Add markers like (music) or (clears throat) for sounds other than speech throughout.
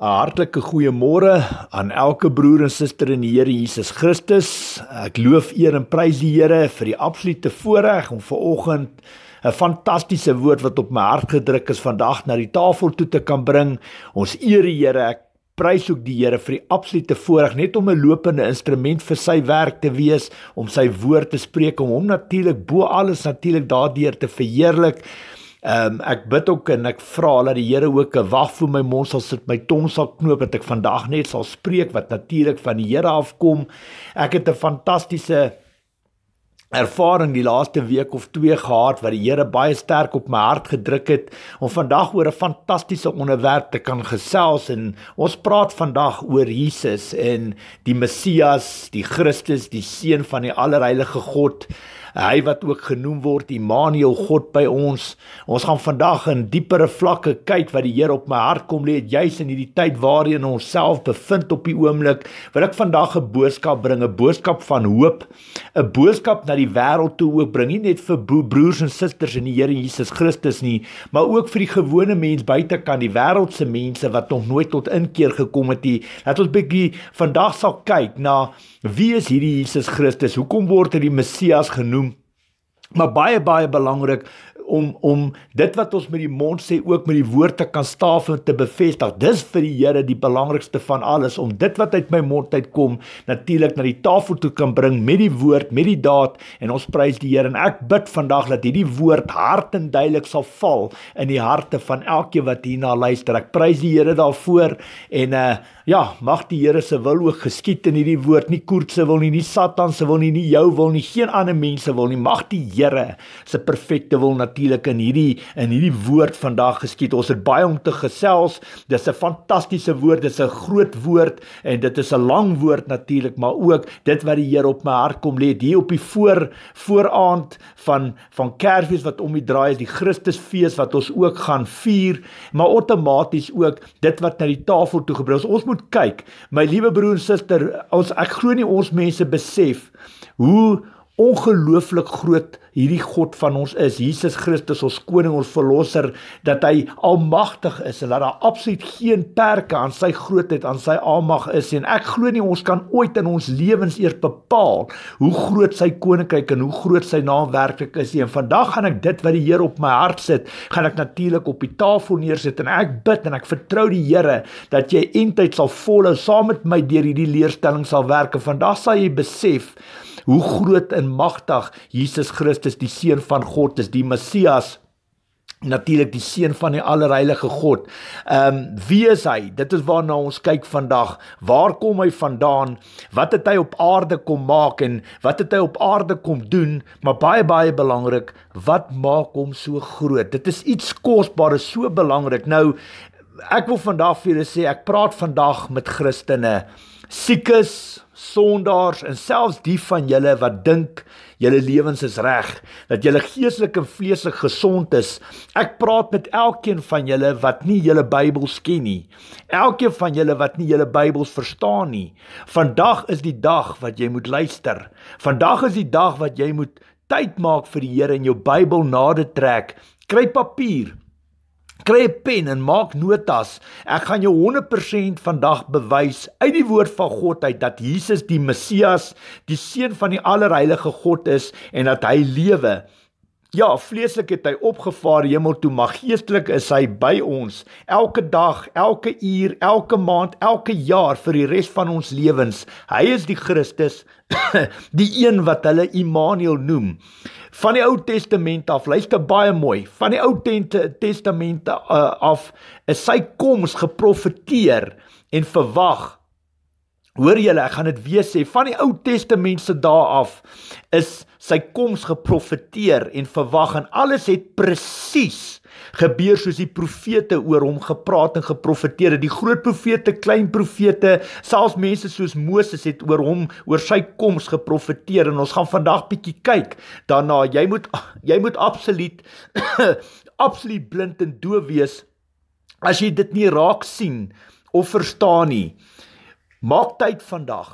'n Hartlike goeiemôre aan elke broer en suster in die Here Jesus Christus. Ek loof eer en prys die Here vir die absolute voorreg om vanoggend 'n fantastiese woord wat op my hart gedruk is vandag na die tafel toe te kan bring. Ons eer die Here. Ek prys ook die Here vir die absolute voorreg net om 'n lopende instrument vir sy werk te wees, om sy woord te spreek om hom natuurlik bo alles natuurlik daardeur te verheerlik. Ehm um, ek bid ook en ek vra dat die Here ook 'n wag vir my mond sal sit, my tong sal knoop dat ek vandag net sal spreek wat natuurlik van die Here afkom. Ek het 'n fantastiese ervaring die laaste week of twee gehad wat die Here baie sterk op my hart gedruk het om vandag oor 'n fantastiese onderwerp te kan gesels en ons praat vandag oor Jesus en die Messias, die Christus, die seun van die allerheilige God hy wat ook genoem word Immanuel God by ons. Ons gaan vandag in diepere vlakke kyk wat die Here op my hart kom lê, juis in hierdie tyd waarin ons self bevind op die oomblik. Wil ek vandag 'n boodskap bring, 'n boodskap van hoop, 'n boodskap na die wêreld toe ook bring, nie net vir broers en susters in die Here Jesus Christus nie, maar ook vir die gewone mens buitekant, die wêreldse mense wat nog nooit tot inkeer gekom het nie. Laat ons bietjie vandag sal kyk na wie is hierdie Jesus Christus? Hoekom word hy die Messias genoem? Maar baie baie belangrik om om dit wat ons met die mond sê ook met die woord te kan staaf en te bevestig. Dis vir die Here die belangrikste van alles om dit wat uit my mond uitkom natuurlik na die tafel toe kan bring met die woord, met die daad en ons prys die Here en ek bid vandag dat hierdie woord hard en duidelik sal val in die harte van elkeen wat hierna luister. Ek prys die Here daarvoor en uh Ja, mag die Here se wil ook geskied in hierdie woord, nie koerts se wil nie, nie Satan se wil nie, nie jou wil nie, geen ander mense wil nie. Mag die Here se perfekte wil natuurlik in hierdie in hierdie woord vandag geskied. Ons het baie om te gesels. Dis 'n fantastiese woord, dis 'n groot woord en dit is 'n lang woord natuurlik, maar ook dit wat die Here op my hart kom lê hier op die voor vooraand van van Kersfees wat om die draai is, die Christusfees wat ons ook gaan vier, maar outomaties ook dit wat na die tafel toe gebring is. Ons moet kyk, my liewe broer en suster, ons ek glo nie ons mense besef hoe ongelooflik groot hierdie God van ons is, Jesus Christus ons koning, ons verlosser, dat hy almagtig is en dat daar absoluut geen perke aan sy grootheid, aan sy almag is en ek glo nie ons kan ooit in ons lewens eers bepaal hoe groot sy koninkryk en hoe groot sy naam werklik is nie. En vandag gaan ek dit wat die Here op my hart sit, gaan ek natuurlik op die tafel neersit en ek bid en ek vertrou die Here dat jy eendag sal volle saam met my deur hierdie leerstelling sal werk. Vandag sal jy besef hoe groot en magtig Jesus Christus die seun van God is, die Messias natuurlik die seun van die allerheilige God. Ehm um, wie is hy? Dit is waarna ons kyk vandag. Waar kom hy vandaan? Wat het hy op aarde kom maak en wat het hy op aarde kom doen? Maar baie baie belangrik, wat maak hom so groot? Dit is iets kosbares, so belangrik. Nou ek wil vandag vir julle sê, ek praat vandag met Christene. Siekes sondaars en selfs die van julle wat dink julle lewens is reg, dat julle geestelik en vleeslik gesond is. Ek praat met elkeen van julle wat nie julle Bybels ken nie. Elkeen van julle wat nie julle Bybels verstaan nie. Vandag is die dag wat jy moet luister. Vandag is die dag wat jy moet tyd maak vir die Here en jou Bybel nader trek. Kry papier Kry 'n pen en maak notas. Ek gaan jou 100% vandag bewys uit die woord van God uit dat Jesus die Messias, die seun van die allerheilige God is en dat hy lewe. Ja, vleeslik het hy opgevaar hemel toe, maar geestelik is hy by ons elke dag, elke uur, elke maand, elke jaar vir die res van ons lewens. Hy is die Christus, (coughs) die een wat hulle Immanuel noem van die Ou Testament af. Luister baie mooi. Van die Ou Testament eh, af is sy koms geprofeteer en verwag Hoor julle, ek gaan dit weer sê, van die Ou Testament se dae af is sy koms geprofeteer en verwag en alles het presies gebeur soos die profete oor hom gepraat en geprofeteer het. Die groot profete, klein profete, selfs mense soos Moses het oor hom, oor sy koms geprofeteer en ons gaan vandag bietjie kyk daarna. Jy moet jy moet absoluut (coughs) absoluut blind en doof wees as jy dit nie raak sien of verstaan nie. Maak tyd vandag.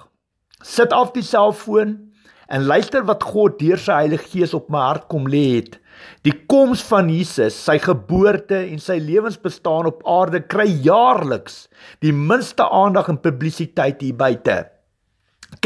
Sit af die selfoon en luister wat God deur sy Heilige Gees op my hart kom lê het. Die koms van Jesus, sy geboorte en sy lewensbestaan op aarde kry jaarliks die minste aandag en publisiteit hier buite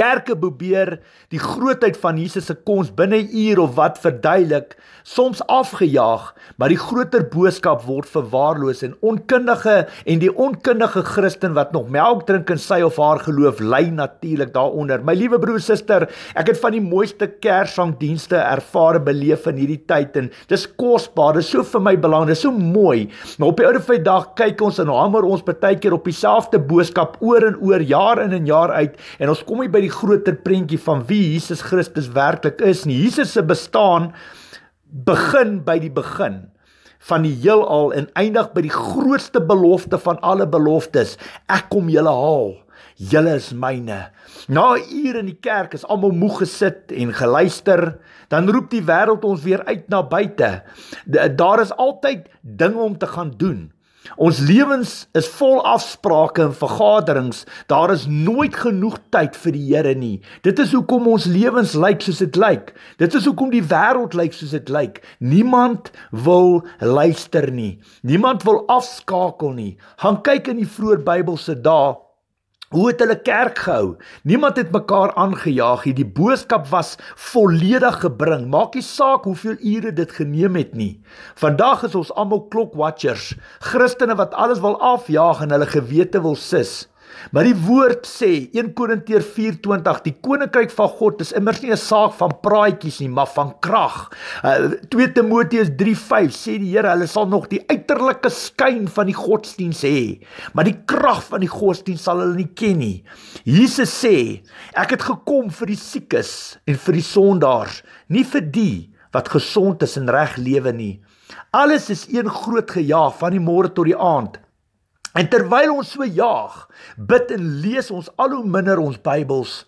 kerke probeer die grootheid van Jesus se koms binne uur of wat verduidelik, soms afgejaag, maar die groter boodskap word verwaarloos en onkundige en die onkundige Christen wat nog melk drink in sy of haar geloof ly natuurlik daaronder. My liewe broer suster, ek het van die mooiste kersangdienste ervare beleef in hierdie tyd en dis kosbaar, dis so vir my belangrik, dis so mooi. Maar op die ouderfy dag kyk ons en hamer ons baie keer op dieselfde boodskap oor en oor jaar in en jaar uit en ons kom nie by die die groter prentjie van wie Jesus Christus werklik is nie. Jesus se bestaan begin by die begin van die heelal en eindig by die grootste belofte van alle beloftes. Ek kom julle haal. Julle is myne. Na ure in die kerk is almal moeg gesit en geluister, dan roep die wêreld ons weer uit na buite. Daar is altyd dinge om te gaan doen. Ons lewens is vol afsprake en vergaderings. Daar is nooit genoeg tyd vir die Here nie. Dit is hoekom ons lewens lyk soos dit lyk. Dit is hoekom die wêreld lyk soos dit lyk. Niemand wil luister nie. Niemand wil afskakel nie. Gaan kyk in die vroeë Bybelse dae Hoe het hulle kerk gehou? Niemand het mekaar aangejaag nie. Die boodskap was volledig gebring. Maak nie saak hoeveel ure dit geneem het nie. Vandag is ons almal klokwatchers, Christene wat alles wil afjaag en hulle gewete wil sis. Maar die woord sê 1 Korintiërs 4:20 die koninkryk van God is immers nie 'n saak van praatjies nie, maar van krag. Uh, 2 Timoteus 3:5 sê die Here, hulle sal nog die uiterlike skyn van die godsdiens hê, maar die krag van die godsdiens sal hulle nie ken nie. Jesus sê, ek het gekom vir die siekes en vir die sondaars, nie vir die wat gesond is en reg lewe nie. Alles is een groot gejaag van die môre tot die aand. En terwyl ons so jaag, bid en lees ons al hoe minder ons Bybels.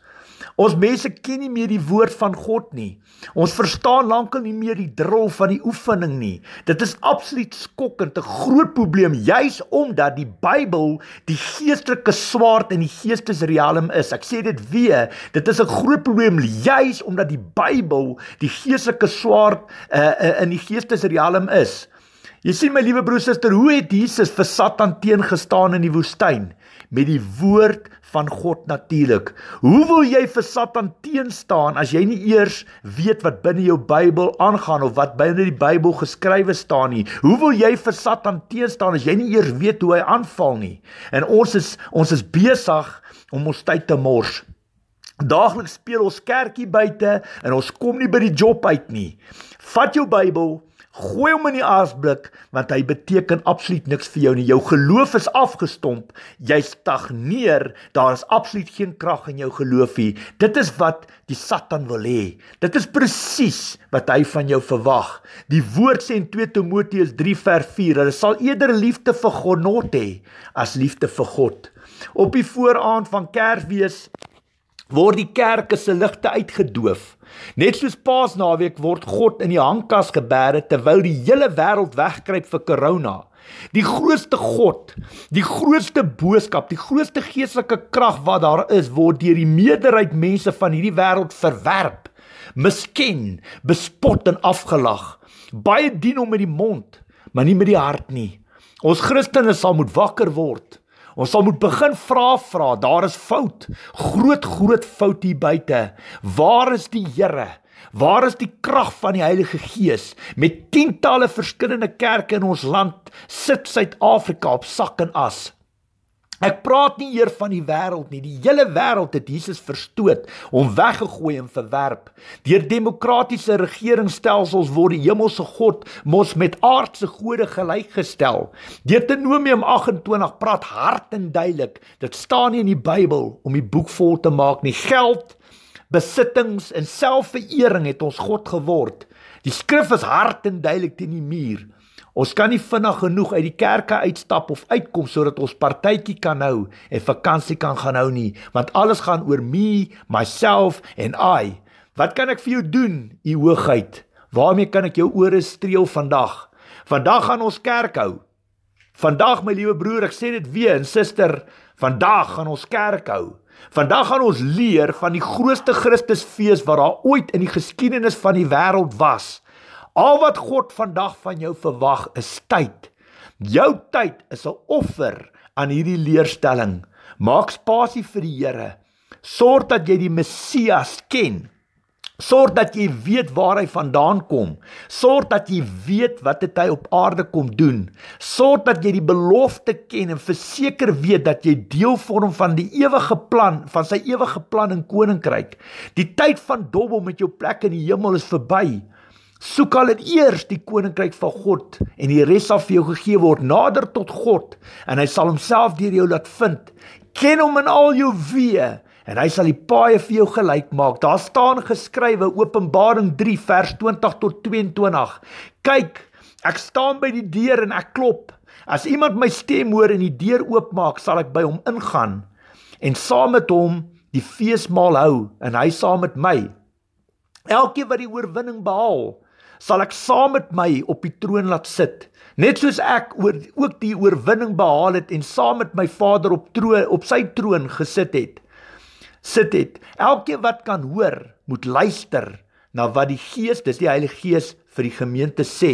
Ons mense ken nie meer die woord van God nie. Ons verstaan lankal nie meer die drol van die oefening nie. Dit is absoluut skokkend, 'n groot probleem juis omdat die Bybel die geestelike swaard in die geestesriem is. Ek sê dit weer, dit is 'n groot probleem juis omdat die Bybel die geestelike swaard uh, uh, in die geestesriem is. Jy sien my liewe broer suster, hoe het Jesus vir Satan teengestaan in die woestyn met die woord van God natuurlik. Hoe wil jy vir Satan teenstaan as jy nie eers weet wat binne jou Bybel aangaan of wat binne die Bybel geskrywe staan nie? Hoe wil jy vir Satan teenstaan as jy nie eers weet hoe hy aanval nie? En ons is ons is besig om ons tyd te mors. Daagliks speel ons kerkie buite en ons kom nie by die job uit nie. Vat jou Bybel Gooi hom in die aasblik want hy beteken absoluut niks vir jou nie. Jou geloof is afgestomp. Jy stagneer. Daar is absoluut geen krag in jou geloof nie. Dit is wat die Satan wil hê. Dit is presies wat hy van jou verwag. Die Woord sê in 2 Timoteus 3 vers 4, hulle sal eerder liefde vir genot hê as liefde vir God. Op die vooraand van Kersfees word die kerk se ligte uitgedoof. Net soos Paasnaweek word God in die hankas gebeere terwyl die hele wêreld wegkruip vir korona. Die grootste God, die grootste boodskap, die grootste geestelike krag wat daar is, word deur die meerderheid mense van hierdie wêreld verwerp, misken, bespot en afgelag. Baie dien hom met die mond, maar nie met die hart nie. Ons Christene sal moet wakker word. Ons sal moet begin vra vra, daar is fout, groot groot fout hier buite. Waar is die Here? Waar is die krag van die Heilige Gees? Met tientalle verskillende kerke in ons land sit Suid-Afrika op sak en as. Ek praat nie eer van die wêreld nie. Die hele wêreld het Jesus verstoot, hom weggegooi en verwerp. Deur demokratiese regeringstelsels word die hemelse God mos met aardse gode gelykgestel. Deuteronomium 28 praat hard en duidelik. Dit staan nie in die Bybel om die boek vol te maak nie. Geld, besittings en selfverering het ons God geword. Die skrif is hard en duidelik teen die muur. Ons kan nie vinnig genoeg uit die kerke uitstap of uitkom sodat ons partytjie kan hou en vakansie kan gaan hou nie, want alles gaan oor me, myself en I. Wat kan ek vir jou doen, u hoogheid? Waarmee kan ek jou ore streel vandag? Vandag gaan ons kerk hou. Vandag my liewe broer, ek sê dit weer en suster, vandag gaan ons kerk hou. Vandag gaan ons leer van die grootste Christusfees wat daar ooit in die geskiedenis van die wêreld was. Al wat God vandag van jou verwag is tyd. Jou tyd is 'n offer aan hierdie leerstelling. Maak spasie vir die Here. Sorg dat jy die Messias ken. Sorg dat jy weet waar hy vandaan kom. Sorg dat jy weet wat het hy op aarde kom doen. Sorg dat jy die belofte ken en verseker weet dat jy deel vorm van die ewige plan, van sy ewige plan in koninkryk. Die tyd van dobbel met jou plek in die hemel is verby soek al eers die koninkryk van God en die res sal vir jou gegee word nader tot God en hy sal homself deur jou laat vind ken hom in al jou weë en hy sal die paaie vir jou gelyk maak daar staan geskrywe Openbaring 3 vers 20 tot 22 kyk ek staan by die deur en ek klop as iemand my stem hoor en die deur oopmaak sal ek by hom ingaan en saam met hom die feesmaal hou en hy saam met my Elkeen wat die oorwinning behaal, sal ek saam met my op die troon laat sit. Net soos ek oor ook die oorwinning behaal het en saam met my Vader op troe op sy troon gesit het. Sit het. Elkeen wat kan hoor, moet luister na wat die Gees, dis die Heilige Gees vir die gemeente sê.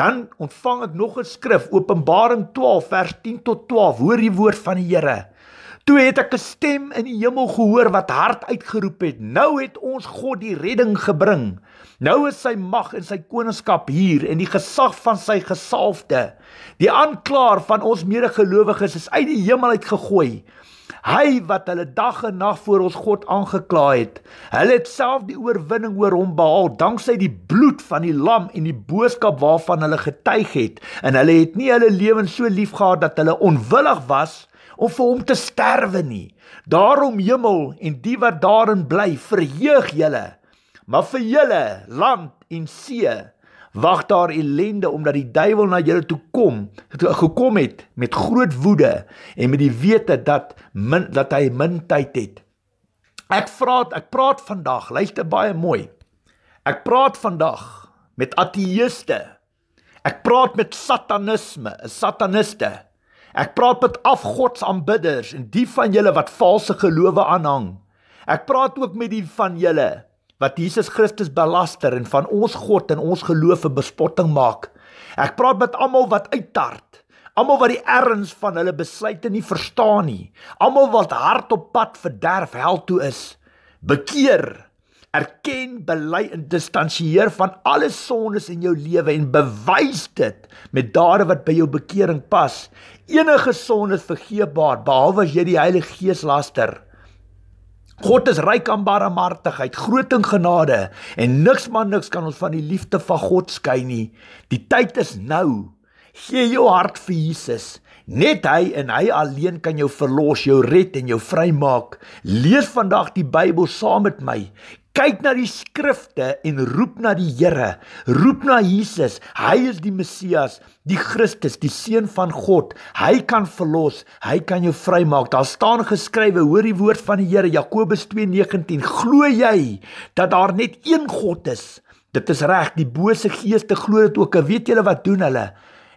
Dan ontvang ek nog 'n skrif Openbaring 12 vers 10 tot 12. Hoor die woord van die Here. Toe het ek 'n stem in die hemel gehoor wat hard uitgeroep het: "Nou het ons God die redding gebring." Nou is sy mag en sy koningskap hier en die gesag van sy gesalfde, die aanklaer van ons medegelowiges is uit die hemel uit gegooi. Hy wat hulle dag en nag voor ons God aangekla het, hulle het self die oorwinning oor hom behaal danksy die bloed van die lam en die boodskap waarvan hulle getuig het en hulle het nie hulle lewens so liefgehad dat hulle onwillig was om vir hom te sterwe nie. Daarom hemel en die wat daarin bly, verheug julle. Maar vir julle, land en see, wag daar ellende omdat die duiwel na julle toe kom, toe gekom het met groot woede en met die wete dat min dat hy min tyd het. Ek vraat, ek praat vandag, luister baie mooi. Ek praat vandag met ateëste. Ek praat met satanisme, sataniste. Ek praat met afgodsaanbidders en die van julle wat valse gelowe aanhang. Ek praat ook met die van julle wat Jesus Christus belaster en van ons God en ons geloof 'n bespotting maak. Ek praat met almal wat uittart, almal wat die erns van hulle besluite nie verstaan nie, almal wat hart op pad verderf hel toe is. Bekeer, erken, bely en distansieer van alle sondes in jou lewe en bewys dit met dade wat by jou bekering pas. Enige sonde is vergeefbaar behalwe as jy die Heilige Gees laster. God is ryk aan barmhartigheid, groot in genade en niks maar niks kan ons van die liefde van God skei nie. Die tyd is nou. Gee jou hart vir Jesus. Net hy en hy alleen kan jou verlos, jou red en jou vrymaak. Lees vandag die Bybel saam met my. Kyk na die skrifte en roep na die Here, roep na Jesus. Hy is die Messias, die Christus, die seun van God. Hy kan verlos, hy kan jou vrymaak. Daar staan geskrywe, hoor die woord van die Here, Jakobus 2:19. Glo jy dat daar net een God is? Dit is reg, die bose geeste glo dit ook. Weet julle wat doen hulle?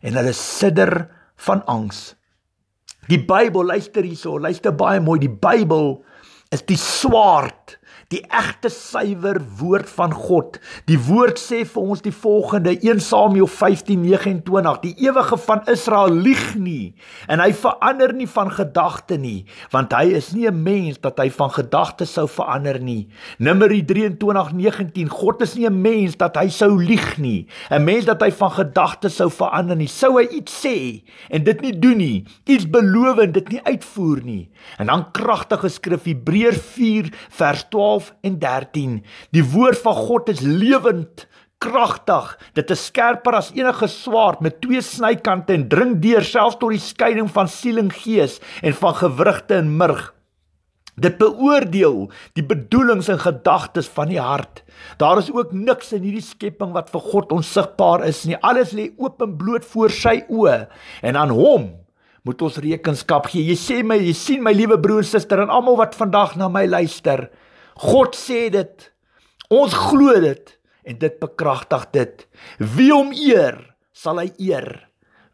En hulle sidder van angs. Die Bybel, luister hierso, luister baie mooi. Die Bybel is die swaard die egte suiwer woord van God. Die woord sê vir ons die volgende, 1 Samuel 15:29, die ewige van Israel lieg nie en hy verander nie van gedagte nie, want hy is nie 'n mens dat hy van gedagte sou verander nie. Numeri 23:19, God is nie 'n mens dat hy sou lieg nie. 'n Mens dat hy van gedagte sou verander nie, sou hy iets sê en dit nie doen nie, iets beloof en dit nie uitvoer nie. En dan kragtige skrif Hebreërs 4:12 12 en 13. Die woord van God is lewend, kragtig. Dit is skerper as enige swaard met twee snykante en dring deur selfs tot die skeiding van siel en gees en van gewrigte en murg. Dit beoordeel die bedoelings en gedagtes van die hart. Daar is ook niks in hierdie skepping wat vir God onsigbaar is nie. Alles lê oop en bloot voor sy oë en aan hom moet ons rekenskap gee. Jy sê my, jy sien my liewe broer en suster en almal wat vandag na my luister. God sê dit. Ons glo dit en dit bekragtig dit. Wie hom eer, sal hy eer.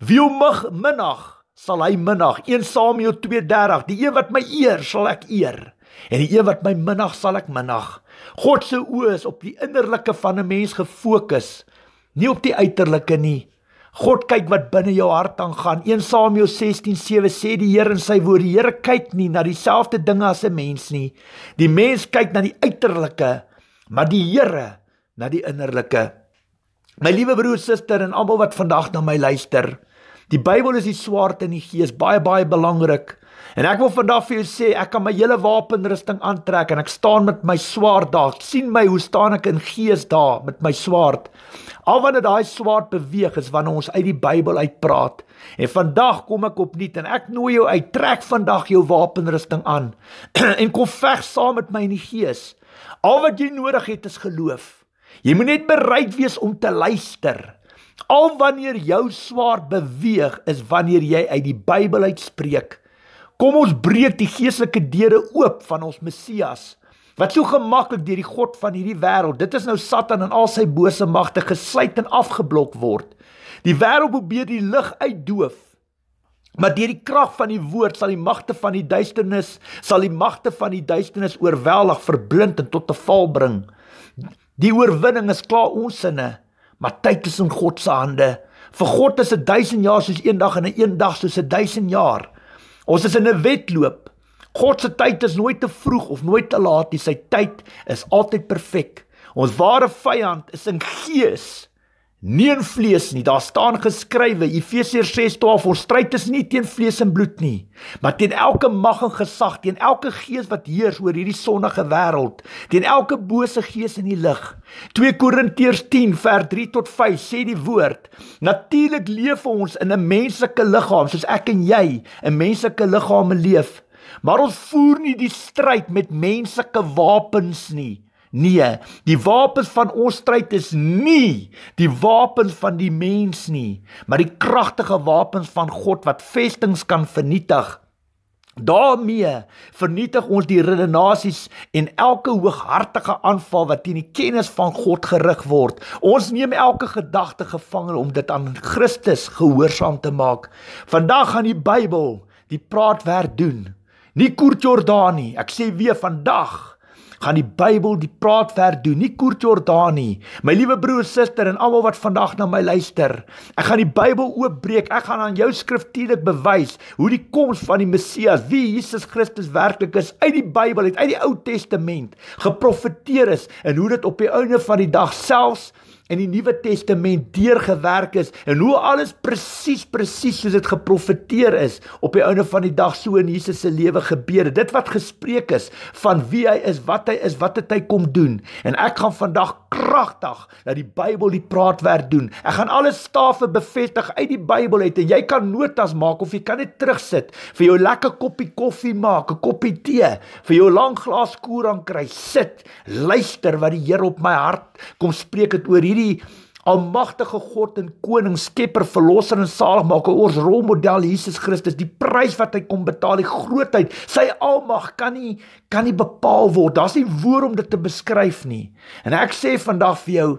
Wie hom mag minag, sal hy minag. 1 Samuel 2:30. Die een wat my eer, sal ek eer. En die een wat my minag, sal ek minag. God se oë is op die innerlike van 'n mens gefokus, nie op die uiterlike nie. God kyk wat binne jou hart aangaan. 1 Samuel 16:7 sê die Here in sy woord: "Die Here kyk nie na dieselfde dinge as 'n mens nie. Die mens kyk na die uiterlike, maar die Here na die innerlike." My liewe broer, suster en almal wat vandag na my luister, die Bybel is die swaard in die gees, baie baie belangrik. En ek wil vandag vir jou sê, ek kan my hele wapenrusting aantrek en ek staan met my swaard daar. sien my hoe staan ek in gees daar met my swaard. Al wanneer daai swaard beweeg is wanneer ons uit die Bybel uitpraat. En vandag kom ek opnuut en ek nooi jou uit, trek vandag jou wapenrusting aan (clears throat) en kom veg saam met my in die gees. Al wat jy nodig het is geloof. Jy moet net bereid wees om te luister. Al wanneer jou swaard beweeg is wanneer jy uit die Bybel uitspreek Kom ons breek die geestelike deure oop van ons Messias wat so gemaklik deur die god van hierdie wêreld, dit is nou Satan en al sy bose magte gesluit en afgeblok word. Die wêreld probeer die lig uitdoof. Maar deur die krag van die woord sal die magte van die duisternis, sal die magte van die duisternis oorweldig, verblind en tot 'n val bring. Die oorwinning is klaar ons sinne, maar tyd is in God se hande. Vir God is 'n 1000 jaar soos een dag en 'n een dag soos 'n 1000 jaar. Ons is in 'n wedloop. God se tyd is nooit te vroeg of nooit te laat nie. Sy tyd is altyd perfek. Ons ware vyand is in gees nie in vlees nie. Daar staan geskrywe Efesiërs 6:12 ons stryd is nie teen vlees en bloed nie, maar teen elke mag en gesag, teen elke gees wat heers oor hierdie sondige wêreld, teen elke bose gees in die lig. 2 Korintiërs 10:3 tot 5 sê die woord: Natuurlik leef ons in 'n menslike liggaam soos ek en jy 'n menslike liggaam leef, maar ons voer nie die stryd met menslike wapens nie. Nee, die wapens van ons stryd is nie die wapens van die mens nie, maar die kragtige wapens van God wat vestings kan vernietig. daarmee vernietig ons die redenasies en elke hooghartige aanval wat teen die kennis van God gerig word. Ons neem elke gedagte gevange om dit aan Christus gehoorsaam te maak. Vandag gaan die Bybel die praatwerk doen. Nie Koort Jordaan nie. Ek sê weer vandag gaan die Bybel die praatwerk doen, nie Koort Jordaan nie. My liewe broer, suster en almal wat vandag na my luister, ek gaan die Bybel oopbreek. Ek gaan aan jou skriftuurlik bewys hoe die koms van die Messias, wie Jesus Christus werklik is uit die Bybel, uit die Ou Testament geprofeteer is en hoe dit op die einde van die dag selfs in die Nuwe Testament deurgewerk is en hoe alles presies presies soos dit geprofeteer is op die einde van die dag so in Jesus se lewe gebeur. Dit wat gespreek is van wie hy is, wat hy is, wat hy kom doen. En ek gaan vandag kragtig dat die Bybel die praatwerk doen. Ek gaan alle stawe bevestig uit die Bybel uit en jy kan notas maak of jy kan net terugsit vir jou lekker koppie koffie maak, 'n koppie tee, vir jou lang glas koerant kry. Sit, luister wat die Here op my hart kom spreek het oor hierdie hierdie almagtige God en koning, skepper, verlosser en saligmaker, ons rolmodel Jesus Christus, die prys wat hy kom betaal, die grootheid, sy almag kan nie kan nie bepaal word. Daar's nie woord om dit te beskryf nie. En ek sê vandag vir jou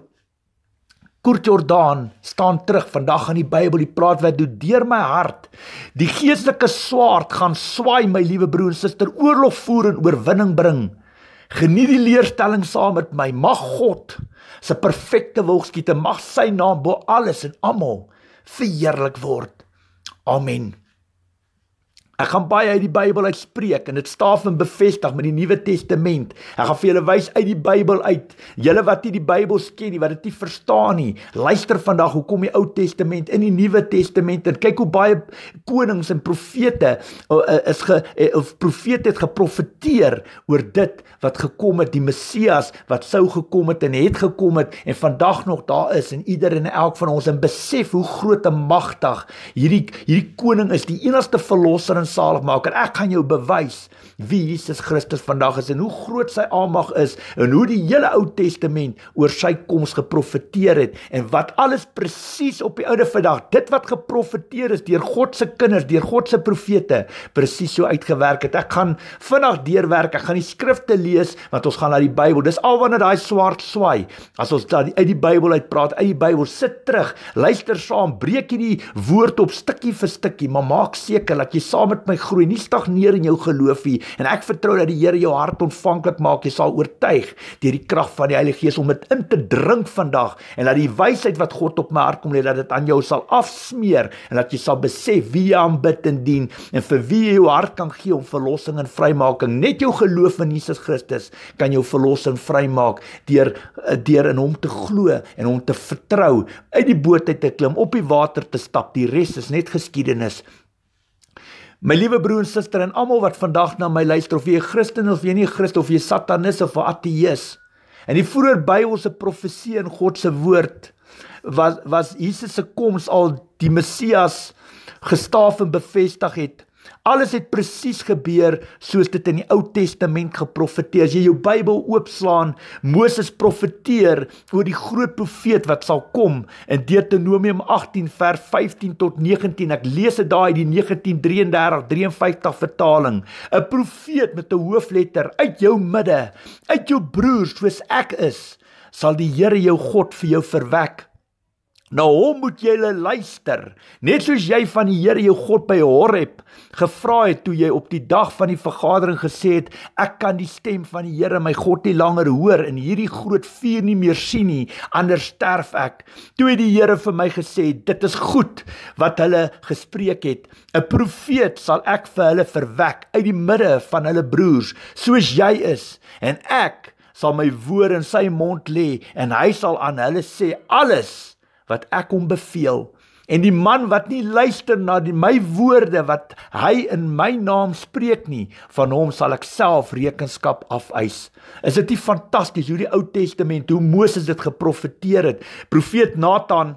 Kurt Jordaan staan terug vandag aan die Bybel die praat wat doen deur my hart. Die geestelike swaard gaan swaai my liewe broer en suster oorlog voer en oorwinning bring. Geniet die leerstelling saam met my. Mag God se perfekte wil geskied, mag sy naam bo alles en almal verheerlik word. Amen. Ek gaan baie uit die Bybel uit spreek en dit staaf en bevestig met die Nuwe Testament. Ek gaan vir julle wys uit die Bybel uit. Julle wat nie die Bybel ken nie, wat dit nie verstaan nie, luister vandag hoe kom die Ou Testament in die Nuwe Testament en kyk hoe baie konings en profete eh, eh, is ge eh, of profete het geprofeteer oor dit wat gekom het, die Messias wat sou gekom het en het gekom het en vandag nog daar is en ieder en elk van ons in besef hoe groot en magtig hierdie hierdie koning is, die enigste verlosser in saligmaker. Ek gaan jou bewys wie Jesus Christus vandag is en hoe groot sy almag is en hoe die hele Ou Testament oor sy koms geprofeteer het en wat alles presies op die oude vandag, dit wat geprofeteer is deur God se kinders, deur God se profete, presies so uitgewerk het. Ek gaan vinnig deurwerk. Ek gaan die skrifte lees want ons gaan na die Bybel. Dis al wanneer daai swart swaai. As ons dan uit die Bybel uit praat, uit die Bybel sit terug, luister saam, breek hierdie woord op stukkie vir stukkie, maar maak seker dat jy saam met my groei, nie stagneer in jou geloof nie. En ek vertrou dat die Here jou hart ontvanklik maak, jy sal oortuig deur die krag van die Heilige Gees om dit in te drink vandag en dat die wysheid wat God op my hart kom lê dat dit aan jou sal afsmeer en dat jy sal besef wie jy aanbid en dien en vir wie jy jou hart kan gee om verlossing en vrymaking. Net jou geloof in Jesus Christus kan jou verlossing vrymaak deur deur in hom te glo en hom te vertrou, uit die boot uit te klim, op die water te stap. Die res is net geskiedenis. My liewe broer en suster en almal wat vandag na my luister of jy 'n Christen of jy nie 'n Christen of jy satanis of 'n ateïs. In die vroeë Bybel se profesie en God se woord was was Jesus se koms al die Messias gestaaf en bevestig het Alles het presies gebeur soos dit in die Ou Testament geprofeteer. As jy jou Bybel oopslaan, Moses profeteer oor die groot profeet wat sal kom in Deuteronomium 18 vers 15 tot 19. Ek lees dit daai die 1933 53 vertaling. 'n Profeet met 'n hoofletter uit jou midde, uit jou broers soos ek is, sal die Here jou God vir jou verwek Na nou, hom moet jy luister. Net soos jy van die Here jou God by Horeb gevra het toe jy op die dag van die vergadering gesê het, ek kan die stem van die Here my God nie langer hoor en hierdie groot vuur nie meer sien nie, anders sterf ek. Toe het die Here vir my gesê, dit is goed wat hulle gespreek het. 'n Profeet sal ek vir hulle verwek uit die midde van hulle broers, soos jy is, en ek sal my woord in sy mond lê en hy sal aan hulle sê alles wat ek hom beveel. En die man wat nie luister na die my woorde wat hy in my naam spreek nie, van hom sal ek self rekenskap afeis. Is dit nie fantasties hoe die Ou Testament, hoe Moses dit geprofeteer het? Profeet Nathan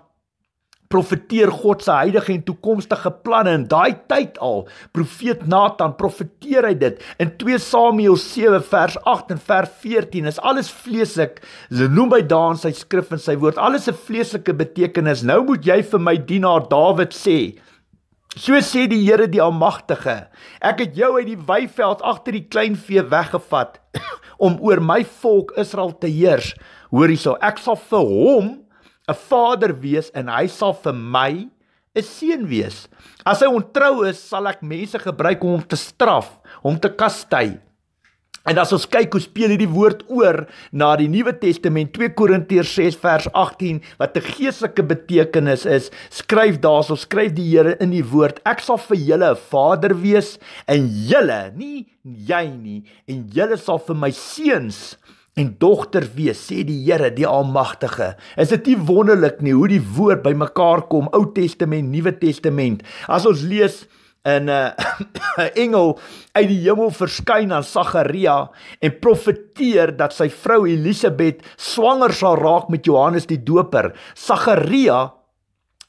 profeteer God se huidige en toekomstige planne in daai tyd al. Profeet Nathan profeteer hy dit in 2 Samuel 7 vers 8 en vers 14. Is alles vleeslik. Hulle noem by daan sy skrif en sy woord. Alles 'n vleeslike betekenis. Nou moet jy vir my dienaar Dawid sê. So sê die Here die Almagtige. Ek het jou uit die weiveld agter die kleinvee weggevat om oor my volk Israel te heers. Hoor hierso, ek sal vir hom 'n vader wees en hy sal vir my 'n seun wees. As hy ontrou is, sal ek mense gebruik om hom te straf, hom te kastig. En as ons kyk hoe speel hierdie woord oor na die Nuwe Testament 2 Korintiërs 6 vers 18 wat 'n geestelike betekenis is, skryf daarso, skryf die Here in die woord, ek sal vir julle 'n vader wees en julle, nie jy nie, en julle sal vir my seuns en dogter wees, sê die Here, die Almagtige. Is dit nie wonderlik nie hoe die woord by mekaar kom, Ou Testament, Nuwe Testament? As ons lees in eh, (coughs) 'n uh, engel uit die hemel verskyn aan Sagaria en profeteer dat sy vrou Elisabet swanger sal raak met Johannes die Doper. Sagaria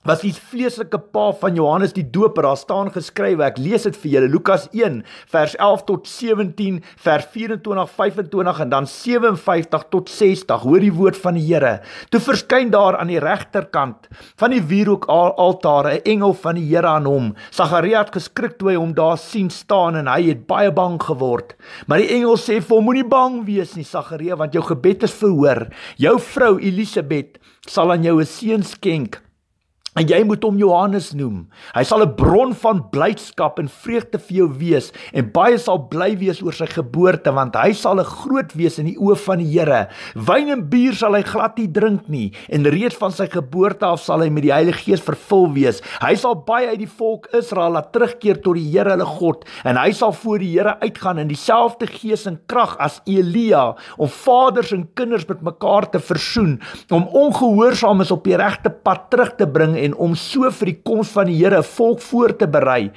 was die vleeslike pa van Johannes die Doper. Daar staan geskrywe, ek lees dit vir julle, Lukas 1 vers 11 tot 17, vers 24, 25 en dan 57 tot 60. Hoor die woord van die Here. Toe verskyn daar aan die regterkant van die wierook altaar 'n engel van die Here aan hom. Sagaria het geskrik toe hy hom daar sien staan en hy het baie bang geword. Maar die engel sê vir hom: Moenie bang wees nie, Sagaria, want jou gebed is verhoor. Jou vrou Elisabet sal aan jou 'n seun skenk En jy moet hom Johannes noem. Hy sal 'n bron van blydskap en vreugde vir jou wees en baie sal bly wees oor sy geboorte want hy sal 'n groot wees in die oë van die Here. Wyn en bier sal hy glad nie drink nie en reeds van sy geboorte af sal hy met die Heilige Gees vervul wees. Hy sal baie uit die volk Israel laat terugkeer tot die Here hulle God en hy sal voor die Here uitgaan in dieselfde gees en krag as Elia om vaders en kinders met mekaar te versoen, om ongehoorsaam is op die regte pad terug te bring en om so vir die koms van die Here volk voor te berei.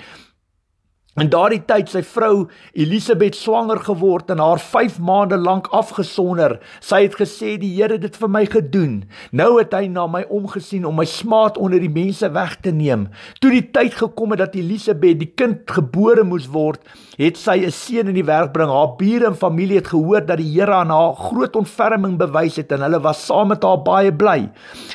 In daardie tyd sy vrou Elisabeth swanger geword en haar 5 maande lank afgesonder. Sy het gesê die Here het dit vir my gedoen. Nou het hy na my omgesien om my smaad onder die mense weg te neem. Toe die tyd gekom het dat Elisabeth die kind gebore moes word, het sy 'n seun in die werk bring. Haar bure en familie het gehoor dat die Here aan haar groot ontferming bewys het en hulle was saam met haar baie bly.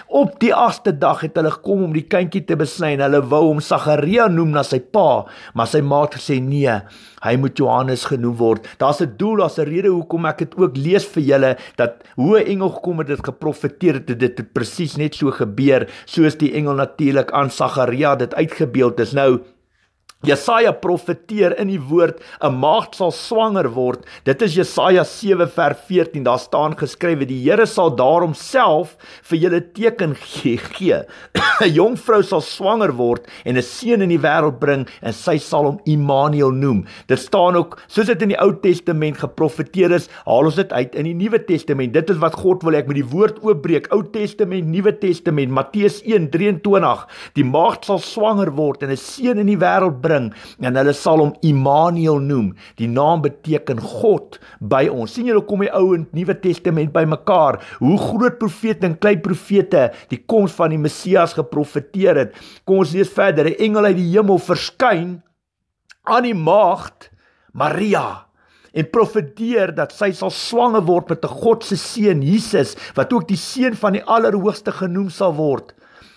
Op die 8de dag het hulle gekom om die kindjie te besny en hulle wou hom Sagaria noem na sy pa, maar sy ma het gesê nee, hy moet Johannes genoem word. Daar's 'n doel, daar's 'n rede hoekom ek dit ook lees vir julle dat hoe 'n engel gekom het dit geprofeteer het dit presies net so gebeur soos die engel natuurlik aan Sagaria dit uitgebeeld is. Nou Jesaja profeteer in die woord 'n maagd sal swanger word. Dit is Jesaja 7 vers 14. Daar staan geskrywe: "Die Here sal daarom self vir julle teken gee. Ge. (coughs) 'n Jong vrou sal swanger word en 'n seun in die wêreld bring en sy sal hom Immanuel noem." Dit staan ook, soos dit in die Ou Testament geprofeteer is, haal ons dit uit in die Nuwe Testament. Dit is wat God wil hê ek met die woord oopbreek. Ou Testament, Nuwe Testament, Matteus 1:23. Die maagd sal swanger word en 'n seun in die wêreld bring bring en hulle sal hom Immanuel noem. Die naam beteken God by ons. sien julle kom die Ou en Nuwe Testament bymekaar. Hoe groot profete en klein profete die koms van die Messias geprofeteer het. Kom ons lees verder. 'n Engel uit die hemel verskyn aan die maagd Maria en profeteer dat sy sal swanger word met 'n God se seun Jesus wat ook die seun van die Allerhoogste genoem sal word.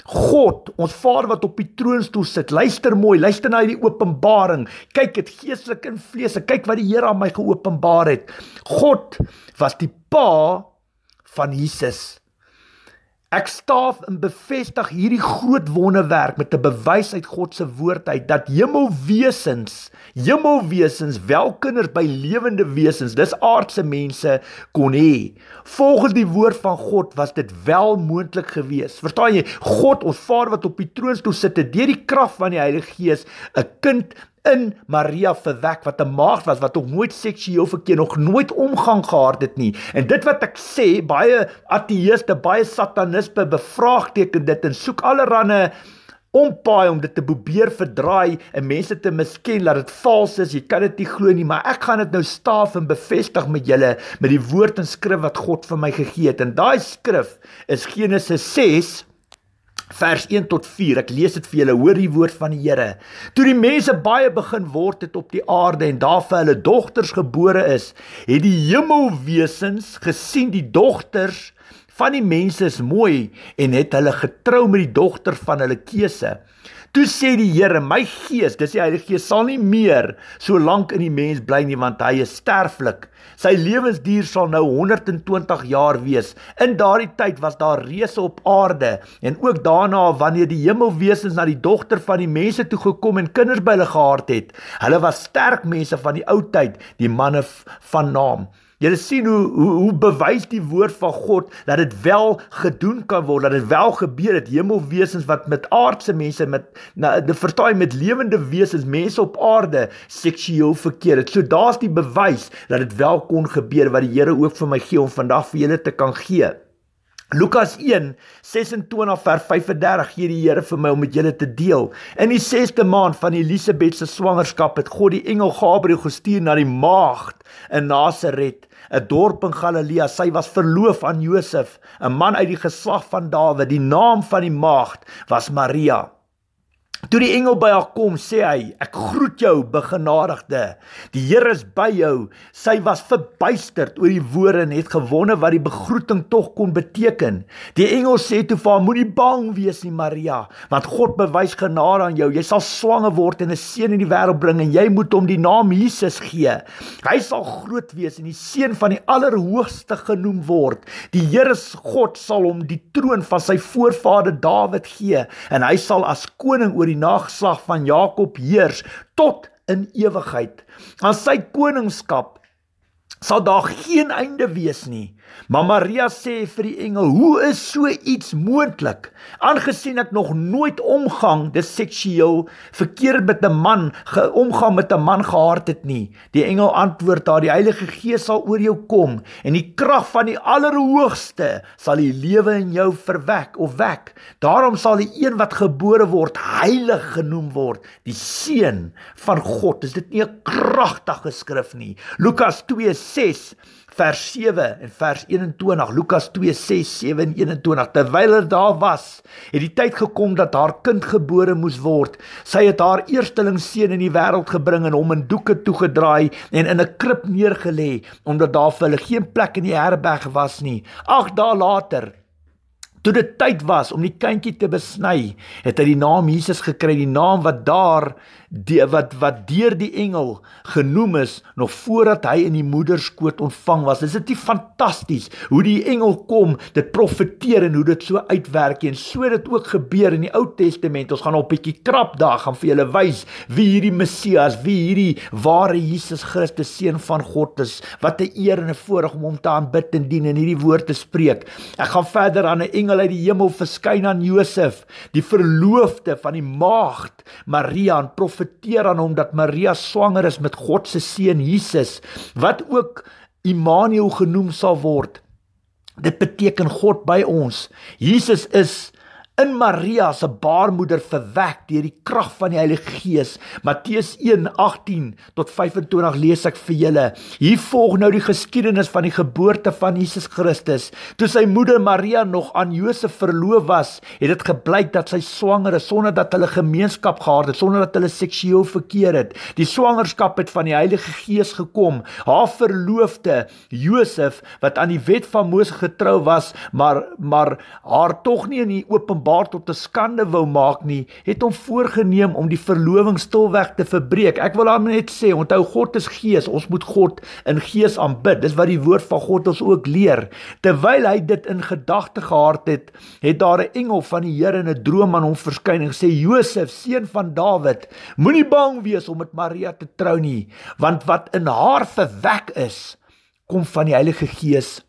God, ons Vader wat op die troon stoel sit. Luister mooi, luister na hierdie openbaring. Kyk dit geestelik en vleeslik. Kyk wat die Here aan my geopenbaar het. God was die Pa van Jesus. Ek staaf en bevestig hierdie groot wonderwerk met 'n bewys uit God se woord uit dat hemelwesens hemelwesens wel kinders by lewende wesens, dis aardse mense kon hê. Volgens die woord van God was dit wel moontlik geweest. Verstaan jy? God ons Vader wat op die troon toe sit, het deur die krag van die Heilige Gees 'n kind in Maria verwek wat 'n maagd was wat nog nooit seksueel verkeer nog nooit omgang gehad het nie. En dit wat ek sê, baie ateëste, baie sataniste bevraagteken dit en soek allerlei ompaai om dit te probeer verdraai en mense te misken dat dit vals is. Jy kan dit nie glo nie, maar ek gaan dit nou staaf en bevestig met julle met die woord en skrif wat God vir my gegee het. En daai skrif is Genesis 6 Vers 1 tot 4. Ek lees dit vir julle. Hoor die woord van die Here. Toe die mense baie begin word het op die aarde en daar vir hulle dogters gebore is, het die hemelwesens gesien die dogters van die mense is mooi en het hulle getrou met die dogter van hulle keuse. Toe sê die Here, my Gees, dis die Heilige Gees sal nie meer so lank in die mens bly nie want hy is sterflik. Sy lewensduur sal nou 120 jaar wees. In daardie tyd was daar reëse op aarde en ook daarna wanneer die hemelwesens na die dogter van die mense toe gekom en kinders by hulle gehard het. Hulle was sterk mense van die ou tyd, die manne van naam. Julle sien hoe, hoe hoe bewys die woord van God dat dit wel gedoen kan word, dat dit wel gebeur het. Hemelwesens wat met aardse mense met nou vertaai met lewende wesens, mense op aarde seksueel verkeer het. So daar's die bewys dat dit wel kon gebeur wat die Here ook vir my gee om vandag vir julle te kan gee. Lukas 1:26 vers 35 gee die Here vir my om dit julle te deel. In die 6de maand van Elisabet se swangerskap het God die engel Gabriël gestuur na die maagd in Nasaret 'n dorp in Galilea. Sy was verloof aan Josef, 'n man uit die geslag van Dawid. Die naam van die maagd was Maria. Toe die engel by haar kom, sê hy: "Ek groet jou, begenadigde. Die Here is by jou." Sy was verbuisterd oor die woorde en het gewonder wat die begroeting tog kon beteken. Die engel sê toe vir haar: "Moenie bang wees nie, Maria, want God bewys genade aan jou. Jy sal swanger word en 'n seun in die wêreld bring en jy moet hom die naam Jesus gee. Hy sal groot wees en die seun van die Allerhoogste genoem word. Die Here se God sal hom die troon van sy voorvader Dawid gee en hy sal as koning oor oor die nageslag van Jakob heers tot in ewigheid. Aan sy koningskap sal daar geen einde wees nie. Maar Maria sê vir die engel: "Hoe is so iets moontlik? Aangesien ek nog nooit omgang, dis seksueel verkeer met 'n man, geomgang met 'n man gehad het nie." Die engel antwoord haar: "Die Heilige Gees sal oor jou kom en die krag van die Allerhoogste sal die lewe in jou verwek of wek. Daarom sal die een wat gebore word heilig genoem word, die seun van God." Is dit nie 'n kragtige skrif nie? Lukas 2:6 vers 7 en vers 21 Lukas 2:6-7:21 Terwyl hy daar was, het die tyd gekom dat haar kind gebore moes word. Sy het haar eersteling seun in die wêreld gebring en hom in doeke toegedraai en in 'n krib neergelê omdat daar vir hulle geen plek in die herberg was nie. 8 dae later Toe dit tyd was om die kindjie te besny, het hy die naam Jesus gekry, die naam wat daar die wat wat deur die engel genoem is nog voordat hy in die moeder skoot ontvang was. Dis net fantasties hoe die engel kom, dit profeteer en hoe dit so uitwerk en so dit ook gebeur in die Ou Testament. Ons gaan op 'n bietjie krap daar gaan vir julle wys wie hierdie Messias, wie hierdie ware Jesus Christus seun van God is. Wat 'n eer en 'n voorreg om hom te aanbid en dien en hierdie woord te spreek. Ek gaan verder aan 'n engel uit die hemel verskyn aan Josef, die verloofde van die maagd Maria en prof profeteer aan hom dat Maria swanger is met God se seun Jesus wat ook Immanuel genoem sal word. Dit beteken God by ons. Jesus is in Maria se baarmoeder verwek deur die krag van die Heilige Gees. Matteus 1:18 tot 25 lees ek vir julle. Hier volg nou die geskiedenis van die geboorte van Jesus Christus. Toe sy moeder Maria nog aan Josef verloof was, het dit gebleik dat sy swanger is sonder dat hulle gemeenskap gehad het, sonder dat hulle seksueel verkeer het. Die swangerskap het van die Heilige Gees gekom. Haar verloofde, Josef, wat aan die wet van Moses getrou was, maar maar haar tog nie in die openbaar openbaar tot 'n skande wou maak nie, het hom voorgeneem om die verloving stilweg te verbreek. Ek wil hom net sê, onthou God is gees, ons moet God in gees aanbid. Dis wat die woord van God ons ook leer. Terwyl hy dit in gedagte gehad het, het daar 'n engel van die Here in 'n droom aan hom verskyn en gesê: "Josef, seun van Dawid, moenie bang wees om met Maria te trou nie, want wat in haar verwek is, kom van die Heilige Gees."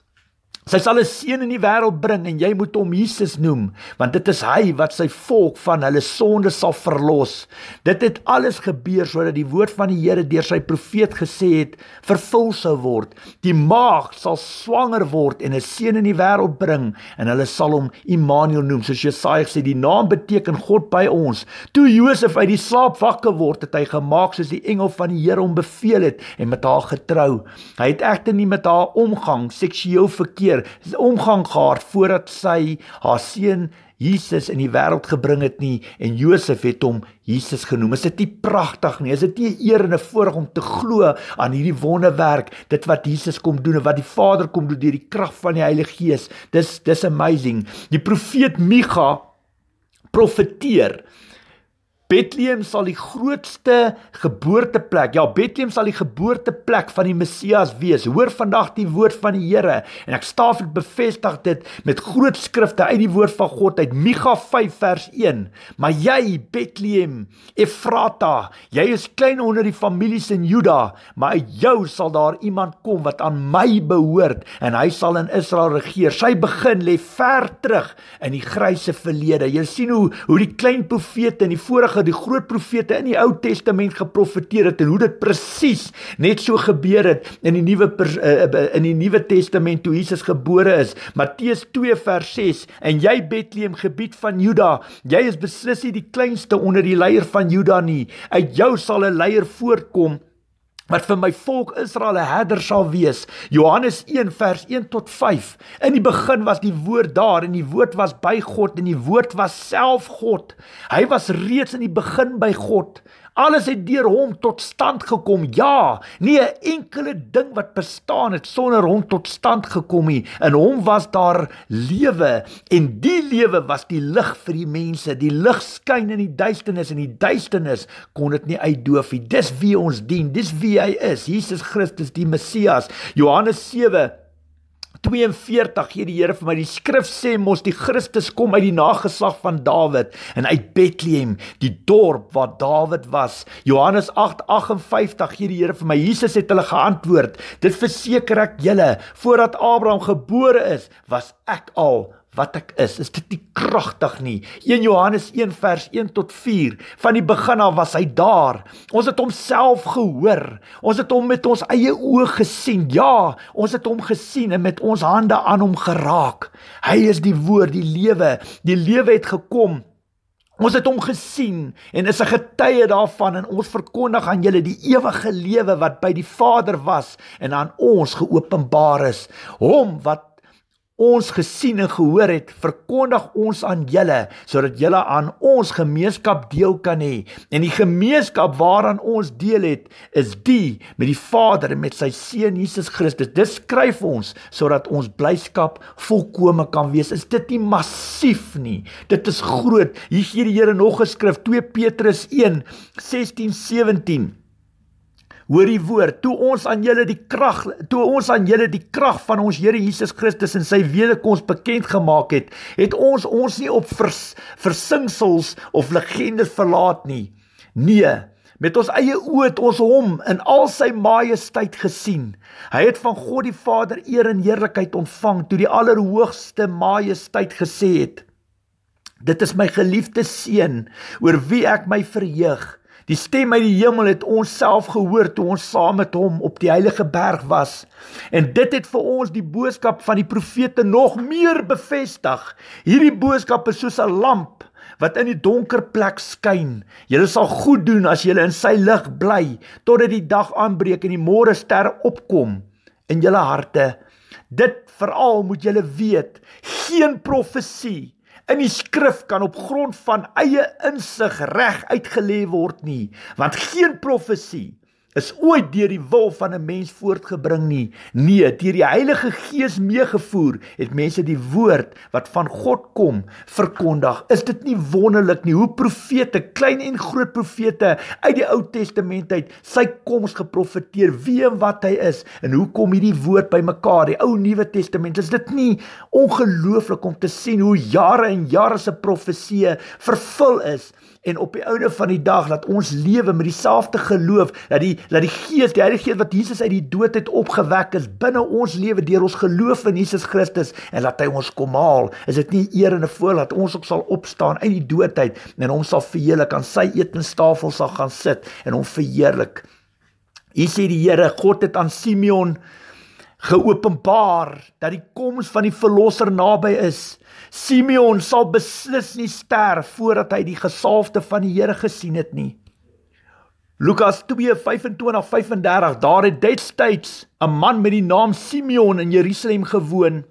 Sy sal 'n seun in die wêreld bring en jy moet hom Jesus noem, want dit is hy wat sy volk van hulle sondes sal verlos. Dit het alles gebeur sodat die woord van die Here deur sy profeet gesê het, vervul sou word. Die maag sal swanger word en 'n seun in die wêreld bring en hulle sal hom Immanuel noem, soos Jesaja sê, die naam beteken God by ons. Toe Josef uit die slaap wakker word, het hy gemaak soos die engel van die Here hom beveel het en met haar getrou. Hy het egter nie met haar omgang seksueel verkeer keer omgang gehad voordat sy haar seun Jesus in die wêreld gebring het nie en Josef het hom Jesus genoem. Is dit nie pragtig nie? Is dit nie 'n eer en 'n voorreg om te glo aan hierdie wonderwerk, dit wat Jesus kom doen en wat die Vader kom doen deur die krag van die Heilige Gees? Dis dis amazing. Die profeet Micha profeteer Bethlehem sal die grootste geboorteplek, ja Bethlehem sal die geboorteplek van die Messias wees. Hoor vandag die woord van die Here en ek staaf dit bevestig dit met groot skrifte uit die woord van God uit Mikha 5 vers 1. Maar jy Bethlehem Efrata, jy is klein onder die families in Juda, maar uit jou sal daar iemand kom wat aan my behoort en hy sal in Israel regeer. Sy begin lê ver terug in die grysse verlede. Jy sien hoe hoe die klein profete in die vorige gelowige, die groot profete in die Ou Testament geprofeteer het en hoe dit presies net so gebeur het in die nuwe eh, eh, in die Nuwe Testament toe Jesus gebore is. Matteus 2 vers 6 en jy Bethlehem gebied van Juda, jy is beslis nie die kleinste onder die leier van Juda nie. Uit jou sal 'n leier voortkom wat vir my volk Israel 'n herder sal wees. Johannes 1 vers 1 tot 5. In die begin was die woord daar en die woord was by God en die woord was self God. Hy was reeds in die begin by God. Alles het deur hom tot stand gekom. Ja, nie 'n enkele ding wat bestaan het sonder hom tot stand gekom nie. In hom was daar lewe en die lewe was die lig vir die mense. Die lig skyn in die duisternis en die duisternis kon dit nie uitdoof nie. Dis wie ons dien. Dis wie hy is. Jesus Christus, die Messias. Johannes 7 42 gee die Here vir my die skrif sê mos die Christus kom uit die nageslag van Dawid en uit Bethlehem die dorp waar Dawid was Johannes 8:58 gee die Here vir my Jesus het hulle geantwoord dit verseker ek julle voordat Abraham gebore is was ek al wat ek is. Is dit nie kragtig nie? 1 Johannes 1 vers 1 tot 4. Van die begin af was hy daar. Ons het hom self gehoor. Ons het hom met ons eie oë gesien. Ja, ons het hom gesien en met ons hande aan hom geraak. Hy is die woord, die lewe. Die lewe het gekom. Ons het hom gesien en is 'n getuie daarvan en ons verkondig aan julle die ewige lewe wat by die Vader was en aan ons geopenbaar is. Hom wat ons gesien en gehoor het, verkondig ons aan julle sodat julle aan ons gemeenskap deel kan hê. En die gemeenskap waaraan ons deel het, is die met die Vader en met sy seun Jesus Christus. Dit skryf ons sodat ons blyskap volkome kan wees. Is dit nie massief nie? Dit is groot. Hier gee die Here nog 'n skrif 2 Petrus 1:16-17 hoor die woord toe ons aan julle die krag toe ons aan julle die krag van ons Here Jesus Christus en sy wederkoms bekend gemaak het het ons ons nie op vers, versinsels of legendes verlaat nie nee met ons eie oë het ons hom in al sy majesteit gesien hy het van God die Vader eer en heerlikheid ontvang toe die allerhoogste majesteit gesê het Dit is my geliefde seun oor wie ek my verheug. Die stem uit die hemel het ons self gehoor toe ons saam met hom op die heilige berg was. En dit het vir ons die boodskap van die profete nog meer bevestig. Hierdie boodskap is soos 'n lamp wat in die donker plek skyn. Jy sal goed doen as jy in sy lig bly totdat die dag aanbreek en die môre ster opkom in jou harte. Dit veral moet jy weet, geen profesie in die skrif kan op grond van eie insig reg uitgelê word nie, want geen profesie is ooit deur die wil van 'n mens voortgebring nie. Nee, deur die Heilige Gees meegevoer het mense die woord wat van God kom verkondig. Is dit nie wonderlik nie hoe profete, klein en groot profete uit die Ou Testament uit sy koms geprofeteer, wie en wat hy is en hoe kom hierdie woord by mekaar, die Ou Nuwe Testament? Is dit nie ongelooflik om te sien hoe jare en jare se profeseë vervul is? en op die oude van die dag dat ons lewe met dieselfde geloof dat die dat die Gees, die Heilige Gees wat Jesus uit die dood het opgewek het binne ons lewe deur ons geloof in Jesus Christus en laat hy ons kom haal. Is dit nie eer en 'n voorreg dat ons ook sal opstaan uit die doodheid en ons sal vir julle kan sy eetnestafel sal gaan sit en hom verheerlik. Hier sê die Here, God het aan Simeon geopenbaar dat die koms van die verlosser naby is. Simeon sal beslis nie sterf voordat hy die gesalfde van die Here gesien het nie. Lukas 2:25-35 Daar het destyds 'n man met die naam Simeon in Jerusalem gewoon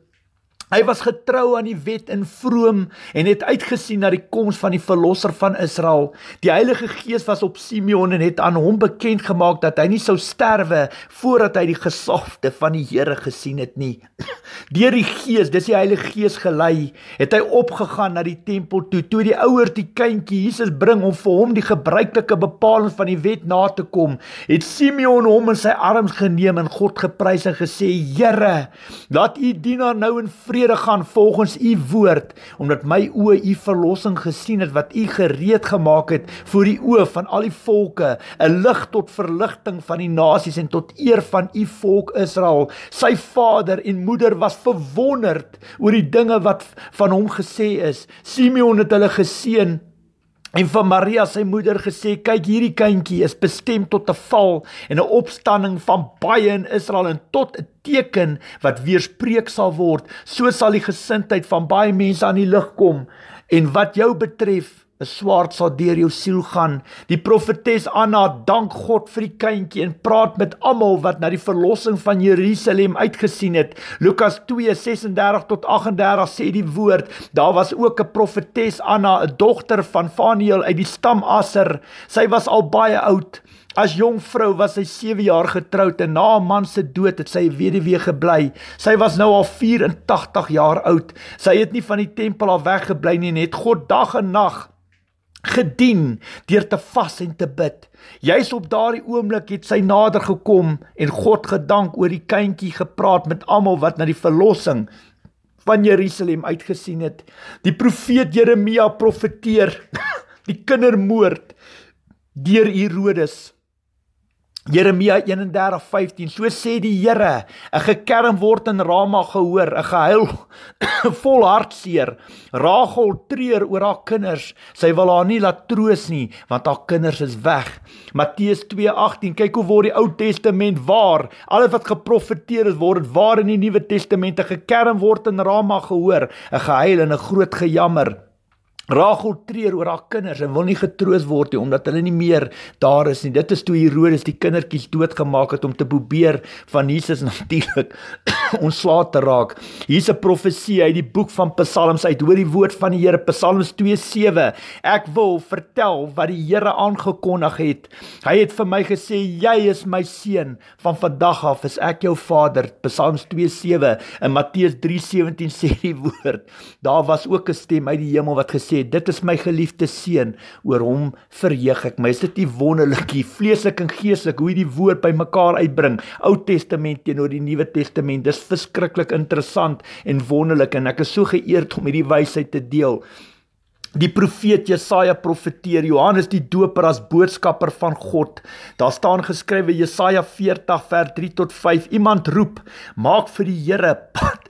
Hy was getrou aan die wet en vroom en het uitgesien na die koms van die verlosser van Israel. Die Heilige Gees was op Simeon en het aan hom bekend gemaak dat hy nie sou sterwe voordat hy die gesagte van die Here gesien het nie. (laughs) Deur die Gees, dis die Heilige Gees gelei, het hy opgegaan na die tempel toe, toe die ouer die kindjie Jesus bring om vir hom die gebruikelike bepaling van die wet na te kom. Het Simeon hom in sy arms geneem en God geprys en gesê: "Here, laat U dienaar nou in vrede vrede gaan volgens u woord omdat my oë u verlossing gesien het wat u gereed gemaak het vir die oë van al die volke 'n lig tot verligting van die nasies en tot eer van u volk Israel sy vader en moeder was verwonderd oor die dinge wat van hom gesê is Simeon het hulle geseën En vir Maria sy moeder gesê, kyk hierdie kindjie is bestem tot 'n val en 'n opstanding van baie in Israel en tot 'n teken wat weerspreek sal word. So sal die gesindheid van baie mense aan die lig kom. En wat jou betref, 'n swaard sal deur jou siel gaan. Die profetes Anna dank God vir die kindjie en praat met almal wat na die verlossing van Jerusalem uitgesien het. Lukas 2:36 tot 38 sê die woord, daar was ook 'n profetes Anna, 'n dogter van Faniel uit die stam Asser. Sy was al baie oud. As jong vrou was sy 7 jaar getroud en na haar man se dood het sy weduwee gebly. Sy was nou al 84 jaar oud. Sy het nie van die tempel af weggebly nie en het God dag en nag gedien deur te vas en te bid. Juist op daardie oomblik het sy nader gekom en God gedank oor die kindjie gepraat met almal wat na die verlossing van Jerusalem uitgesien het. Die profeet Jeremia profeteer (laughs) die kindermoord deur Herodes. Jeremia 31:15 So sê die Here, 'n gekerm word in Rama gehoor, 'n gehuil (coughs) vol hartseer. Rachel treur oor haar kinders. Sy wil haar nie laat troos nie, want haar kinders is weg. Matteus 2:18 Kyk hoe word die Ou Testament waar. Alles wat geprofeteer is, word waar in die Nuwe Testament. 'n Gekerm word in Rama gehoor, 'n gehuil en 'n groot gejammer. Rachel treur oor haar kinders en wil nie getroos word nie omdat hulle nie meer daar is nie. Dit is toe Herodes die kindertjies doodgemaak het om te probeer van Jesus natuurlik (coughs) ontslae te raak. Hier's 'n profesie uit die boek van Psalms uit. Hoor die woord van die Here Psalms 2:7. Ek wil vertel wat die Here aangekondig het. Hy het vir my gesê jy is my seun. Van vandag af is ek jou vader. Psalms 2:7 en Matteus 3:17 sê die woord. Daar was ook 'n stem uit die hemel wat gesê sê dit is my geliefde seun oor hom verheug ek my is dit die wonderlikie vleeslik en geeslik hoe hierdie woord by mekaar uitbring Ou Testament teenoor die Nuwe Testament dis verskriklik interessant en wonderlik en ek is so geëerd om hierdie wysheid te deel die profeet Jesaja profeteer, Johannes die Doper as boodskapper van God. Daar staan geskrywe Jesaja 40 vers 3 tot 5: Iemand roep, maak vir die Here pad,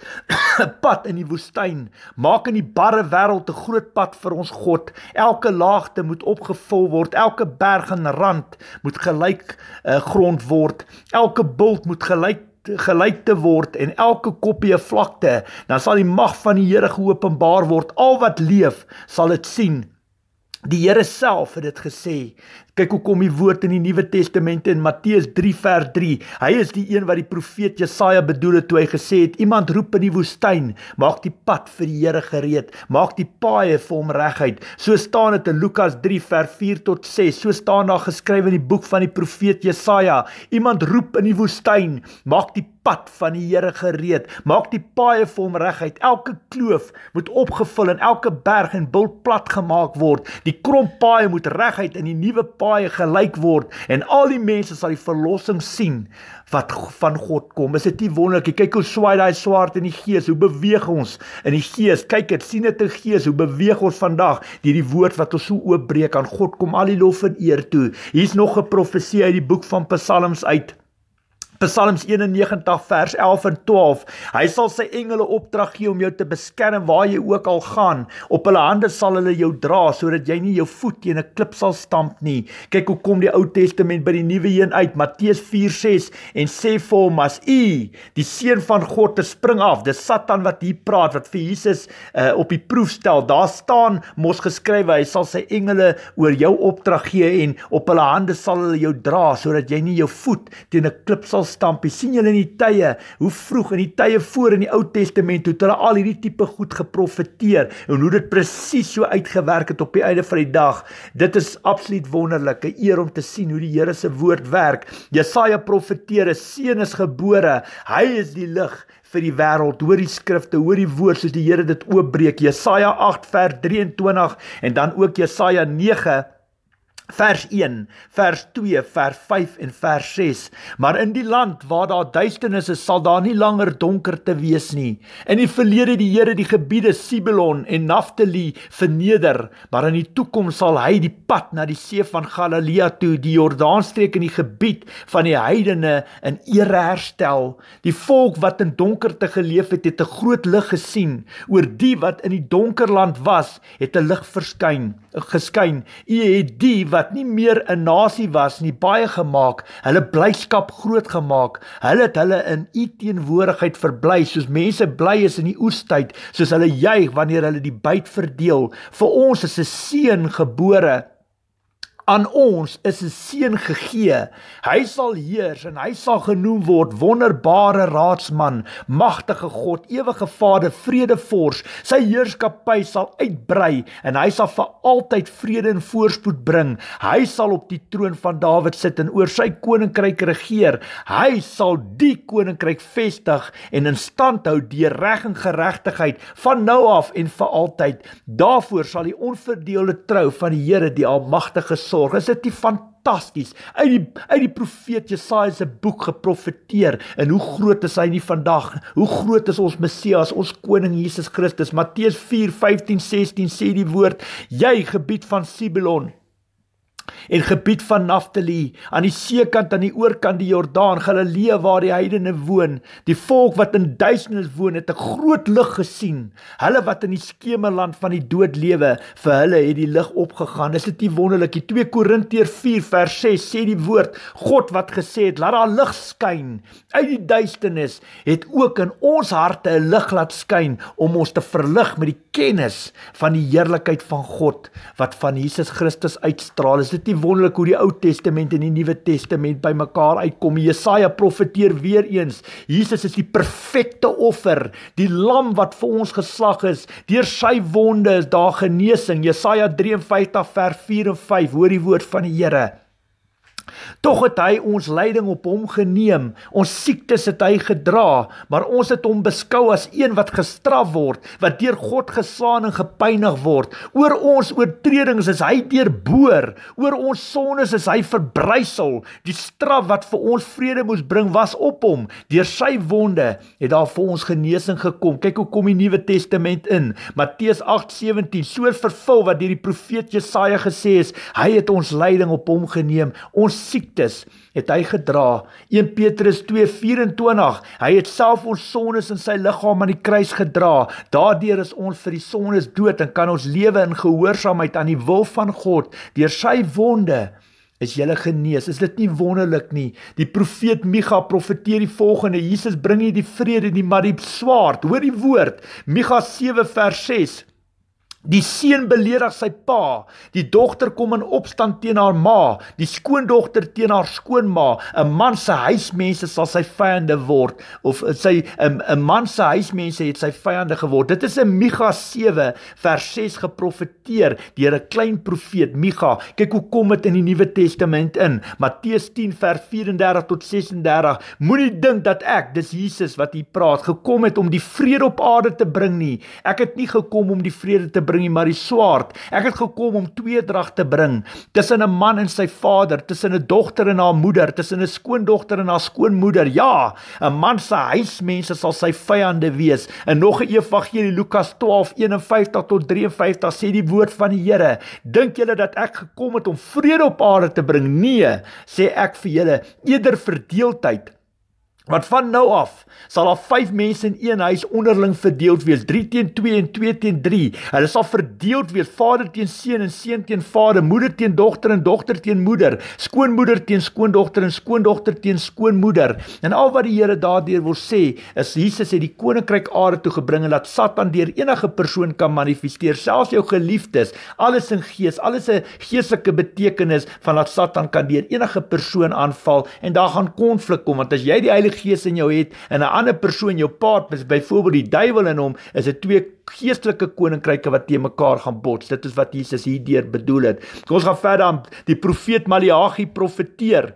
'n (coughs) pad in die woestyn, maak in die barre wêreld 'n groot pad vir ons God. Elke laagte moet opgevul word, elke berg en rand moet gelyk uh, grond word, elke bult moet gelyk gelyk te word en elke koppie 'n vlakte, dan sal die mag van die Here geopenbaar word. Al wat leef, sal dit sien. Die Here self het dit gesê. Kyk hoe kom die woord in die Nuwe Testament in Matteus 3 vers 3. Hy is die een wat die profeet Jesaja bedoel het toe hy gesê het: "Iemand roep in die woestyn, maak die pad vir die Here gereed, maak die paaie vir hom reguit." So staan dit in Lukas 3 vers 4 tot 6. So staan daar geskryf in die boek van die profeet Jesaja: "Iemand roep in die woestyn, maak die pad van die Here gereed, maak die paaie vir hom reguit. Elke kloof moet opgevul en elke berg en bult plat gemaak word. Die krom paaie moet reguit in die nuwe paaie gelyk word en al die mense sal die verlossing sien wat van God kom. Is dit nie wonderlik? Kyk hoe swaai daai swaard in die gees. Hoe beweeg ons in die gees? Kyk, dit sien dit in gees. Hoe beweeg ons vandag hierdie woord wat ons so oopbreek aan God kom al die lof en eer toe. Hier's nog 'n profesie uit die boek van Psalms uit Psalms 91 vers 11 en 12 Hy sal sy engele opdrag gee om jou te beskerm waar jy ook al gaan op hulle hande sal hulle jou dra sodat jy nie jou voet teen 'n klip sal stamp nie kyk hoe kom die Ou Testament by die Nuwe heen uit Matteus 4:6 en sê vir hom as u die seun van God te spring af dis Satan wat hier praat wat vir Jesus uh, op die proef stel daar staan mos geskrywe hy sal sy engele oor jou opdrag gee en op hulle hande sal hulle jou dra sodat jy nie jou voet teen 'n klip sal stampie. sien julle in die tye, hoe vroeg in die tye voor in die Ou Testament het hulle al hierdie tipe goed geprofeteer en hoe dit presies so uitgewerk het op die einde van die dag. Dit is absoluut wonderlike eer om te sien hoe die Here se woord werk. Jesaja profeteer, 'n seun is gebore. Hy is die lig vir die wêreld. Hoor die skrifte, hoor die woord soos die Here dit oopbreek. Jesaja 8 vers 23 en dan ook Jesaja 9 vers 1, vers 2, vers 5 en vers 6. Maar in die land waar daar duisternis is, sal daar nie langer donker te wees nie. In die verlede het die Here die gebiede Sibilon en Naphtali verneder, maar in die toekoms sal hy die pad na die see van Galilea toe, die Jordaanstreek in die gebied van die heidene in ere herstel. Die volk wat in donkerte geleef het, het 'n groot lig gesien. Oor die wat in die donker land was, het 'n lig verskyn, geskyn. U het die wat nie meer 'n nasie was nie, baie gemaak, hulle blyskap groot gemaak. Hulle het hulle in u teenwoordigheid verbly soos mense bly is in die oestyd, soos hulle juig wanneer hulle die byt verdeel. Vir ons is 'n seun gebore aan ons is 'n seën gegee. Hy sal heers en hy sal genoem word wonderbare raadsman, magtige God, ewige Vader, vredefors. Sy heerskappy sal uitbrei en hy sal vir altyd vrede en voorspoed bring. Hy sal op die troon van Dawid sit en oor sy koninkryk regeer. Hy sal die koninkryk vestig en in stand hou deur reg en geregtigheid van nou af en vir altyd. Daarvoor sal die onverdeelde trou van die Here, die Almagtige, sal gesorg. Is dit nie fantasties? Uit die uit die profeet Jesaja se boek geprofeteer en hoe groot is hy nie vandag? Hoe groot is ons Messias, ons koning Jesus Christus? Matteus 4:15-16 sê die woord: "Jy gebied van Sibilon, en gebied van Naftali aan die seekant aan die oorkant die Jordaan Galilea waar die heidene woon die volk wat in duisendes woon het 'n groot lig gesien hulle wat in die skemerland van die dood lewe vir hulle het die lig opgegaan is dit nie wonderlik die 2 Korintiërs 4 vers 6 sê die woord God wat gesê het laat daar lig skyn uit die duisternis het ook in ons harte 'n lig laat skyn om ons te verlig met die kennis van die heerlikheid van God wat van Jesus Christus uitstraal is dit nie wonderlik hoe die Ou Testament en die Nuwe Testament bymekaar uitkom. Jesaja profeteer weer eens. Jesus is die perfekte offer, die lam wat vir ons geslag is. Deur sy wonde is daar genesing. Jesaja 53 vers 4 en 5. Hoor die woord van die Here. Tog het hy ons lyding op hom geneem, ons siektes het hy gedra, maar ons het hom beskou as een wat gestraf word, wat deur God geslaan en gepynig word. Oor ons oortredings is hy deurboor, oor ons sondes is hy verbrysel. Die straf wat vir ons vrede moes bring was op hom. Deur sy wonde het daar vir ons genesing gekom. Kyk hoe kom die Nuwe Testament in. Matteus 8:17 so vervul wat deur die profeet Jesaja gesê is, hy het ons lyding op hom geneem. Ons siektes het hy gedra. 1 Petrus 2:24. Hy het self ons sondes in sy liggaam aan die kruis gedra. Daardeur is ons vir die sondes dood en kan ons lewe in gehoorsaamheid aan die wil van God. Deur sy wonde is jy genees. Is dit nie wonderlik nie? Die profeet Micha profeteer die volgende: Jesus bring nie die vrede nie, maar die swaard. Hoor die woord. Micha 7:6. Die seun beledig sy pa, die dogter kom in opstand teen haar ma, die skoondogter teen haar skoonma. 'n Man se huismense sal sy vyande word of eh, sy 'n 'n man se huismense het sy vyande geword. Dit is in Micha 7 vers 6 geprofeteer deur 'n klein profeet Micha. Kyk hoe kom dit in die Nuwe Testament in. Matteus 10 vers 34 tot 36. Moenie dink dat ek, dis Jesus wat hier praat, gekom het om die vrede op aarde te bring nie. Ek het nie gekom om die vrede te bring bring jy maar die swaard. Ek het gekom om tweedrag te bring tussen 'n man en sy vader, tussen 'n dogter en haar moeder, tussen 'n skoondogter en haar skoonmoeder. Ja, 'n man se huismense sal sy vyande wees. En nog 'n evangelie Lukas 12:51 tot 53 sê die woord van die Here: Dink julle dat ek gekom het om vrede op aarde te bring? Nee, sê ek vir julle, eerder verdeeldheid Want van nou af sal daar 5 mense in een huis onderling verdeel wees, 3 teen 2 en 2 teen 3. Hulle sal verdeel wees: vader teen seun en seun teen vader, moeder teen dogter en dogter teen moeder, skoonmoeder teen skoondogter en skoondogter teen skoonmoeder. En al wat die Here daardeur wil sê, is Jesus het die koninkryk aarde toe gebring en laat Satan deur enige persoon kan manifesteer, selfs jou geliefdes, alles in gees, alles 'n geestelike betekenis van dat Satan kan deur enige persoon aanval en daar gaan konflik kom, want as jy die Heilige Gees in jou het en 'n ander persoon jou paart is byvoorbeeld die duiwel in hom is dit twee geestelike koninkryke wat teen mekaar gaan bots dit is wat Jesus hierdeur bedoel het ons gaan verder aan die profeet Maleagi profeteer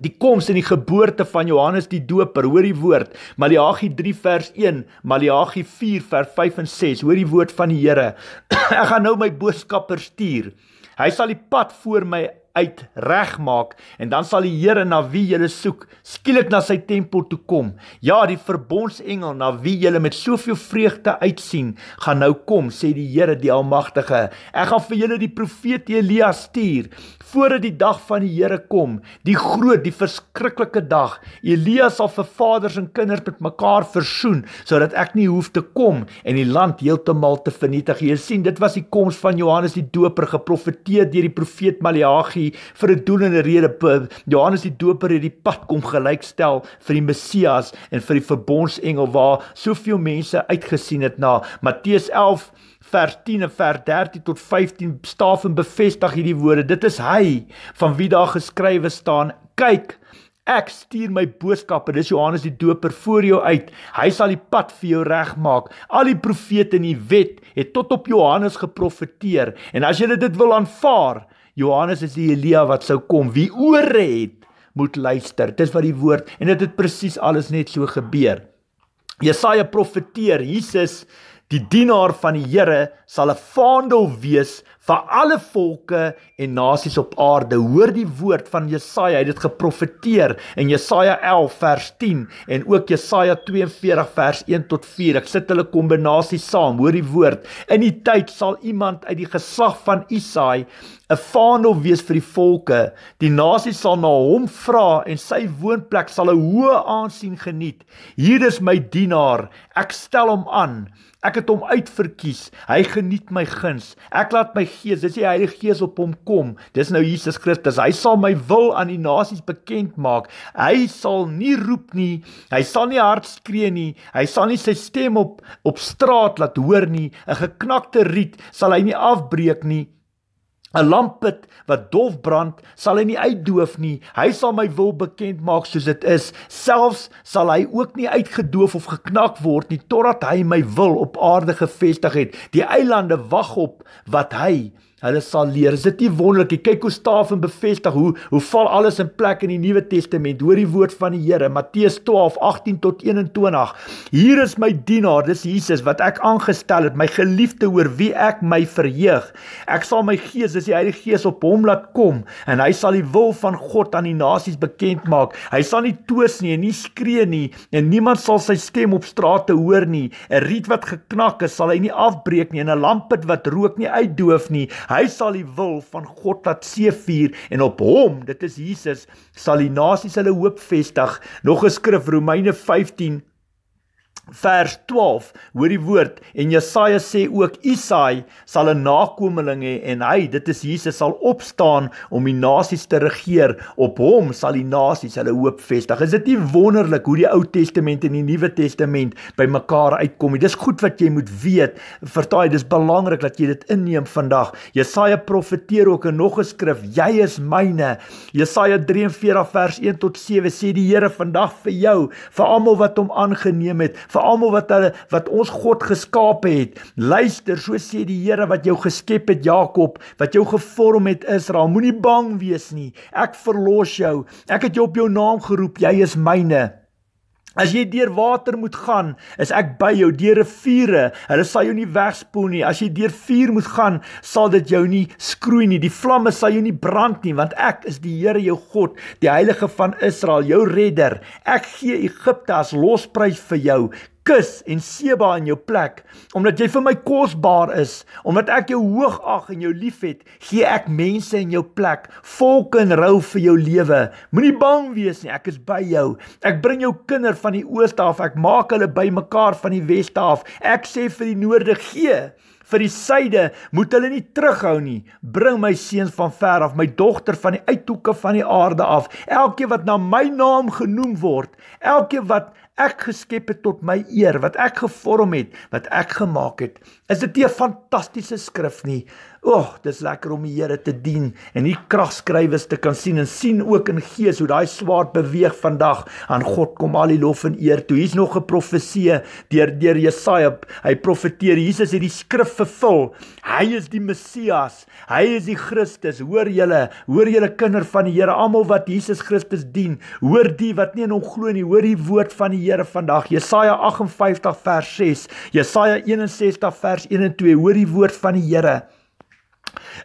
die koms en die geboorte van Johannes die Doper hoor die woord Maleagi 3 vers 1 Maleagi 4 vers 5 en 6 hoor die woord van die Here (clears throat) ek gaan nou my boodskapper stuur Hy sal die pad voor my uit regmaak en dan sal die Here na wie jy soek skielik na sy tempel toe kom. Ja, die verbondsengel na wie jy met soveel vreugde uitsien, gaan nou kom, sê die Here die Almagtige. Ek gaan vir julle die profeet Elia stuur voordat die dag van die Here kom, die groot, die verskriklike dag. Elia sal vir vaders en kinders met mekaar versoen sodat ek nie hoef te kom en die land heeltemal te vernietig. Jy sien, dit was die koms van Johannes die Doper geprofeteer deur die profeet Maleagi hy vir 'n doel en 'n rede Johannes die Doper het die pad kom gelykstel vir die Messias en vir die verbondsengel waar soveel mense uitgesien het na Matteus 11 vers 10 en vers 13 tot 15 staaf en bevestig hierdie woorde dit is hy van wie daar geskrywe staan kyk ek stuur my boodskappe dis Johannes die Doper voor jou uit hy sal die pad vir jou regmaak al die profete in die wet het tot op Johannes geprofeteer en as jy dit wil aanvaar Johannes is die Elia wat sou kom. Wie ore het, moet luister. Dis wat die woord en dit het, het presies alles net so gebeur. Jesaja profeteer, Jesus, die dienaar van die Here, sal 'n vaandel wees vir alle volke en nasies op aarde. Hoor die woord van Jesaja, hy het dit geprofeteer in Jesaja 11 vers 10 en ook Jesaja 42 vers 1 tot 4. Ek sit hulle kombinasie saam. Hoor die woord. In die tyd sal iemand uit die gesag van Isaai 'n vaandel wees vir die volke. Die nasies sal na hom vra en sy woonplek sal 'n hoë aansien geniet. Hier is my dienaar. Ek stel hom aan. Ek het hom uitverkies. Hy geniet my guns. Ek laat my gees, dis die Heilige Gees op hom kom. Dis nou Jesus Christus. Hy sal my wil aan die nasies bekend maak. Hy sal nie roep nie. Hy sal nie hard skree nie. Hy sal nie sy stem op op straat laat hoor nie. 'n Geknakte riet sal hy nie afbreek nie. 'n lampet wat dof brand, sal hy nie uitdoof nie. Hy sal my wil bekend maak soos dit is. Selfs sal hy ook nie uitgedoof of geknak word nie totdat hy my wil op aarde gevestig het. Die eilande wag op wat hy hulle sal leer. Is dit nie wonderlik nie? Kyk hoe staaf en bevestig hoe hoe val alles in plek in die Nuwe Testament. Hoor die woord van die Here, Matteus 12:18 tot 21. Hier is my dienaar, dis Jesus wat ek aangestel het, my geliefde oor wie ek my verheug. Ek sal my Gees, dis die Heilige Gees op hom laat kom en hy sal die wil van God aan die nasies bekend maak. Hy sal nie twis nie en nie skree nie en niemand sal sy stem op straat te hoor nie. 'n Riet wat geknak is, sal hy nie afbreek nie en 'n lamp wat rook nie uitdoof nie. Hy sal die wil van God laat seëvier en op hom, dit is Jesus, sal die nasies hulle hoop vestig. Nog 'n skrif Romeine 15 vers 12 hoor die woord en Jesaja sê ook Isaai sal 'n nakomeling hê en hy dit is Jesus sal opstaan om die nasies te regeer op hom sal die nasies hulle hoop vestig is dit nie wonderlik hoe die Ou Testament en die Nuwe Testament bymekaar uitkom dit is goed wat jy moet weet vertaai dis belangrik dat jy dit inneem vandag Jesaja profeteer ook in nog 'n skrif jy is myne Jesaja 43 vers 1 tot 7 sê die Here vandag vir jou vir almal wat hom aangeneem het vir vir almal wat hulle wat ons God geskaap het. Luister, so sê die Here wat jou geskep het Jakob, wat jou gevorm het Israel, moenie bang wees nie. Ek verlos jou. Ek het jou op jou naam geroep. Jy is myne. As jy deur water moet gaan, is ek by jou deur riviere. Hulle sal jou nie wegspoel nie. As jy deur vuur moet gaan, sal dit jou nie skroei nie. Die vlamme sal jou nie brand nie, want ek is die Here jou God, die Heilige van Israel, jou redder. Ek gee Egipte as losprys vir jou kus en Seba in jou plek, omdat jy vir my kosbaar is, omdat ek jou hoog ag en jou liefhet, gee ek mense in jou plek, volke en rou vir jou lewe. Moenie bang wees nie, ek is by jou. Ek bring jou kinders van die ooste af, ek maak hulle bymekaar van die weste af. Ek sê vir die noorde gee vir die syde moet hulle nie terughou nie bring my seuns van ver af my dogter van die uithoeke van die aarde af elkeen wat na my naam genoem word elkeen wat ek geskep het tot my eer, wat ek gevorm het, wat ek gemaak het. Is dit nie 'n fantastiese skrif nie? O, oh, dis lekker om die Here te dien en hier kragskrywes te kan sien en sien ook in gees hoe daai swaard beweeg vandag. Aan God kom al die lof en eer toe. Hier's nog 'n profeesie deur deur Jesaja. Hy profeteer Jesus het die skrif vervul. Hy is die Messias. Hy is die Christus. Hoor julle, hoor julle kinders van die Here, almal wat Jesus Christus dien, hoor die wat nie in hom glo nie, hoor die woord van die Here vandag. Jesaja 58 vers 6, Jesaja 61 vers 1 en 2. Hoor die woord van die Here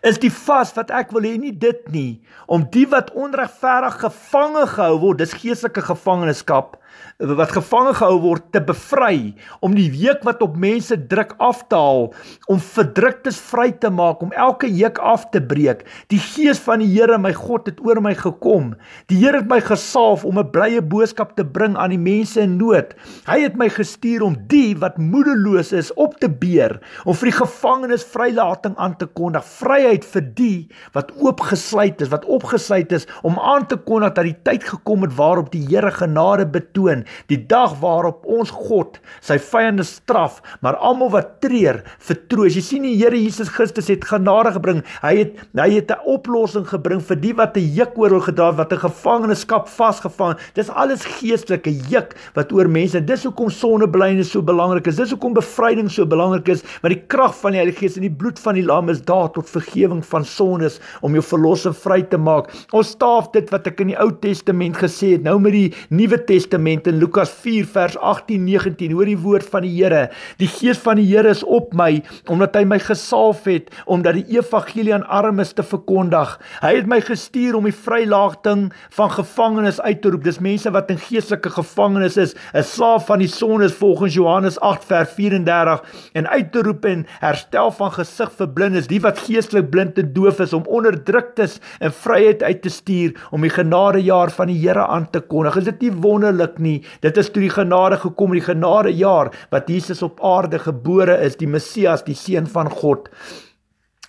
is die vas wat ek wil hê nie dit nie om die wat onregverdig gevange gehou word dis geestelike gevangenskap wat gevange gehou word te bevry, om die juk wat op mense druk af te haal, om verdruktes vry te maak, om elke juk af te breek. Die gees van die Here, my God, het oor my gekom. Die Here het my gesalf om 'n blye boodskap te bring aan die mense in nood. Hy het my gestuur om die wat moedeloos is op te beer, om vir die gevangenes vrylating aan te kondig, vryheid vir die wat oopgesluit is, wat opgesluit is om aan te kondig dat die tyd gekom het waarop die Here genade betoon die dag waarop ons God sy vyande straf, maar almal wat treur, vertroos. Jy sien die Here Jesus Christus het genade gebring. Hy het hy het 'n oplossing gebring vir die wat 'n juk oor hul gedra het, wat 'n gevangenskap vasgevang. Dis alles geestelike juk wat oor mense. Dis hoekom sonneblyding so belangrik is. Dis hoekom bevryding so belangrik is, want die krag van die Heilige Gees in die bloed van die Lam is daar tot vergifnis van sondes om jou verlosser vry te maak. Ons staaf dit wat ek in die Ou Testament gesê het, nou met die Nuwe Testament en in Lukas 4 vers 18-19 hoor die woord van die Here. Die Gees van die Here is op my omdat hy my gesalf het om dat die evangelie aan armes te verkondig. Hy het my gestuur om die vrylating van gevangenes uit te roep. Dis mense wat in geestelike gevangenes is, 'n slaaf van die son is volgens Johannes 8 vers 34 en uit te roep en herstel van gesig vir blindes, die wat geestelik blind en doof is om onderdruktes in vryheid uit te stuur om die genadejaar van die Here aan te kondig. Is dit nie wonderlik nie Dit is toe die genade gekom, die genade jaar wat Jesus op aarde gebore is, die Messias, die seun van God.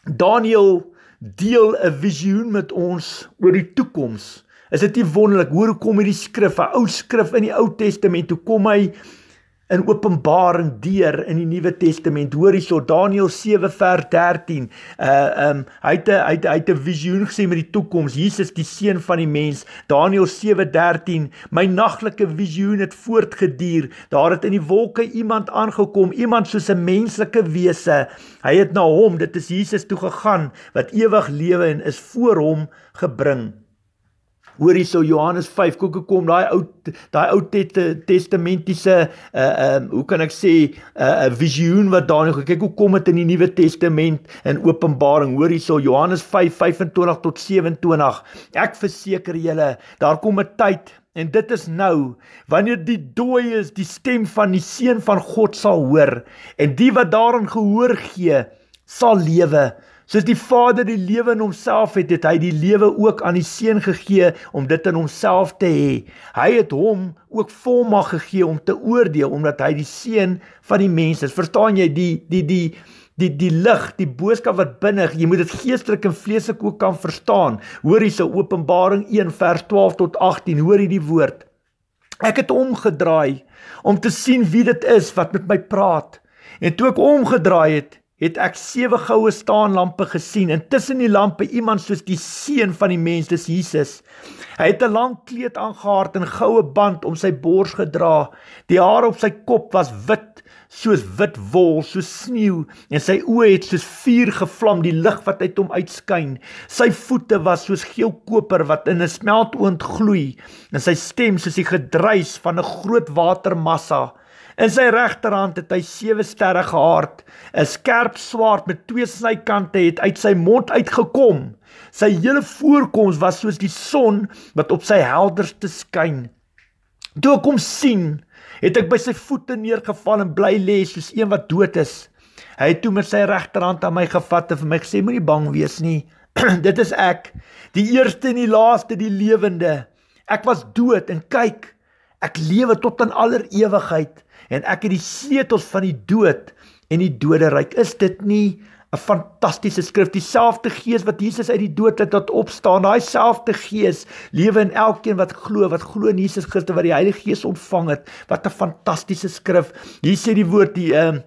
Daniël deel 'n visioen met ons oor die toekoms. Is dit nie wonderlik hoe kom hierdie skrif, 'n ou skrif in die Ou Testament, hoe kom hy in Openbaring deur in die Nuwe Testament. Hoor hierso Daniël 7 vers 13. Uh um hy het hy het hy het 'n visioen gesien met die toekoms. Jesus die seun van die mens. Daniël 7:13. My naglike visioen het voortgeduur. Daar het in die wolke iemand aangekom, iemand soos 'n menslike wese. Hy het na hom, dit is Jesus toe gegaan wat ewig lewe en is voor hom gebring hoor hierso Johannes 5 koeke kom daai ou daai ou testamentiese uh um hoe kan ek sê 'n uh, eh, eh, visioen wat daar nog kyk hoe kom dit in die Nuwe Testament in Openbaring hoor hierso Johannes 5:25 tot 27 ek verseker julle daar kom 'n tyd En dit is nou wanneer die dooies die stem van die seun van God sal hoor en die wat daarin gehoor gee sal lewe. Soos die Vader die lewe in homself het, het hy die lewe ook aan die seun gegee om dit in homself te hê. Hy het hom ook volmag gegee om te oordeel omdat hy die seun van die mens is. Verstaan jy die die die die die lig, die boodskap wat binne, jy moet dit geestelik en vleeslik ook kan verstaan. Hoor hierse Openbaring 1 vers 12 tot 18, hoor hierdie woord. Ek het omgedraai om te sien wie dit is wat met my praat. En toe ek omgedraai het, het ek sewe goue staanlampe gesien en tussen die lampe iemand soos die seun van die mens dis Jesus. Hy het 'n lang kleed aangetree en goue band om sy bors gedra. Die haar op sy kop was wit soos wit wol, soos sneeu en sy oë het soos vuur gevlam die lig wat uit hom uitskyn. Sy voete was soos geel koper wat in 'n smeltoond gloei en sy stem soos die gedruis van 'n groot watermassa. In sy regterhand het hy sewe sterre gehard. 'n Skerp swaard met twee snykante het uit sy mond uitgekom. Sy hele voorkoms was soos die son wat op sy helderste skyn. Toe ek hom sien, het ek by sy voete neergeval en bly lê soos een wat dood is. Hy het toe met sy regterhand aan my gevat en vir my gesê: "Moenie bang wees nie. (clears throat) Dit is ek, die eerste en die laaste, die lewende. Ek was dood en kyk, ek lewe tot in aller ewigheid." en ek het die sleutels van die dood en die doderyk. Is dit nie 'n fantastiese skrif? Dieselfde Gees wat Jesus uit die dood het laat opstaan, daai selfde Gees lewe in elkeen wat glo, wat glo in Jesus Christus wat die Heilige Gees ontvang het. Wat 'n fantastiese skrif. Hier sê die woord die ehm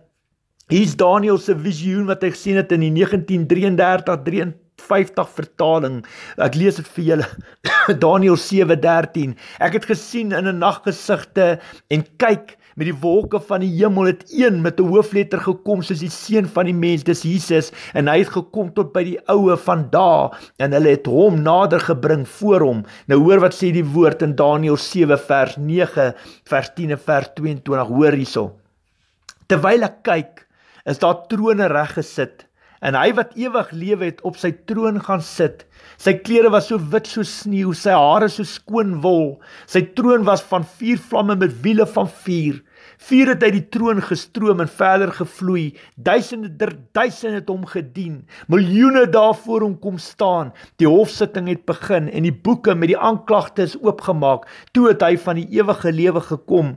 hier's Daniël se visioen wat hy gesien het in die 1933-33 50 vertaling. Ek lees dit vir julle. (coughs) Daniël 7:13. Ek het gesien in 'n nag gesigte en kyk met die wolke van die hemel het een met 'n hoofletter gekom soos die seun van die mens dis Jesus en hy het gekom tot by die oue van daar en hulle het hom nader gebring voor hom nou hoor wat sê die woord in Daniël 7 vers 9 vers 10 en vers 22 hoor hierso terwyl ek kyk is daar trone reg gesit En hy wat ewig lewe het op sy troon gaan sit. Sy klere was so wit so sneeu, sy hare so skoon wol. Sy troon was van vuur vlamme met wiele van vuur. Vuur het uit die troon gestroom en verder gevloei. Duisende der duisende het hom gedien. Miljoene daarvoor hom kom staan. Die hofsitting het begin en die boeke met die aanklagte is oopgemaak. Toe het hy van die ewige lewe gekom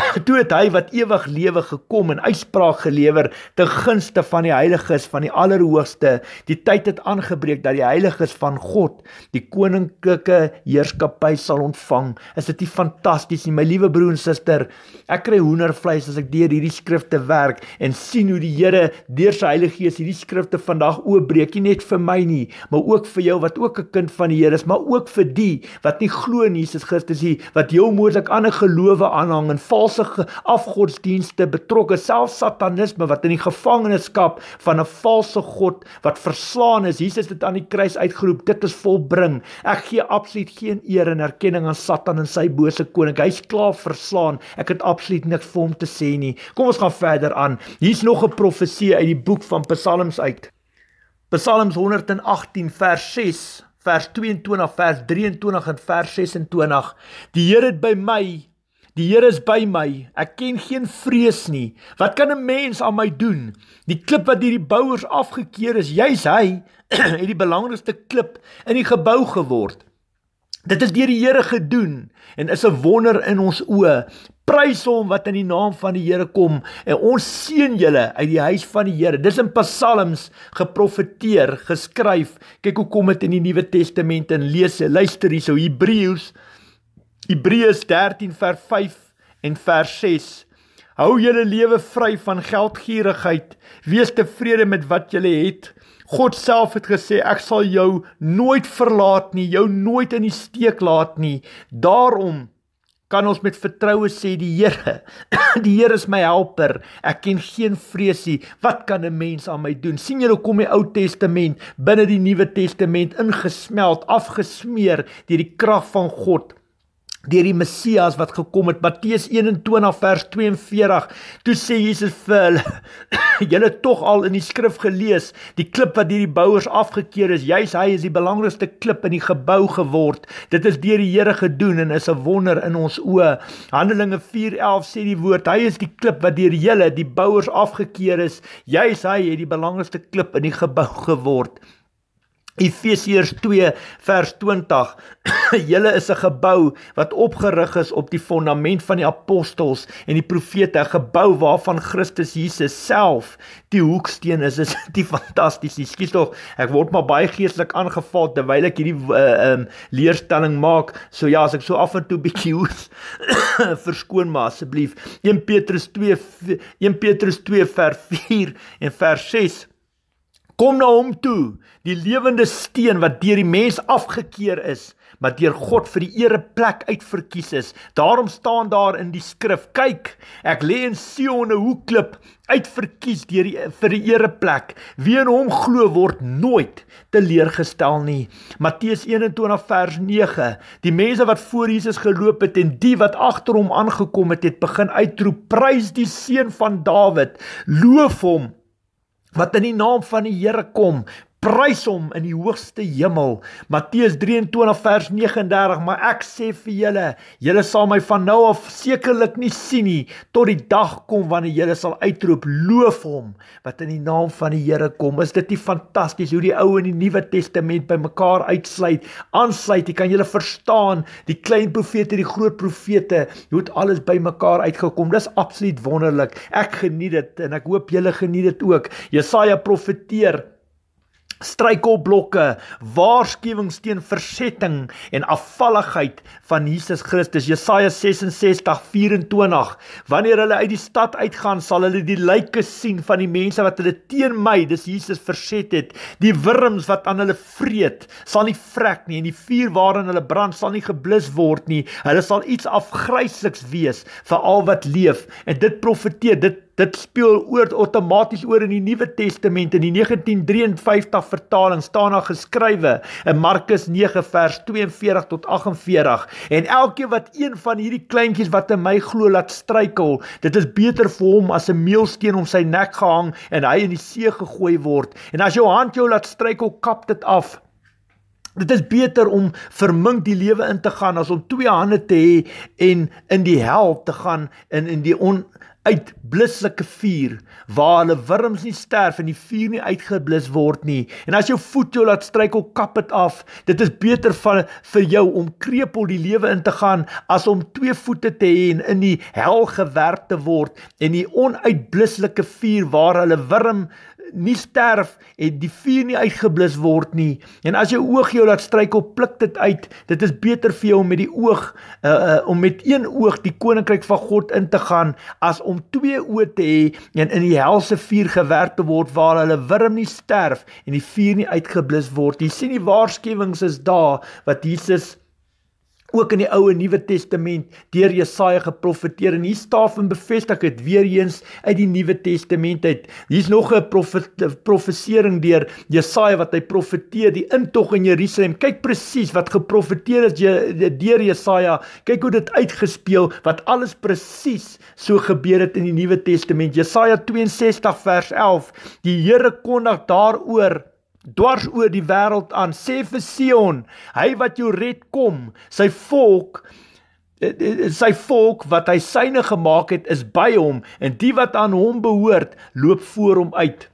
(coughs) toe het hy wat ewig lewe gekom en uitspraak gelewer te gunste van die heiliges van die allerhoogste die tyd het aangebreek dat die heiliges van God die koninklike heerskappy sal ontvang is dit nie fantasties nie my liewe broer en suster ek kry hoendervleis as ek deur hierdie skrifte werk en sien hoe die Here deur sy Heilige Gees hierdie skrifte vandag oopbreek nie net vir my nie maar ook vir jou wat ook 'n kind van die Here is maar ook vir die wat nie glo in Jesus Christus nie wat jou moontlik ander gelowe aanhang en val valse afgodsdienste betrokke, selfs satanisme wat in die gevangenskap van 'n valse god wat verslaan is. Jesus het aan die kruis uitgeroep, dit is volbring. Ek gee absoluut geen eer en erkenning aan Satan en sy bose koning. Hy's klaar verslaan. Ek het absoluut niks vir hom te sê nie. Kom ons gaan verder aan. Hier's nog 'n profesie uit die boek van Psalms uit. Psalms 118 vers 6 vers 22 vers 23 en vers 26 Die Here het by my Die Here is by my. Ek ken geen vrees nie. Wat kan 'n mens aan my doen? Die klip wat deur die bouers afgekeer is, juis hy (clears throat) het die belangrikste klip in die gebou geword. Dit is deur die Here gedoen en is 'n wonder in ons oë. Prys hom wat in die naam van die Here kom en ons seën julle uit die huis van die Here. Dis in Psalms geprofeteer, geskryf. Kyk hoe kom dit in die Nuwe Testament en lees, luister hierso Hebreërs Hebreërs 13 vers 5 en vers 6. Hou julle lewe vry van geldgierigheid. Wees tevrede met wat jy het. God self het gesê ek sal jou nooit verlaat nie, jou nooit in die steek laat nie. Daarom kan ons met vertroue sê die Here, (coughs) die Here is my helper. Ek ken geen vreesie. Wat kan 'n mens aan my doen? sien julle kom die Ou Testament binne die Nuwe Testament ingesmelt, afgesmeer deur die krag van God deur die Messias wat gekom het. Matteus 21 vers 42. Toe sê Jesus vir hulle: (coughs) "Julle het tog al in die skrif gelees, die klip wat deur die bouers afgekeur is, juis hy is die belangrikste klip in die gebou geword. Dit is deur die Here gedoen en is 'n wonder in ons oë." Handelinge 4:11 sê die woord: "Hy is die klip wat deur julle, die bouers afgekeur is, juis hy het die belangrikste klip in die gebou geword." Efesiërs 2 vers 20 (coughs) Julle is 'n gebou wat opgerig is op die fondament van die apostels en die profete, 'n gebou waarvan Christus Jesus self die hoeksteen is. Dis (laughs) die fantasties. Skielik tog, ek word maar baie geestelik aangeval terwyl ek hierdie uh, um leerstelling maak. So ja, as ek so af en toe bietjie hoes, (coughs) verskoon maar asseblief. 1 Petrus 2 1 Petrus 2 vers 4 en vers 6 Kom na hom toe, die lewende steen wat deur die mens afgekeur is, maar deur God vir die ere plek uitverkies is. Daarom staan daar in die skrif: "Kyk, ek lê in Sion 'n hoekklip, uitverkies deur die vir die ere plek. Wie in hom glo word nooit teleurgestel nie." Matteus 21 vers 9. Die mense wat voor Jesus geloop het en die wat agter hom aangekom het, het begin uitroep: "Prys die seun van Dawid, loof hom." wat in die naam van die Here kom prys hom in die hoogste hemel. Matteus 23 vers 39, maar ek sê vir julle, julle sal my van nou af sekerlik nie sien nie tot die dag kom wanneer julle sal uitroep loof hom wat in die naam van die Here kom. Is dit nie fantasties hoe die Ou en die Nuwe Testament by mekaar uitsluit, aansluit? Jy kan julle verstaan, die klein profete en die groot profete, hoe dit alles by mekaar uitgekom. Dis absoluut wonderlik. Ek geniet dit en ek hoop julle geniet dit ook. Jesaja profeteer struikelblokke, waarskuwings teen versetting en afvalligheid van Jesus Christus. Jesaja 66:24. Wanneer hulle uit die stad uitgaan, sal hulle die lyke sien van die mense wat hulle teen my, dis Jesus verset het. Die wurms wat aan hulle vreet, sal nie vrek nie en die vuur waarin hulle brand sal nie geblus word nie. Hulle sal iets afgryseliks wees vir al wat leef. En dit profeteer dit dit speel oor outomaties oor in die Nuwe Testament in die 1953 vertaling staan daar geskrywe in Markus 9 vers 42 tot 48 en elkeen wat een van hierdie kleintjies wat in my glo laat struikel dit is beter vir hom as 'n meelsteen om sy nek gehang en hy in die see gegooi word en as jou hand jou laat struikel kap dit af Dit is beter om vermink die lewe in te gaan as om twee hande te hê en in die hel te gaan in in die on, uit blusselike vuur waar hulle wurms nie sterf en die vuur nie uitgeblus word nie en as jou voet jou laat struikel kap dit af dit is beter van, vir jou om krepel die lewe in te gaan as om twee voete te hê en in die hel gewerp te word en die onuitblusselike vuur waar hulle wurm nie sterf en die vuur nie uitgeblus word nie. En as jou oog jou laat struikel, pluk dit uit. Dit is beter vir jou om met die oog uh, uh om met een oog die koninkryk van God in te gaan as om twee oë te hê en in die helse vuur gewerp te word waar hulle wurm nie sterf en die vuur nie uitgeblus word nie. Sien die waarskuwings is daar wat Jesus ook in die Ou en Nuwe Testament deur Jesaja geprofeteer en hier staan van bevestig dit weer eens uit die Nuwe Testament uit. Hier's nog 'n profetering deur Jesaja wat hy profeteer die intog in Jerusalem. Kyk presies wat geprofeteer is deur Jesaja. Kyk hoe dit uitgespeel wat alles presies so gebeur het in die Nuwe Testament. Jesaja 62 vers 11. Die Here kondig daaroor dwars oor die wêreld aan. Sê vir Sion, hy wat jou red kom, sy volk eh, eh, sy volk wat hy syne gemaak het is by hom en die wat aan hom behoort loop voor hom uit.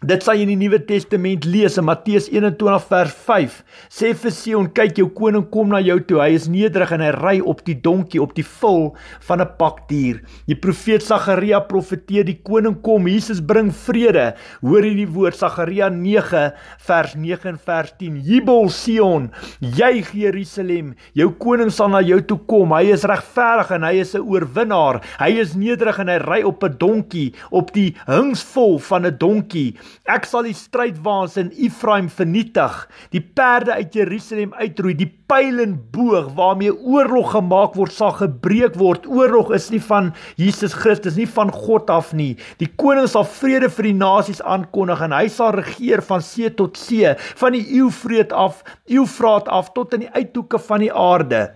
Dit sal jy in die Nuwe Testament lees in Matteus 21 vers 5. Sê vir Sion, kyk jou koning kom na jou toe. Hy is nederig en hy ry op die donkie, op die vul van 'n pakdier. Die profeet Sagaria profeteer die koning kom, Jesus bring vrede. Hoor hierdie woord Sagaria 9 vers 9 en vers 10. Jubel Sion, juig Jerusalem. Jou koning sal na jou toe kom. Hy is regverdig en hy is 'n oorwinnaar. Hy is nederig en hy ry op 'n donkie, op die hingsvul van 'n donkie. Ek sal die strydwaans in Efraim vernietig, die perde uit Jerusalem uitroei, die pyl en boog waarmee oorlog gemaak word sal gebreek word. Oorlog is nie van Jesus Christus nie, van God af nie. Die koning sal vrede vir die nasies aankondig en hy sal regeer van see tot see, van die eeuvreed af, eeuvraat af tot in die uithoeke van die aarde.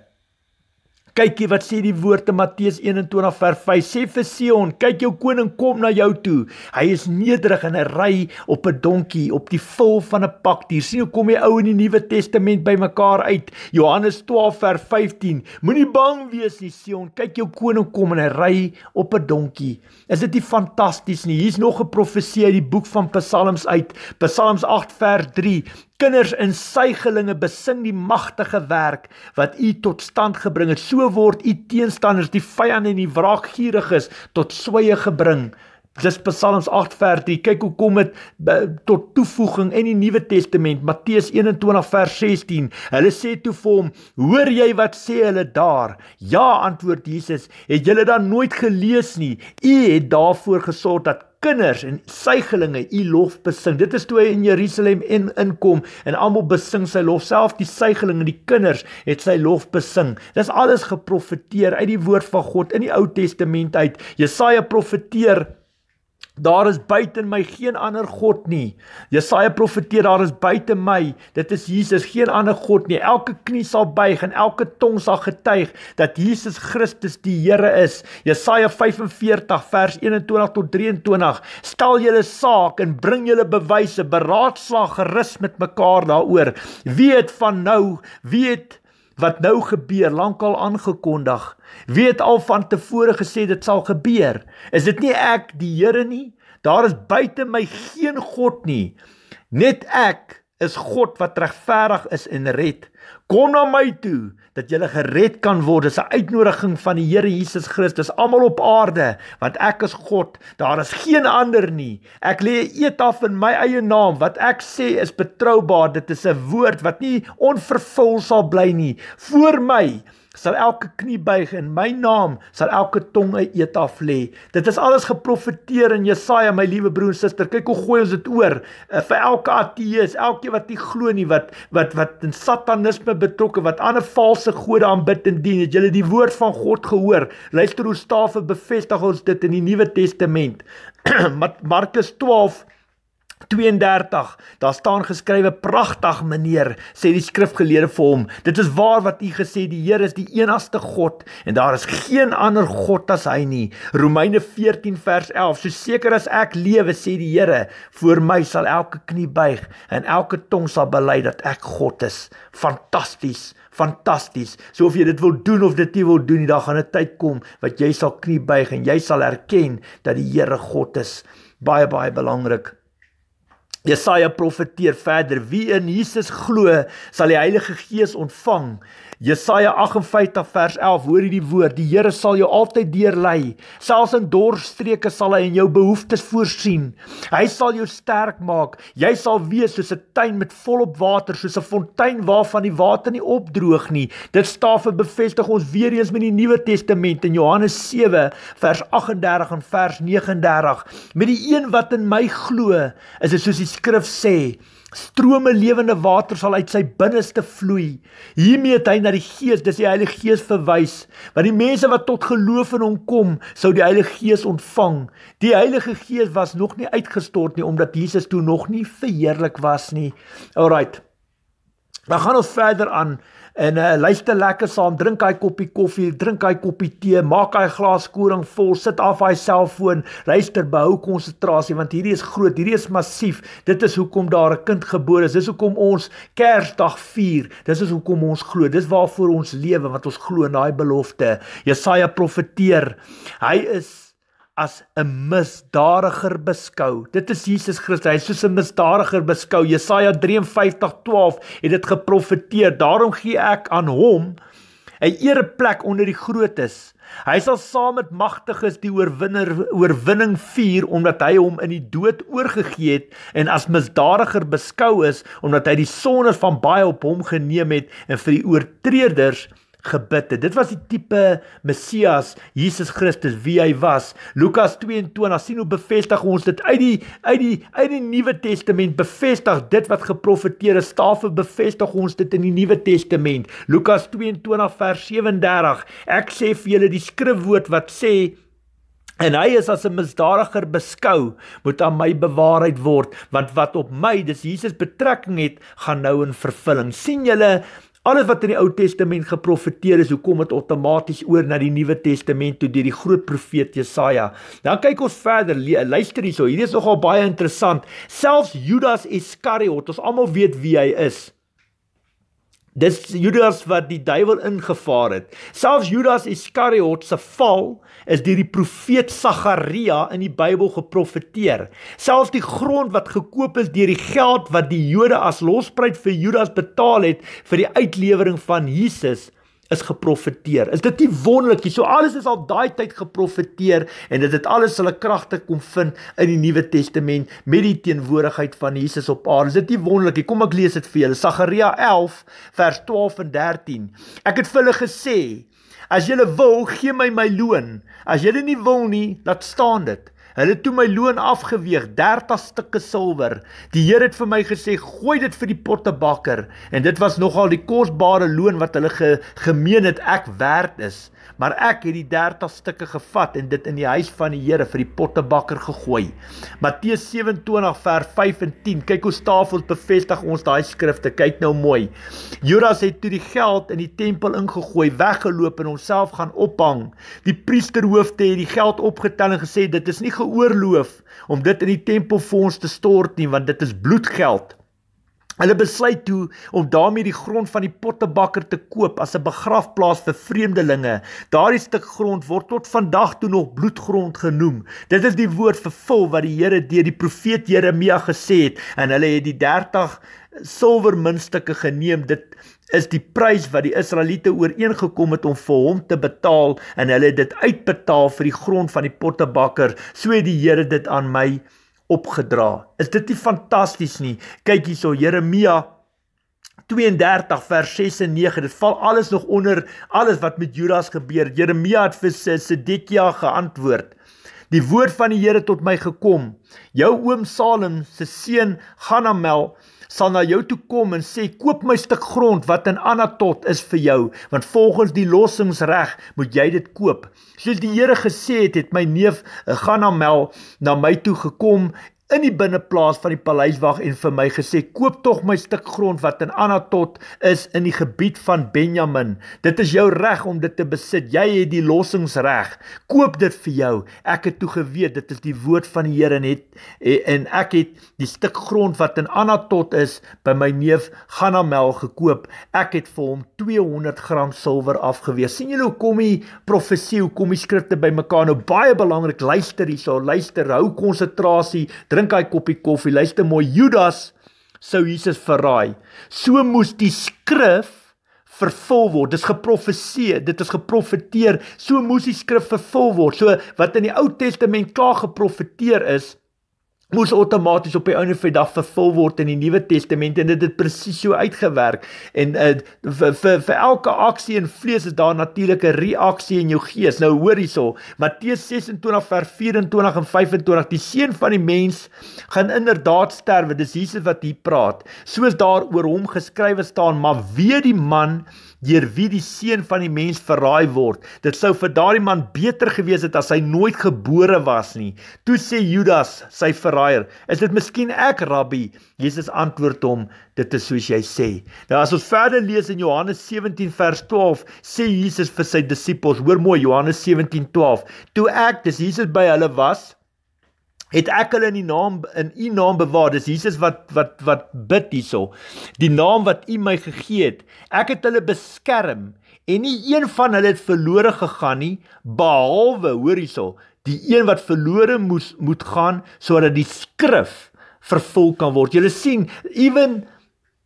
Kykie wat sê die woord te Matteus 21 vers 5 sê vir Sion, kyk jou koning kom na jou toe. Hy is nederig en hy ry op 'n donkie op die vul van 'n paktier. Sien hoe kom die ou en die Nuwe Testament bymekaar uit. Johannes 12 vers 15. Moenie bang wees nie Sion, kyk jou koning kom en hy ry op 'n donkie. Is dit nie fantasties nie? Hier's nog 'n profesie uit die boek van Psalms uit. Psalms 8 vers 3 kinders in suigelinge besing die magtige werk wat u tot stand gebring het. So word u teenstanders, die vyande en die wraakgieriges tot swye gebring. Dis Psalms 8 vers 3. Kyk hoe kom dit eh, tot toevoeging in die Nuwe Testament, Matteus 21 vers 16. Hulle sê toe vir hom: "Hoor jy wat sê hulle daar?" "Ja," antwoord Jesus, "het julle dan nooit gelees nie. U het daarvoor gesorg dat kinders en suigelinge u lof besing. Dit is toe hy in Jerusalem in inkom en almal besing sy lof. Self die suigelinge en die kinders het sy lof besing. Dis alles geprofeteer uit die woord van God in die Ou Testament uit. Jesaja profeteer Daar is buite my geen ander god nie. Jesaja profeteer daar is buite my, dit is Jesus, geen ander god nie. Elke knie sal buig en elke tong sal getuig dat Jesus Christus die Here is. Jesaja 45 vers 21 tot 23. Stel julle saak en bring julle bewyse, beraadslaag gerus met mekaar daaroor. Wie het van nou, wie het wat nou gebeur, lankal aangekondig. Weet al van tevore gesê dit sal gebeur. Is dit nie ek die Here nie? Daar is buite my geen god nie. Net ek is God wat regverdig is en red kom na my toe dat jy gered kan word. Dis 'n uitnodiging van die Here Jesus Christus almal op aarde, want ek is God, daar is geen ander nie. Ek lê eet af in my eie naam. Wat ek sê is betroubaar. Dit is 'n woord wat nie onvervul sal bly nie. Voor my sal elke knie buig en my naam sal elke tong eet af lê. Dit is alles geprofeteer in Jesaja, my liewe broer en suster. Kyk hoe gooi ons dit oor eh, vir elke ateës, elkeen wat nie glo nie wat wat wat in satanisme betrokke, wat ander valse gode aanbid en dien. Het julle die woord van God gehoor? Luister hoe staafe bevestig ons dit in die Nuwe Testament. (clears throat) Markus 12 32 daar staan geskrywe pragtig meneer sê die skrifgeleerde vir hom dit is waar wat u gesê die Here is die enigste God en daar is geen ander god as hy nie Romeine 14 vers 11 so seker as ek lewe sê die Here voor my sal elke knie buig en elke tong sal bely dat ek God is fantasties fantasties so of jy dit wil doen of dit nie wil doen die dag gaan 'n tyd kom wat jy sal knie buig en jy sal erken dat die Here God is baie baie belangrik Jesaja profeteer verder: Wie in Jesus glo, sal die Heilige Gees ontvang Jesaja 58 vers 11 hoor hierdie woord: Die Here sal jou altyd deurlei. Selfs in dorstreke sal hy in jou behoeftes voorsien. Hy sal jou sterk maak. Jy sal wees soos 'n tuin met volop water, soos 'n fontein waarvan die water nie opdroog nie. Dit staan vir bevestig ons weer eens met die Nuwe Testament in Johannes 7 vers 38 en vers 39. Met die een wat in my glo, is dit soos die skrif sê, Strome lewende water sal uit sy binneste vloei. Hiermee het hy na die Gees, dis die Heilige Gees verwys, want die mense wat tot geloof in hom kom, sou die Heilige Gees ontvang. Die Heilige Gees was nog nie uitgestort nie omdat Jesus toe nog nie verheerlik was nie. Alrite. Dan gaan ons verder aan en uh, luister lekker saam, drink daai koppie koffie, drink daai koppie tee, maak daai glas koring vol, sit af daai selfoon, luister behou konsentrasie want hierdie is groot, hierdie is massief. Dit is hoekom daar 'n kind gebore is. Dis hoekom ons Kersdag vier. Dis is hoekom ons glo. Dis waarvoor ons lewe wat ons glo in daai belofte. Jesaja profeteer. Hy is as 'n misdadiger beskou. Dit is Jesus Christus. Hy is soos 'n misdadiger beskou. Jesaja 53:12 het dit geprofeteer. Daarom gee ek aan hom 'n ereplek onder die grootes. Hy sal saam met magtiges die oorwinner oorwinning vier omdat hy hom in die dood oorgegee het en as misdadiger beskou is omdat hy die sonde van baie op hom geneem het en vir die oortreders gebid het. Dit was die tipe Messias Jesus Christus wie hy was. Lukas 22 sien hoe bevestig ons dit uit die uit die uit die Nuwe Testament bevestig dit wat geprofeteer is. Tafel bevestig ons dit in die Nuwe Testament. Lukas 22 vers 37. Ek sê vir julle die skrifwoord wat sê En hy is as 'n misdadiger beskou, moet aan my bewaarheid word, want wat op my, dis Jesus betrekking het, gaan nou in vervulling. sien julle, Alles wat in die Ou Testament geprofeteer is, hoekom het outomaties oor na die Nuwe Testament toe deur die groot profeet Jesaja. Dan kyk ons verder, luister hierso, hierdie is nogal baie interessant. Selfs Judas Iskariot, ons almal weet wie hy is. Dis Judas wat die duiwel ingevaar het. Selfs Judas Iskariot se val is deur die profeet Sagaria in die Bybel geprofeteer. Selfs die grond wat gekoop is deur die geld wat die Jode as losprys vir Judas betaal het vir die uitlewering van Jesus, is geprofeteer. Is dit nie wonderlik nie? So alles is al daai tyd geprofeteer en dit het alles hulle kragte kom vind in die Nuwe Testament met die teenwoordigheid van Jesus op aarde. Is dit nie wonderlik nie? Kom ek lees dit vir julle. Sagaria 11 vers 12 en 13. Ek het vir hulle gesê: As julle wil, gee my my loon. As julle nie wil nie, laat staan dit. Hulle het toe my loon afgeweeg, 30 stukke silwer. Die Here het vir my gesê, "Gooi dit vir die pottebakker." En dit was nogal die kosbare loon wat hulle ge, gemeen het ek werd is. Maar ek het die 30 stukke gevat en dit in die huis van die Here vir die pottebakker gegooi. Matteus 27 vers 5 en 10. Kyk hoe Stafel bevestig ons daai skrifte. Kyk nou mooi. Judas het toe die geld in die tempel ingegooi, weggeloop en homself gaan ophang. Die priesterhoofde het die geld opgetel en gesê dit is nie geoorloof om dit in die tempelfonds te stort nie want dit is bloedgeld. Hulle besluit toe om daarmee die grond van die pottebakker te koop as 'n begrafplaas vir vreemdelinge. Daardie stuk grond word tot vandag toe nog bloedgrond genoem. Dit is die woord vervul wat die Here deur die profeet Jeremia gesê het en hulle het die 30 silwer muntstukke geneem dit is die prys wat die Israeliete ooreengekom het om vir hom te betaal en hulle het dit uitbetaal vir die grond van die pottebakker. So het die Here dit aan my opgedra. Is dit nie fantasties nie? Kyk hierso Jeremia 32 vers 6 en 9. Dit val alles nog onder alles wat met Judas gebeur. Jeremia het vir Sedekia geantwoord. Die woord van die Here tot my gekom. Jou oom Salem se seun Ganamel sal na jou toe kom en sê koop my stuk grond wat in Anatot is vir jou want volgens die lossingsreg moet jy dit koop. Soos die Here gesê het, het my neef eh, Ganamel na my toe gekom in die binneplaas van die paleiswag en vir my gesê koop tog my stuk grond wat in Anatot is in die gebied van Benjamin. Dit is jou reg om dit te besit. Jy het die lossingsreg. Koop dit vir jou. Ek het toe geweet dit is die woord van die Here net eh, en ek het die stuk grond wat in Anatot is by my neef Ganamel gekoop. Ek het vir hom 200 gram silwer afgewees. sien julle hoe kom die profesie, hoe kom die skrifte bymekaar? Nou baie belangrik, luister hierso, luister, hou konsentrasie, drink drink hy koppie koffie, luister mooi Judas sou Jesus verraai. So moes die skrif vervul word. Dis geprofeseer, dit is geprofeteer. So moes die skrif vervul word. So wat in die Ou Testament klaar geprofeteer is, moes outomaties op die ouene van die dag vervul word in die Nuwe Testament en dit het presies so uitgewerk en eh, vir uh, vir elke aksie in vlees is daar natuurlike reaksie in jou gees nou hoor hierso Matteus 26 vers 24 en 25 die seun van die mens gaan inderdaad sterwe dis Jesus wat hier praat soos daar oor hom geskrywe staan maar wie die man deur wie die seun van die mens verraai word. Dit sou vir daardie man beter gewees het as hy nooit gebore was nie. Toe sê Judas, sy verraaier, "Is dit miskien ek, Rabbi?" Jesus antwoord hom, "Dit is soos jy sê." Nou as ons verder lees in Johannes 17 vers 12, sê Jesus vir sy disippels, hoor mooi Johannes 17:12, "Toe ek, dis Jesus by hulle was, het ek hulle in die naam in u naam bewaar. Dis Jesus wat wat wat bid hyso. Die naam wat u my gegee het, ek het hulle beskerm en nie een van hulle het verlore gegaan nie behalwe hoor hyso, die een wat verlore moes moet gaan sodat die skrif vervul kan word. Julle sien, even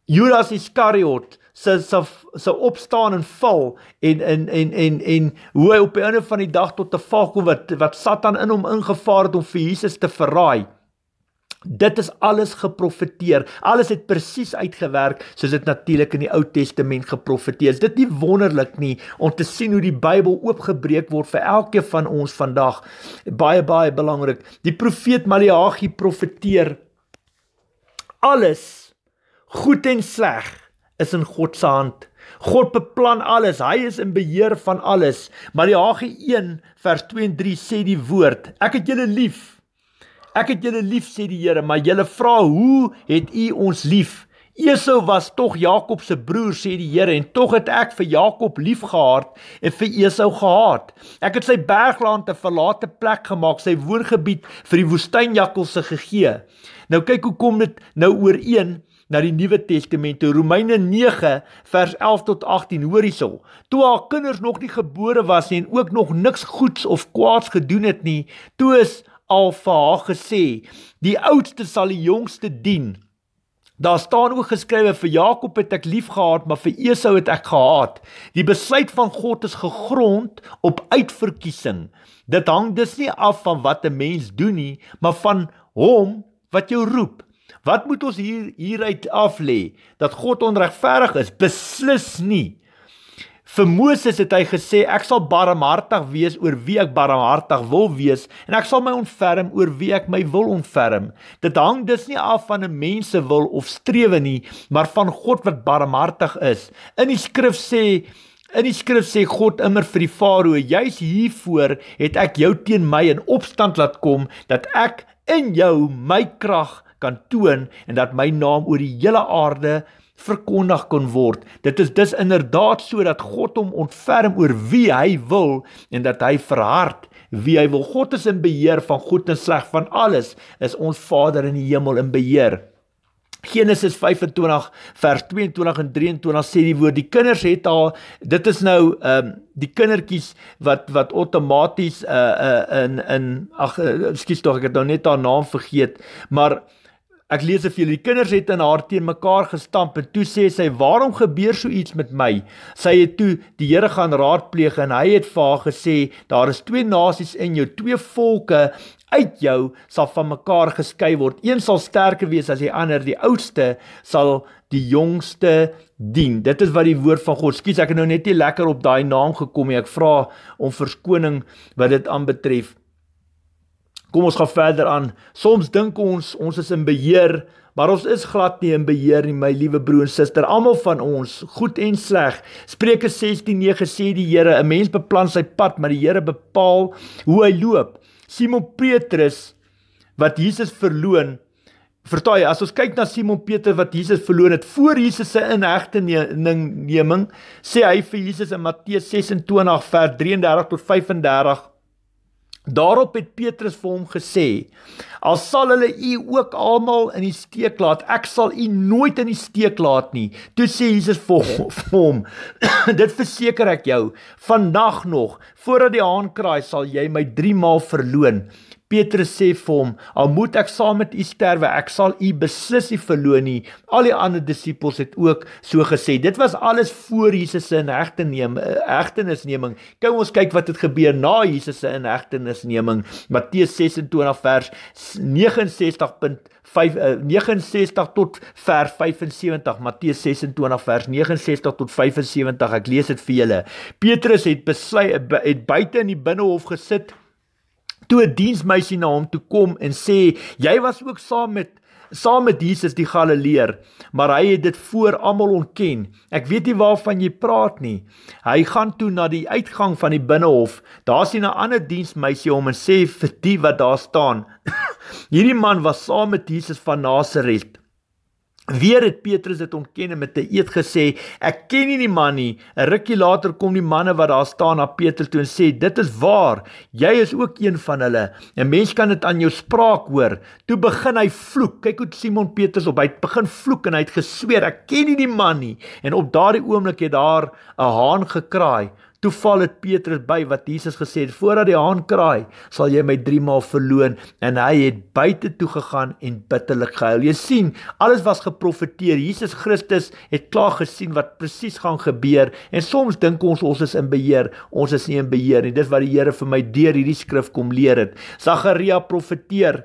Judas Iskariot se se se opstaan en val en in en en en hoe hy op die einde van die dag tot 'n fakkel wat wat Satan in hom ingevaar het om vir Jesus te verraai. Dit is alles geprofeteer. Alles het presies uitgewerk soos dit natuurlik in die Ou Testament geprofeteer is. Dit nie wonderlik nie om te sien hoe die Bybel oopgebreek word vir elkeen van ons vandag. Baie baie belangrik. Die profeet Maleagi profeteer alles goed en sleg is in God se hand. God beplan alles. Hy is in beheer van alles. Maleagi 1 vers 2 en 3 sê die woord: Ek het julle lief. Ek het julle lief sê die Here, maar julle vra: "Hoe het u ons lief?" Esau was tog Jakob se broer sê die Here en tog het ek vir Jakob liefgehad en vir Esau gehaat. Ek het sy bergland 'n verlate plek gemaak, sy woongebied vir die woestynjakkalse gegee. Nou kyk hoe kom dit nou ooreen na die Nuwe Testament, Romeine 9 vers 11 tot 18 hoor hiersou. Toe haar kinders nog nie gebore was nie en ook nog niks goeds of kwaads gedoen het nie, toe is al vir haar gesê: "Die oudste sal die jongste dien." Daar staan ook geskrywe vir Jakob het ek liefgehad, maar vir Esau het ek gehaat. Die besluit van God is gegrond op uitverkiesing. Dit hang dus nie af van wat 'n mens doen nie, maar van hom wat jou roep. Wat moet ons hier hieruit af lê dat God onregverdig is? Beslis nie. Vir Moses het hy gesê ek sal barmhartig wees oor wie ek barmhartig wil wees en ek sal my ontferm oor wie ek my wil ontferm. Dit hang dus nie af van 'n mens se wil of strewe nie, maar van God wat barmhartig is. In die skrif sê in die skrif sê God immer vir die Farao, juis hiervoor het ek jou teen my in opstand laat kom dat ek in jou my krag kan toon en dat my naam oor die hele aarde verkondig kon word. Dit is dus inderdaad sodat God hom ontferm oor wie hy wil en dat hy verhard wie hy wil. God is in beheer van goed en sleg van alles. Is ons Vader in die hemel in beheer. Genesis 25 vers 22 en 23 sê die woord die kinders het haar dit is nou ehm um, die kindertjies wat wat outomaties uh eh, uh eh, in in ag eh, ekskuus tog ek het nou net haar naam vergeet maar Ek lees vir julle, die kinders het in haar teen mekaar gestamp en toe sê sy: "Waarom gebeur so iets met my?" Sy het toe die Here gaan raadpleeg en hy het vir haar gesê: "Daar is twee nasies in jou, twee volke uit jou sal van mekaar geskei word. Een sal sterker wees as die ander, die oudste sal die jongste dien." Dit is wat die woord van God. Skielik ek het nou net nie lekker op daai naam gekom nie. Ek vra om verskoning wat dit aanbetref. Kom ons gaan verder aan. Soms dink ons ons is in beheer, maar ons is glad nie in beheer nie, my liewe broer en suster. Almal van ons, goed en sleg. Spreuke 16:9 sê die Here, 'n mens beplan sy pad, maar die Here bepaal hoe hy loop. Simon Petrus wat Jesus verloon Vertaai, as ons kyk na Simon Petrus wat Jesus verloon het voor Jesus se inhegtening neming, sê hy vir Jesus in Matteus 26 vers 33 tot 35 Daarop het Petrus vir hom gesê: "Al sal hulle u ook almal in die steek laat, ek sal u nooit in die steek laat nie." Toe sê Jesus vir hom: (coughs) "Dit verseker ek jou, vandag nog, voordat die haan kraai, sal jy my 3 maal verloën." Petrus sê vir hom: "Al moet ek saam met u sterwe, ek sal u beslis nie verloon nie." Al die ander disippels het ook so gesê. Dit was alles voor Jesus se inhegtenis, eh, hegtenisneming. Kom ons kyk wat het gebeur na Jesus se inhegtenisneming. Matteus 26 vers 69. 5 69 tot vers 75 Matteus 26 vers 69 tot 75 ek lees dit vir julle Petrus het besluit het buite in die binnehof gesit toe 'n diensmeisie na hom toe kom en sê jy was ook saam met saam met Jesus die Galileer, maar hy het dit voor almal ontken. Ek weet nie waarvan jy praat nie. Hy gaan toe na die uitgang van die binnehof. Daar sien 'n ander diensmeisie hom en sê vir die wat daar staan: (laughs) Hierdie man was saam met Jesus van Nasaret. Weer het Petrus dit ontken en met 'n eet gesê, ek ken nie die man nie. 'n Rukkie later kom die manne wat daar staan na Petrus toe en sê, dit is waar, jy is ook een van hulle. 'n Mens kan dit aan jou spraak hoor. Toe begin hy vloek. Kyk hoe Simon Petrus op hy begin vloek en hy het gesweer, ek ken nie die man nie. En op daardie oomblik het daar 'n haan gekraai Toe val dit Petrus by wat Jesus gesê het: "Voordat die haan kraai, sal jy my 3 maal verloën." En hy het buite toe gegaan en bitterlik gehuil. Jy sien, alles was geprofeteer. Jesus Christus het klaar gesien wat presies gaan gebeur. En soms dink ons ons is in beheer. Ons is nie in beheer nie. Dis wat die Here vir my deur hierdie skrif kom leer het. Sagaria profeteer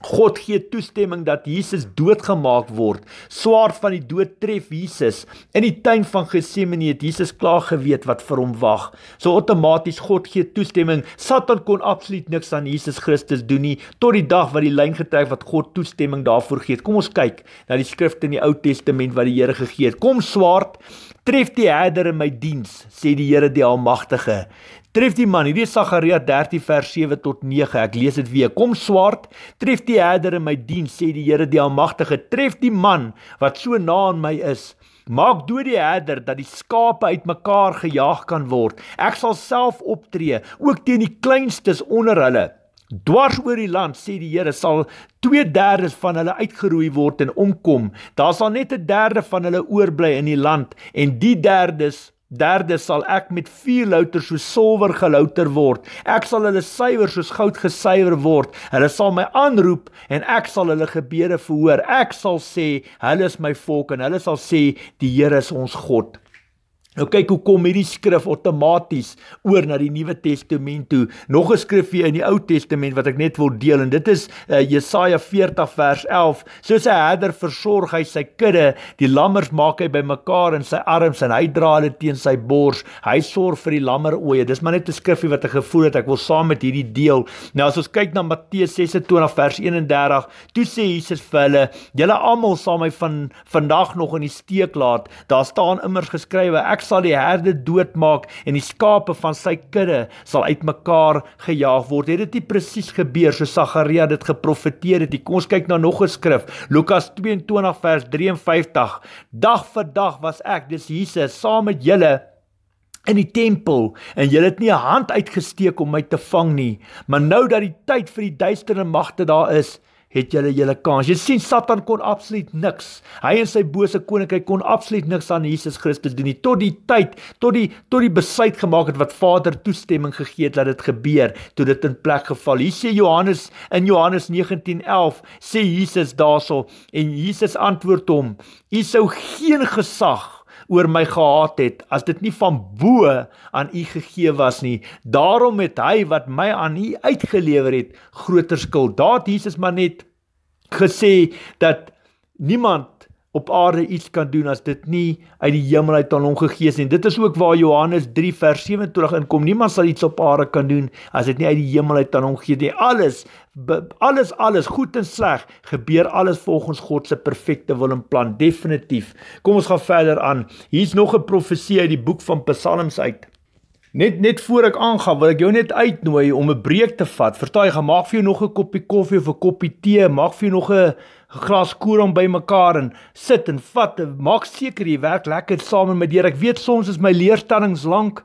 God gee toestemming dat Jesus doodgemaak word. Swaard van die dood tref Jesus. In die tuin van Getsemane het Jesus klaar geweet wat vir hom wag. So outomaties God gee toestemming. Satan kon absoluut niks aan Jesus Christus doen nie tot die dag wat die lyn getrek wat God toestemming daarvoor gee het. Kom ons kyk na die skrifte in die Ou Testament wat die Here gegee het. Kom swaard, tref die herder in my diens, sê die Here die Almagtige tref die man, hierdie Sagaria 13 vers 7 tot 9. Ek lees dit weer. Kom swaard, tref die herder in my dien, sê die Here die Almagtige, tref die man wat so na aan my is. Maak dood die herder dat die skape uitmekaar gejaag kan word. Ek sal self optree, ook teen die kleinstes onder hulle. Dwars oor die land sê die Here sal 2/3 van hulle uitgeroei word en omkom. Daar sal net 'n derde van hulle oorbly in die land en die derdes Derde sal ek met vuur louter soos silwer gelouter word. Ek sal hulle suiwer soos goud gesuiwer word. Hulle sal my aanroep en ek sal hulle gebede verhoor. Ek sal sê, hulle is my volk en hulle sal sê, die Here is ons God. Nou kyk hoe kom hierdie skrif outomaties oor na die Nuwe Testament toe. Nog 'n skrif hier in die Ou Testament wat ek net wil deel en dit is uh, Jesaja 40 vers 11. Soos 'n herder versorg hy sy kudde, die lammers maak hy bymekaar in sy arms en hy dra hulle teen sy bors. Hy sorg vir die lammeroeie. Dis maar net 'n skrifgie wat ek gevoel het ek wil saam met hierdie deel. Nou as ons kyk na Matteus 26 vers 31, toe sê Jesus vir hulle: "Julle almal sal my van vandag nog in die steek laat. Daar staan immers geskrywe: Ek sal die herde doodmaak en die skape van sy kudde sal uitmekaar gejaag word. Het dit nie presies gebeur so Sagaria dit geprofeteer het nie. Kom ons kyk na nog 'n skrif. Lukas 22 vers 53. Dag vir dag was ek, dis Jesus, saam met julle in die tempel en julle het nie 'n hand uitgesteek om my te vang nie. Maar nou dat die tyd vir die duisternde magte daar is, het julle julle kans. Jy sien Satan kon absoluut niks. Hy en sy bose koninkryk kon absoluut niks aan Jesus Christus doen nie tot die tyd, tot die tot die besluit gemaak het wat Vader toestemming gegee het dat dit gebeur, toe dit in plek geval. Hier sê Johannes in Johannes 19:11 sê Jesus daarso en Jesus antwoord hom: "U sou geen gesag oor my gehad het as dit nie van bo aan u gegee was nie. Daarom het hy wat my aan u uitgelewer het groter skuld. Daar het Jesus maar net gesê dat niemand op aarde iets kan doen as dit nie uit die hemel uit aan hom gegee is nie. Dit is ook waar Johannes 3 vers 27 inkom. Niemand sal iets op aarde kan doen as dit nie uit die hemel uit aan hom gegee is nie. Alles alles alles goed en sleg gebeur alles volgens God se perfekte wil en plan. Definitief. Kom ons gaan verder aan. Hier's nog 'n profesie uit die boek van Psalms uit. Net net voor ek aangaan, wil ek jou net uitnooi om 'n breek te vat. Vertaai gemaak vir jou nog 'n koppie koffie of 'n koppie tee, maak vir jou nog 'n glas koring bymekaar en sit en vat en maak seker jy werk lekker saam met my deur. Ek weet soms is my leerstellings lank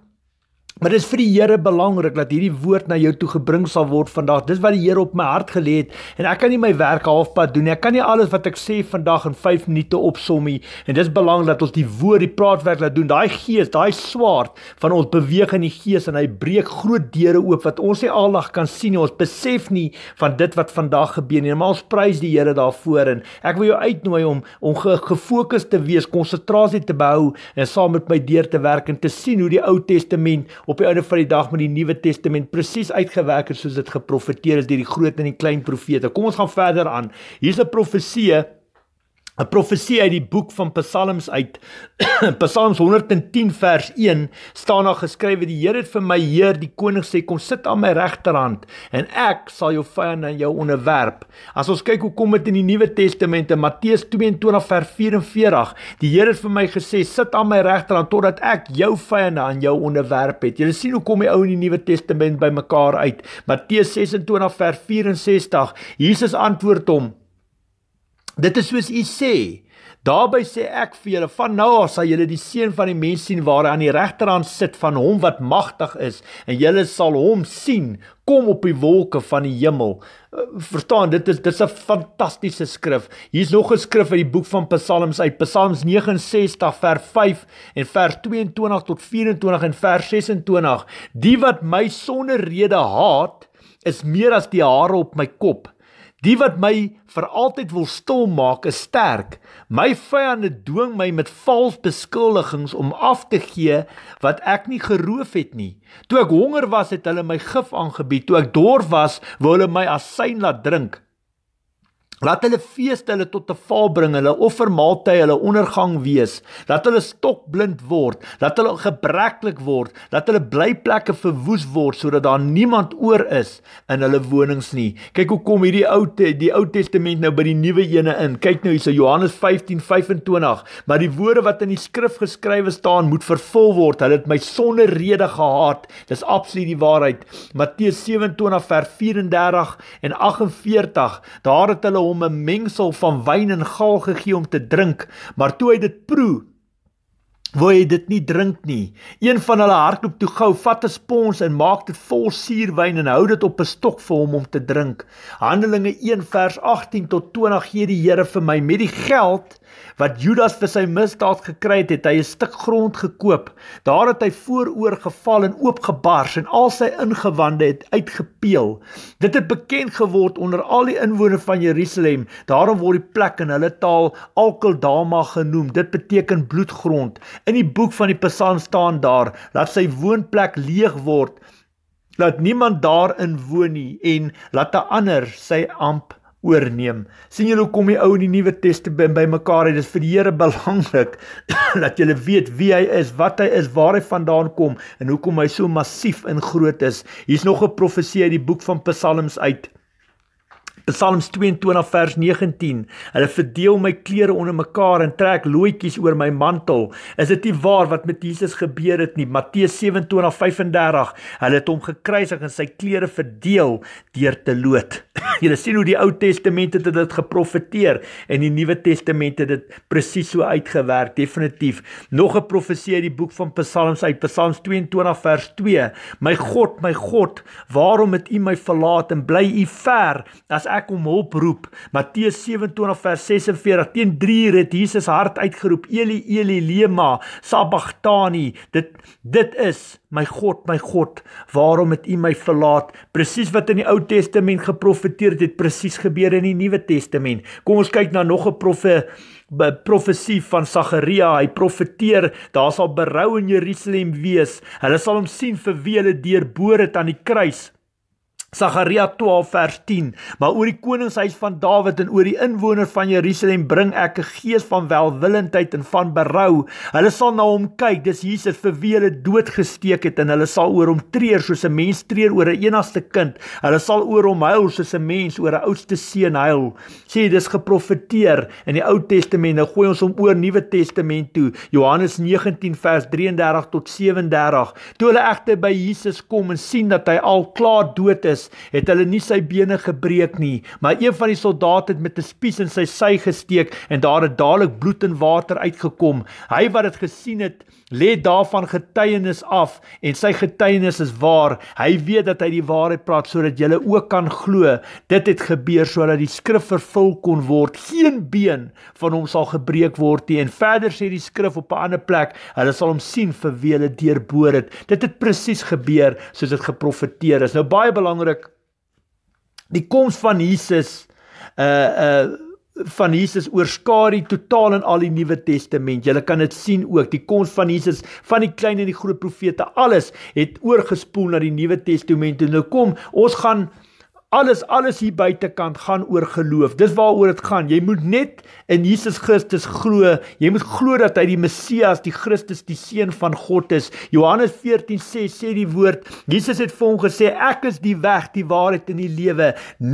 Maar dit is vir die Here belangrik dat hierdie woord na jou toe gebring sal word vandag. Dis wat die Here op my hart gelê het en ek kan nie my werk halfpad doen nie. Ek kan nie alles wat ek sê vandag in 5 minute opsom nie. En dis belangrik dat ons die woord, die praatwerk laat doen. Daai gees, daai swaard van ons beweeg in die gees en hy breek groot deure oop wat ons nie aandag kan sien nie. Ons besef nie van dit wat vandag gebeur nie. Maar ons prys die Here daarvoor en ek wil jou uitnooi om om gefokus te wees, konsentrasie te behou en saam met my deur te werk en te sien hoe die Ou Testament op die einde van die dag met die Nuwe Testament presies uitgewerk het soos dit geprofeteer is deur die groot en die klein profete. Kom ons gaan verder aan. Hier's 'n profeesie 'n profesie uit die boek van Psalms uit. (coughs) Psalms 110 vers 1 staan daar geskrywe: "Die Here het vir my Heer, die koning sê, kom sit aan my regterhand en ek sal jou vyande aan jou onderwerp." As ons kyk hoe kom dit in die Nuwe Testament, in Matteus 22 vers 44, "Die Here het vir my gesê, sit aan my regterhand totdat ek jou vyande aan jou onderwerp het." Julle sien hoe kom die ou in die Nuwe Testament bymekaar uit. Matteus 26 vers 64, Jesus antwoord hom: Dit is soos u sê. Daarby sê ek vir julle van nou af sal julle die seun van die mens sien waar hy aan die regterhand sit van hom wat magtig is en julle sal hom sien kom op die wolke van die hemel. Eh, verstaan, dit is dis 'n fantastiese skrif. Hier's nog 'n skrif uit die boek van Psalms uit Psalms 69 vers 5 en vers 22 tot 24 en vers 26. Die wat my sonder rede haat is meer as die hare op my kop. Die wat my vir altyd wil stil maak, is sterk. My vyande dwing my met vals beskuldigings om af te gee wat ek nie geroof het nie. Toe ek honger was, het hulle my gif aangebied. Toe ek dor was, wou hulle my asyn laat drink. Laat hulle feeste hulle tot 'n val bring, hulle offermaaltye hulle ondergang wees. Laat hulle stokblind word, laat hulle gebreklik word, laat hulle blyplekke verwoes word sodat daar niemand oor is in hulle wonings nie. Kyk hoe kom hierdie ou die Ou Testament nou by die nuwe ene in. Kyk nou hierse Johannes 15:25, maar die woorde wat in die skrif geskrywe staan moet vervul word. Hulle het my sonder rede gehaat. Dis absoluut die waarheid. Matteus 27:34 en 48. Daar het hulle hom hom 'n mengsel van wyn en gal gegee om te drink, maar toe hy dit proe, wou hy dit nie drink nie. Een van hulle hardloop toe gou, vat 'n spons en maak dit vol suurwyn en hou dit op 'n stok vir hom om te drink. Handelinge 1 vers 18 tot 20 gee die Here vir my met die geld wat Judas vir sy misdaad gekry het, hy 'n stuk grond gekoop. Daar het hy vooroor geval en oopgebars en al sy ingewande het uitgepeel. Dit het bekend geword onder al die inwoners van Jerusalem. Daarom word die plek in hulle taal Alkeldama genoem. Dit beteken bloedgrond. In die boek van die Psalms staan daar dat sy woonplek leeg word dat niemand daarin woon nie en laat 'n ander sy amp oorneem. sien julle hoe kom die ou en die nuwe testament by mekaar? Dit is vir die Here belangrik (laughs) dat julle weet wie hy is, wat hy is, waar hy vandaan kom en hoekom hy so massief en groot is. Hier's nog 'n profesie uit die boek van Psalms uit Psalms 22 vers 19. Hulle verdeel my klere onder mekaar en trek loetjies oor my mantel. Is dit nie waar wat met Jesus gebeur het nie? Matteus 27:35. Hulle het hom gekruisig en sy klere verdeel deur te loot. (laughs) Julle sien hoe die Ou Testament het dit geprofeteer en die Nuwe Testament het dit presies so uitgewerk. Definitief nog 'n profesie uit die boek van Psalms uit Psalms 22 vers 2. My God, my God, waarom het U my verlaat en bly U ver as ek hom hulp roep. Matteus 27 vers 46 teen 3 het Jesus hard uitgeroep Eli Eli lema sabachthani. Dit dit is my God, my God, waarom het U my verlaat? Presies wat in die Ou Testament geprofeteer het, presies gebeur in die Nuwe Testament. Kom ons kyk na nog 'n profe be profesie van Sagaria hy profeteer daar sal berou in Jerusalem wees hulle sal hom sien vir wie hulle deurboor het aan die kruis Sagaria 12 vers 10. Maar oor die koningshuis van Dawid en oor die inwoners van Jerusalem bring ek 'n gees van welwillendheid en van berou. Hulle sal na hom kyk, dis Jesus vir wie hulle doodgesteek het en hulle sal oor hom treur soos 'n mens treur oor 'n enigste kind. Hulle sal oor hom huil soos 'n mens oor 'n oudste seun huil. Sê dis geprofeteer in die Ou Testament. Nou gooi ons hom oor Nuwe Testament toe. Johannes 19 vers 33 tot 37. Toe hulle egter by Jesus kom en sien dat hy al klaar dood is, het hulle nie sy bene gebreek nie, maar een van die soldate het met 'n spies in sy sy gesteek en daar het dadelik bloed en water uitgekom. Hy wat dit gesien het, lê daarvan getuienis af en sy getuienis is waar. Hy weet dat hy die waarheid praat sodat julle ook kan glo. Dit het gebeur sodat die skrif vervul kon word. Geen been van hom sal gebreek word nie. En verder sê die skrif op 'n ander plek, hulle sal hom sien vir wie hulle deurboor het. Dit het presies gebeur soos dit geprofeteer is. Nou baie belangrik die koms van Jesus uh uh van Jesus oorskry die totaal in al die Nuwe Testament. Jy kan dit sien ook, die koms van Jesus van die klein en die groot profete, alles het oorgespoel na die Nuwe Testament en nou kom ons gaan Alles alles hier buitekant gaan oor geloof. Dis waaroor dit gaan. Jy moet net in Jesus Christus glo. Jy moet glo dat hy die Messias, die Christus, die seun van God is. Johannes 14 sê sê die woord. Jesus het vir hom gesê ek is die weg, die waarheid en die lewe.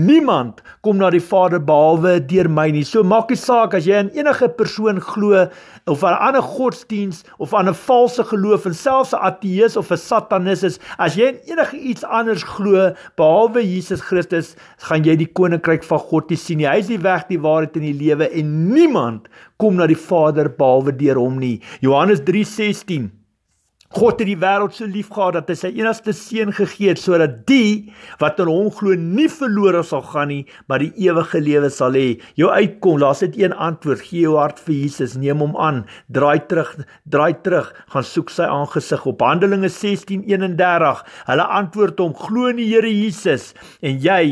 Niemand kom na die Vader behalwe deur my nie. So maak nie saak as jy aan enige persoon glo of aan 'n ander godsdiens of aan 'n valse geloof en selfs 'n ateïs of 'n satanis is, as jy in enige iets anders glo behalwe Jesus Christus Christus gaan jy die koninkryk van God nie sien nie. Hy is die weg, die waarheid en die lewe en niemand kom na die Vader behalwe deur hom nie. Johannes 3:16 God het die wêreld so lief gehad dat hy sy enigste seun gegee het sodat die wat in hom glo nie verlore sal gaan nie, maar die ewige lewe sal hê. Jou uitkom, laat dit een antwoord gee jou hart vir Jesus, neem hom aan, draai terug, draai terug, gaan soek sy aangesig op Handelinge 16:31. Hulle antwoord hom: Glo in die Here Jesus en jy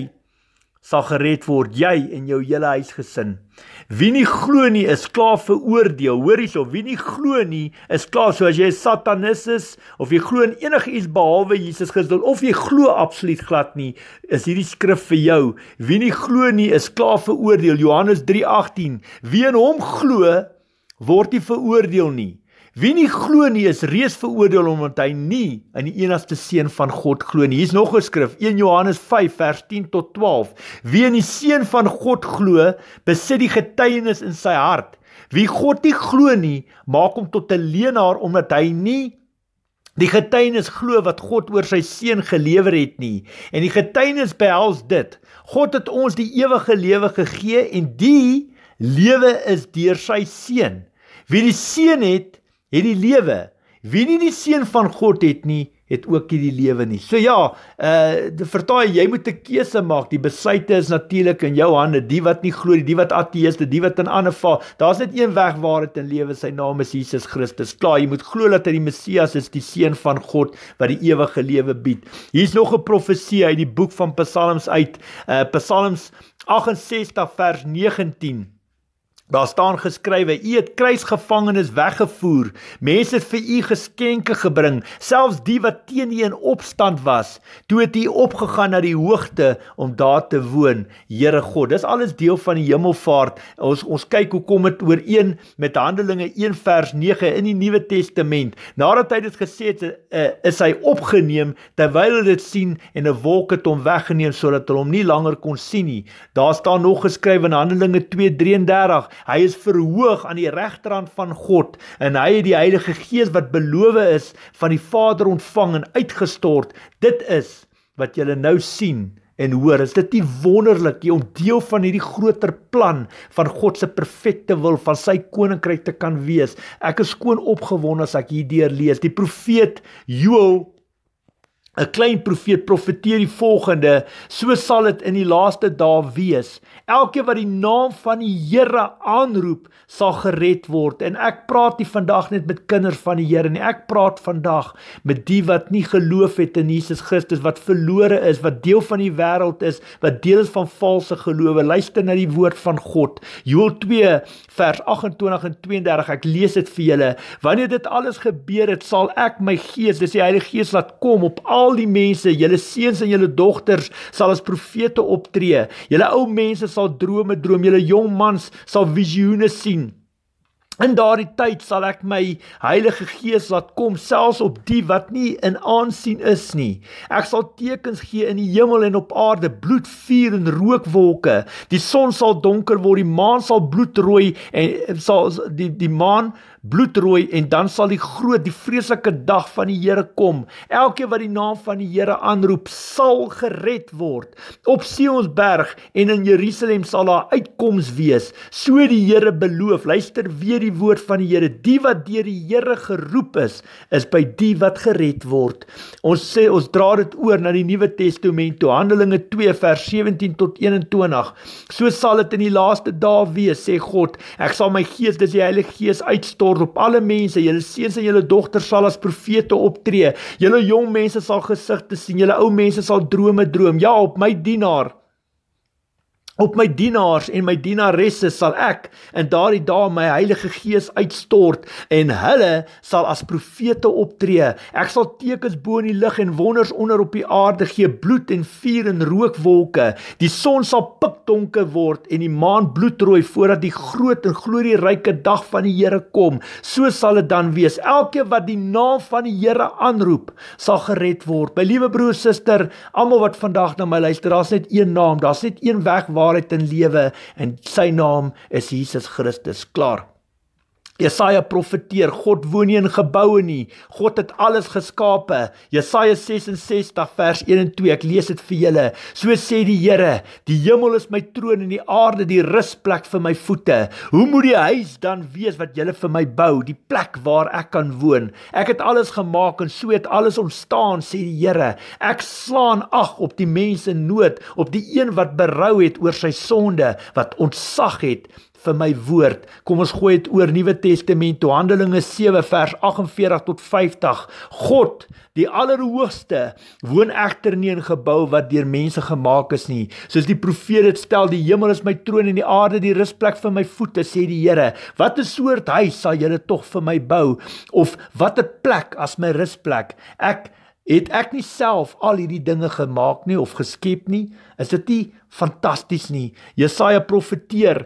sal gered word jy en jou hele huisgesin. Wie nie glo nie is klaar vir oordeel. Hoor hierso, wie nie glo nie is klaar. So as jy 'n satanis is of jy glo in enigiets behalwe Jesus Christus of jy glo absoluut glad nie, is hierdie skrif vir jou. Wie nie glo nie is klaar vir oordeel. Johannes 3:18. Wie in hom glo, word nie veroordeel nie. Wie nie glo nie is reeds veroordeel omdat hy nie in die enigste seun van God glo nie. Hier's nog 'n skrif, 1 Johannes 5 vers 10 tot 12. Wie in die seun van God glo, besit die getuienis in sy hart. Wie God nie glo nie, maak hom tot 'n leienaar omdat hy nie die getuienis glo wat God oor sy seun gelewer het nie. En die getuienis behels dit: God het ons die ewige lewe gegee en die lewe is deur sy seun. Wie die seun het, het die lewe. Wie nie die seën van God het nie, het ook nie die lewe nie. So ja, uh eh, vertaai jy moet 'n keuse maak. Die besluite is natuurlik in jou hande. Die wat nie glo, die wat ateïs, die wat aan ander val. Daar's net een weg waar dit in lewe sy naam is Jesus Christus. Klaar, jy moet glo dat hy die Messias is, die seun van God wat die ewige lewe bied. Hier's nog 'n profesie uit die boek van Psalms uit. Uh Psalms 68 vers 19. Daar staan geskrywe: U het kruisgevangenes weggevoer. Mense het vir u geskenke gebring, selfs die wat teen u in opstand was. Toe het u opgegaan na die hoogte om daar te woon, Here God. Dis alles deel van die hemelfaart. Ons ons kyk hoe kom dit ooreen met Handelinge 1 vers 9 in die Nuwe Testament. Nadat hy dit gesê het, eh, is hy opgeneem terwyl hulle dit sien en 'n wolk het hom weggeneem sodat hulle hom nie langer kon sien nie. Daar staan nog geskrywe in Handelinge 2:33 Hy is verhoog aan die regterhand van God en hy het die Heilige Gees wat beloof is van die Vader ontvang en uitgestort. Dit is wat julle nou sien en hoor. Is dit nie wonderlik om deel van hierdie groter plan van God se perfekte wil van sy koninkryk te kan wees? Ek is skoon opgewonde as ek hierdeur lees. Die profeet Joël 'n Klein profeet profeteer die volgende: So sal dit in die laaste dae wees. Elkeen wat die naam van die Here aanroep, sal gered word. En ek praat nie vandag net met kinders van die Here nie. Ek praat vandag met die wat nie geloof het in Jesus Christus wat verlore is, wat deel van die wêreld is, wat deel is van valse gelowe. Luister na die woord van God. Joel 2 vers 28 en 32. Ek lees dit vir julle. Wanneer dit alles gebeur het, sal ek my Gees, dis die Heilige Gees laat kom op al die mense, julle seuns en julle dogters sal as profete optree. Julle ou mense sal drome droom, julle jong mans sal visioene sien. In daardie tyd sal ek my Heilige Gees laat kom selfs op die wat nie in aansien is nie. Ek sal tekens gee in die hemel en op aarde, bloed, vuur en rookwolke. Die son sal donker word, die maan sal bloedrooi en sal die die maan bloedrooi en dan sal die groot die vreeslike dag van die Here kom. Elkeen wat die naam van die Here aanroep, sal gered word. Op Sionsberg en in Jerusalem sal daar uitkoms wees, so die Here beloof. Luister weer die woord van die Here. Die wat deur die Here geroep is, is by die wat gered word. Ons sê ons dra dit oor na die Nuwe Testament, toe Handelinge 2 vers 17 tot 21. So sal dit in die laaste dae wees, sê God. Ek sal my gees, dis die Heilige Gees uitstoot word op alle mense. Julle seuns en julle dogters sal as profete optree. Julle jong mense sal gesigte sien, julle ou mense sal drome droom. Ja, op my dienaar Op my dienaars en my dienaresse sal ek in daardie dae my Heilige Gees uitstort en hulle sal as profete optree. Ek sal tekens bo in die lig en wonders onder op die aarde gee, bloed en vuur en rookwolke. Die son sal pikdonker word en die maan bloedrooi voordat die groot en glorieryke dag van die Here kom. So sal dit dan wees. Elkeen wat die naam van die Here aanroep, sal gered word. My liewe broer, suster, almal wat vandag na my luister, daar's net een naam, daar's net een weg waar waarheid en lewe en sy naam is Jesus Christus. Klaar. Jesaja profeteer, God woon nie in geboue nie. God het alles geskape. Jesaja 66 vers 1 en 2. Ek lees dit vir julle. So sê die Here, die hemel is my troon en die aarde die rusplek vir my voete. Hoe moet die huis dan wees wat julle vir my bou, die plek waar ek kan woon? Ek het alles gemaak en so het alles ontstaan, sê die Here. Ek slaan ag op die mense nood, op die een wat berou het oor sy sonde, wat ontsag het vir my woord. Kom ons gooi dit oor Nuwe Testament toe Handelinge 7 vers 48 tot 50. God, die Allerhoogste, woon egter nie in gebou wat deur mense gemaak is nie. Soos die profeet dit stel, die hemel is my troon en die aarde die rusplek vir my voete, sê die Here. Watter soort huis sal jy dit tog vir my bou of watter plek as my rusplek? Ek het ek nie self al hierdie dinge gemaak nie of geskep nie? Is dit nie fantasties nie? Jesaja profeteer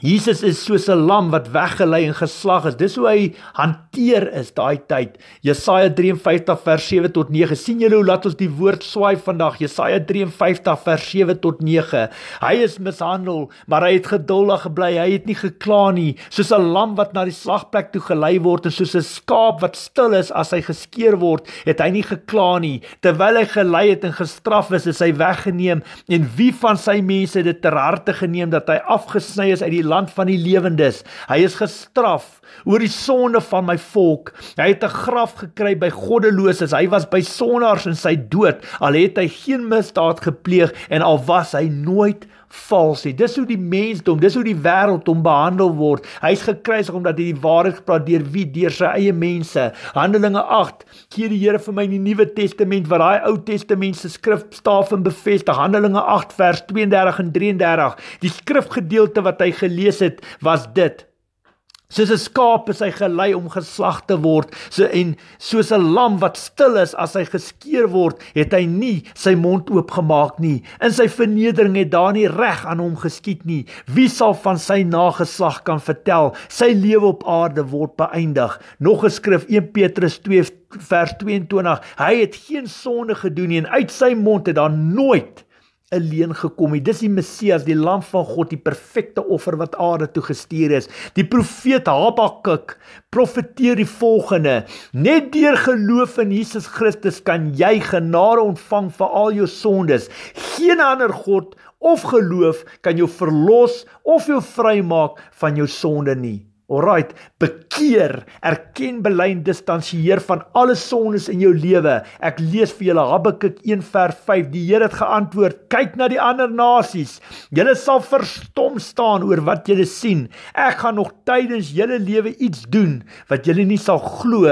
Jesus is soos 'n lam wat weggelei en geslag is. Dis hoe hy hanteer is daai tyd. Jesaja 53 vers 7 tot 9. sien julle hoe laat ons die woord swaai vandag. Jesaja 53 vers 7 tot 9. Hy is mishandel, maar hy het geduldig gebly. Hy het nie gekla nie, soos 'n lam wat na die slagplek toe gelei word en soos 'n skaap wat stil is as hy geskeer word, het hy nie gekla nie. Terwyl hy gelei het en gestraf is, is hy weggeneem en wie van sy mense het dit ter harte geneem dat hy afgesny is uit die land van die lewendes. Hy is gestraf oor die sonde van my volk. Hy het 'n graf gekry by goddeloses. Hy was by sondaars in sy dood. Al het hy geen misdaad gepleeg en al was hy nooit vals nie. Dis hoe die mensdom, dis hoe die wêreld hom behandel word. Hy's gekruisig omdat hy die waarheid gepraat deur wie deur sy eie mense. Handelinge 8. Gee die Here vir my in die Nuwe Testament wat daai Ou Testament se skrif staaf en bevestig. Handelinge 8 vers 32 en 33. Die skrifgedeelte wat hy gelees het, was dit. Soos 'n skaap is hy gelei om geslag te word, so en soos 'n lam wat stil is as hy geskeer word, het hy nie sy mond oopgemaak nie. In sy vernedering het daar nie reg aan hom geskied nie. Wie sal van sy nageslag kan vertel? Sy lewe op aarde word beëindig. Nog 'n skrif 1 Petrus 2 vers 22. Hy het geen sonde gedoen nie en uit sy mond het daar nooit alleen gekom het. Dis die Messias, die lam van God, die perfekte offer wat aarde toe gestuur is. Die profeet Habakuk profeteer die volgende: Net deur geloof in Jesus Christus kan jy genade ontvang vir al jou sondes. Geen ander god of geloof kan jou verlos of jou vrymaak van jou sonde nie. Alrite, bekeer, erken belyn, distansieer van alle sondes in jou lewe. Ek lees vir julle Habakuk 1:5. Die Here het geantwoord: "Kyk na die ander nasies. Julle sal verstom staan oor wat julle sien. Ek gaan nog tydens julle lewe iets doen wat julle nie sal glo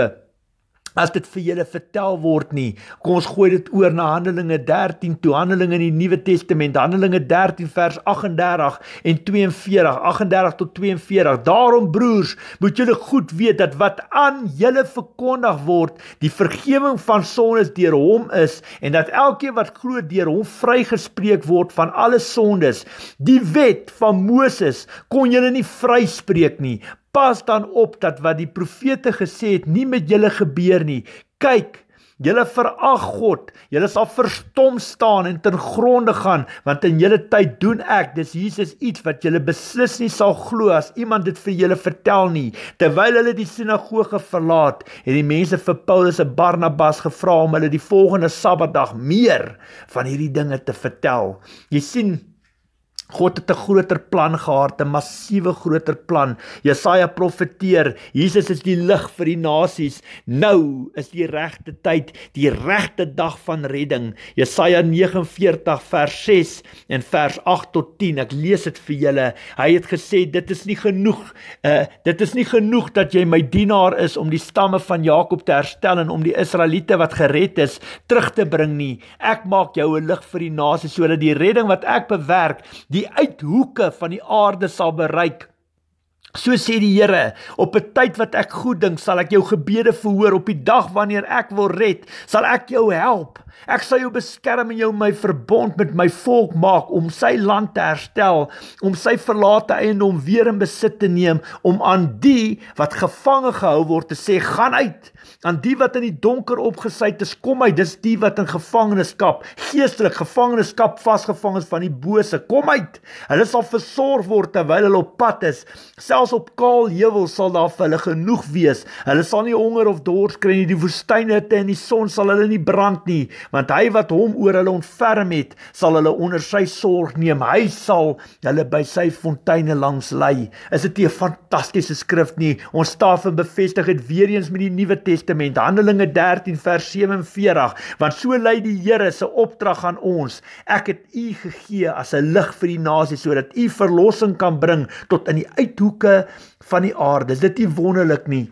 as dit vir julle vertel word nie. Kom ons gooi dit oor na Handelinge 13, toe Handelinge in die Nuwe Testament, Handelinge 13 vers 38 en 42, 38 tot 42. Daarom broers, moet julle goed weet dat wat aan julle verkondig word, die vergifnis van sondes deur hom is en dat elkeen wat glo deur hom vrygespreek word van alle sondes. Die wet van Moses kon julle nie vryspreek nie pas dan op dat wat die profete gesê het nie met julle gebeur nie. Kyk, julle verag God. Julle sal verstom staan en ten gronde gaan, want in julle tyd doen ek, dis Jesus iets wat julle beslis nie sal glo as iemand dit vir julle vertel nie. Terwyl hulle die sinagoge verlaat, het die mense vir Paulus en Barnabas gevra om hulle die volgende Saterdag meer van hierdie dinge te vertel. Jy sien, God het 'n groter plan gehad, 'n massiewe groter plan. Jesaja profeteer, Jesus is die lig vir die nasies. Nou is die regte tyd, die regte dag van redding. Jesaja 49 vers 6 en vers 8 tot 10. Ek lees dit vir julle. Hy het gesê dit is nie genoeg. Uh dit is nie genoeg dat jy my dienaar is om die stamme van Jakob te herstel en om die Israeliete wat gered is terug te bring nie. Ek maak jou 'n lig vir die nasies sodat die redding wat ek bewerk die die uithoeke van die aarde sal bereik. So sê die Here, op 'n tyd wat ek goed dink, sal ek jou gebede verhoor op die dag wanneer ek wil red, sal ek jou help. Ek sal jou beskerm en jou my verbond met my volk maak om sy land te herstel, om sy verlate eiendom weer in besit te neem, om aan die wat gevange gehou word te sê, gaan uit. Dan die wat in die donker opgesluit is, kom uit. Dis die wat in gevangenskap, geestelik gevangenskap vasgevang is van die bose. Kom uit. Hulle sal versorg word terwyl hulle op pad is. Selfs op kaal heuwels sal daar vir hulle genoeg wees. Hulle sal nie honger of dors kry nie. Die woestynhitte en die son sal hulle nie brand nie, want hy wat hom oor hulle ontferm het, sal hulle onder sy sorg neem. Hy sal hulle by sy fonteine langs lei. Is dit 'n fantastiese skrif nie? Ons staaf en bevestig dit weer eens met die Nuwe Testament Testament, Handelinge 13 vers 47, want so lei die Here se opdrag aan ons. Ek het u gegee as 'n lig vir die nasie sodat u verlossing kan bring tot in die uithoeke van die aarde. Is dit nie wonderlik nie?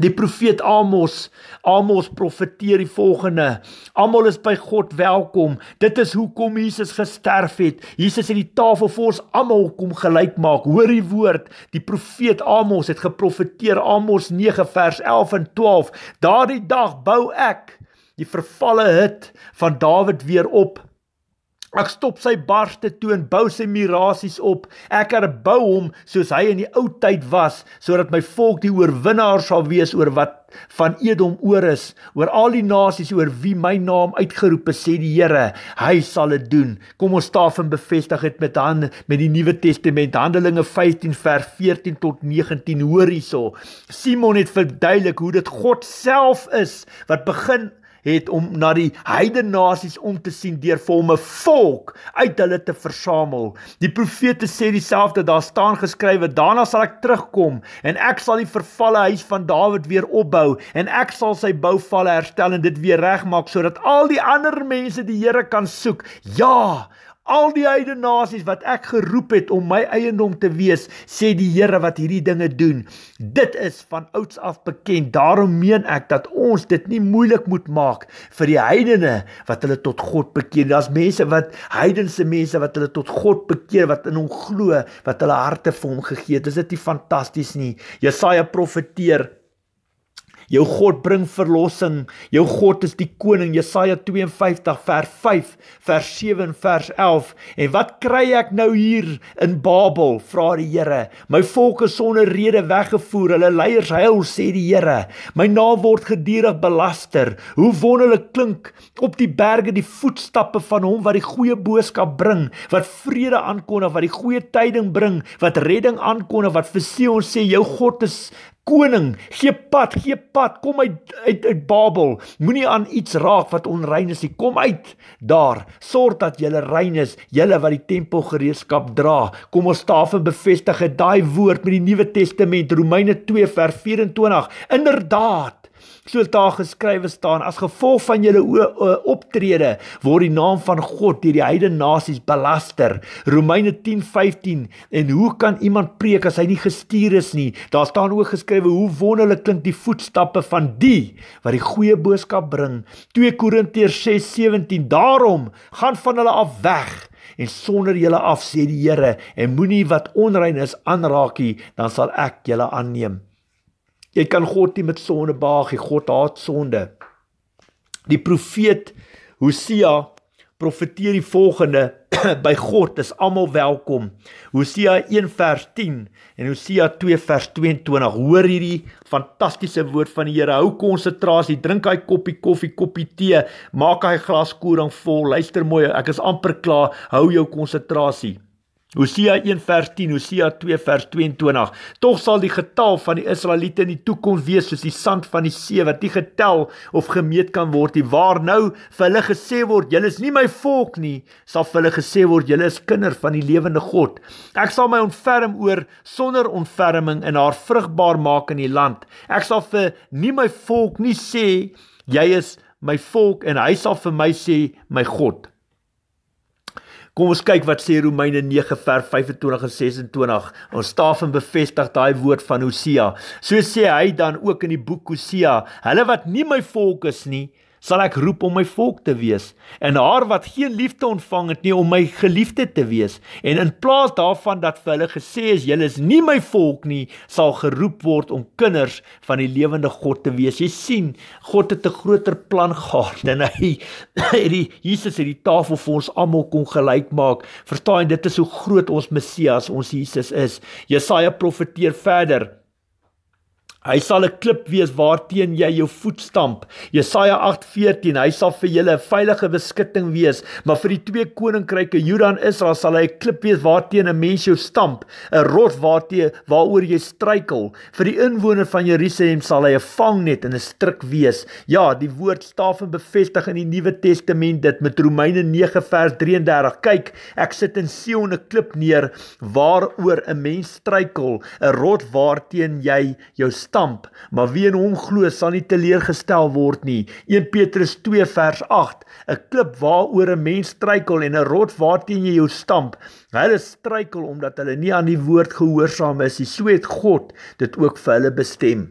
Die profeet Amos, Amos profeteer die volgende: Almal is by God welkom. Dit is hoekom Jesus gesterf het. Jesus het die tafel vir ons almal kom gelyk maak. Hoor die woord. Die profeet Amos het geprofeteer Amos 9 vers 11 en 12. Daardie dag bou ek die vervalle hut van Dawid weer op Ek stop sy barste toe en bou sy mirasies op. Ek herbou hom soos hy in die ou tyd was, sodat my volk die oorwinnaar sal wees oor wat van Edom oor is, oor al die nasies oor wie my naam uitgeroep is, sê die Here. Hy sal dit doen. Kom ons staaf en bevestig dit met hande met die Nuwe Testament, Handelinge 15 vers 14 tot 19 hoor hierso. Simon het verduidelik hoe dit God self is wat begin het om na die heidenasies om te sien deur vir 'n volk uit hulle te versamel. Die profete sê dieselfde, daar staan geskrywe, daarna sal ek terugkom en ek sal die vervalle huis van Dawid weer opbou en ek sal sy bouvalle herstel en dit weer regmaak sodat al die ander mense die Here kan soek. Ja, al die heidene nasies wat ek geroep het om my eiendom te wees, sê die Here wat hierdie dinge doen. Dit is van ouds af bekend. Daarom meen ek dat ons dit nie moeilik moet maak vir die heidene wat hulle tot God bekeer. Daar's mense wat heidense mense wat hulle tot God bekeer, wat in hom glo, wat hulle harte vir hom gegee het. Is dit nie fantasties nie? Jesaja profeteer Jou God bring verlossing. Jou God is die koning. Jesaja 52 vers 5, vers 7 en vers 11. En wat kry ek nou hier in Babel? Vra die Here. My volk is sonder rede weggevoer. Hulle leiers huil, sê die Here. My naam word gedurig belaster. Hoe wonderlik klink op die berge die voetstappe van hom wat die goeie boodskap bring, wat vrede aankondig, wat die goeie tyding bring, wat redding aankondig, wat vir Sion sê jou God is koning, gee pad, gee pad, kom uit uit uit Babel. Moenie aan iets raak wat onrein is nie. Kom uit daar. Sorg dat jy rein is, jy wat die tempelgereedskap dra. Kom ons staan bevestig dit daai woord met die Nuwe Testament, Romeine 2:24. Inderdaad, soos daar geskrywe staan as gevolg van julle optrede word die naam van God deur die heidene nasies belaster Romeine 10:15 en hoe kan iemand preek as hy nie gestuur is nie daar staan ook geskrywe hoe wonderlik klink die voetstappe van die wat die goeie boodskap bring 2 Korintiërs 6:17 daarom gaan van hulle af weg en sonder julle af sê die Here en moenie wat onrein is aanraak nie dan sal ek julle aanneem Jy kan God nie met sonde baag nie. God haat sonde. Die profeet Hosea profeteer die volgende (clears throat) by God is almal welkom. Hosea 1 vers 10 en Hosea 2 vers 22. Hoor hierdie fantastiese woord van die Here. Hou konsentrasie, drink hy koppie koffie, koppie tee, maak hy glas koring vol. Luister mooi, ek is amper klaar. Hou jou konsentrasie. Hosea 1 vers 10, Hosea 2 vers 22. Tog sal die getal van die Israeliete in die toekoms wees soos die sand van die see wat nie getel of gemeet kan word nie. Waar nou vir hulle gesê word, julle is nie my volk nie, sal vir hulle gesê word, julle is kinders van die lewende God. Ek sal my ontferm oor sonder ontferming en haar vrugbaar maak in die land. Ek sal vir nie my volk nie sê jy is my volk en hy sal vir my sê my God. Kom ons kyk wat sê Romeine 9 vers 25 en 26. Ons staaf en bevestig daai woord van Hosea. So sê hy dan ook in die boek Hosea, hulle wat nie my volk is nie, sal ek roep om my volk te wees en haar wat geen liefde ontvang het nie om my geliefde te wees en in plaas daarvan dat vir hulle gesê is julle is nie my volk nie sal geroep word om kinders van die lewende God te wees jy sien God het 'n groter plan gehad en hy (coughs) het die Jesus het die tafel vir ons almal kon gelyk maak verstaan dit is hoe groot ons Messias ons Jesus is Jesaja profeteer verder Hy sal 'n klip wees waarteen jy jou voet stamp. Jesaja 8:14. Hy sal vir julle 'n veilige beskutting wees, maar vir die twee koninkryke Juda en Israel sal hy 'n klip wees waarteen 'n mens jou stamp, 'n rots waarteen waaroor jy struikel. Vir die inwoners van Jerusalem sal hy 'n vangnet en 'n struik wees. Ja, die woord staaf en bevestig in die Nuwe Testament dit met Romeine 9:33. Kyk, ek sit in Sion 'n klip neer waaroor 'n mens struikel, 'n rots waarteen jy jou stamp stamp, maar wie in hom glo sal nie teleurgestel word nie. 1 Petrus 2 vers 8: 'n klip waaroor 'n mens struikel en 'n rot waarteen jy jou stamp. Hulle struikel omdat hulle nie aan die woord gehoorsaam is nie. So het God dit ook vir hulle bestem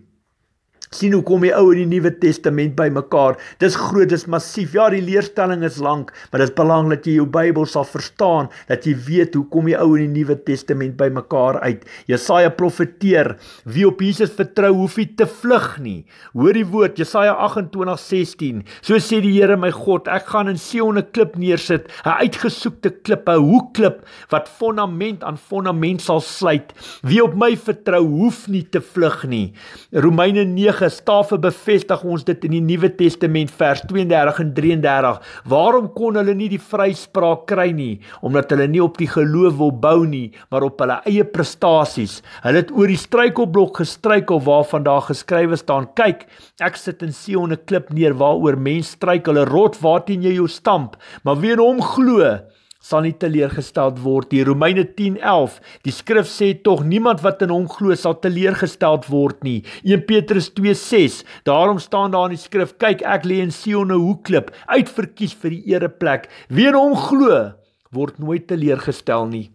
sien hoe kom die Ou en die Nuwe Testament bymekaar. Dis groot, dis massief. Ja, die leerstelling is lank, maar dit is belangrik dat jy jou Bybel sal verstaan, dat jy weet hoe kom die Ou en die Nuwe Testament bymekaar uit. Jesaja profeteer, wie op Jesus vertrou, hoef nie te vlug nie. Hoor die woord Jesaja 28:16. So sê die Here my God, ek gaan in Sion 'n klip neersit, 'n uitgesoekte klip, 'n hoekklip wat fondament aan fondament sal sluit. Wie op my vertrou, hoef nie te vlug nie. Romeine 9 Heilige Stafe bevestig ons dit in die Nuwe Testament vers 32 en 33. Waarom kon hulle nie die vryspraak kry nie? Omdat hulle nie op die geloof wil bou nie, maar op hulle eie prestasies. Hulle het oor die struikelblok gestruikel waarvan daar geskrywe staan: "Kyk, ek sit in Sion 'n klip neer waaroor mense struikel, 'n rot waarteen jy jou stamp." Maar wie in hom glo, sal nie teleurgesteld word nie. Romeine 10:11. Die skrif sê tog niemand wat in hom glo sal teleurgesteld word nie. 1 Petrus 2:6. Daarom staan daar in die skrif: "Kyk, ek lê in Sion 'n nou hoekklip, uitverkies vir die ereplek. Wie in hom glo, word nooit teleurgestel nie."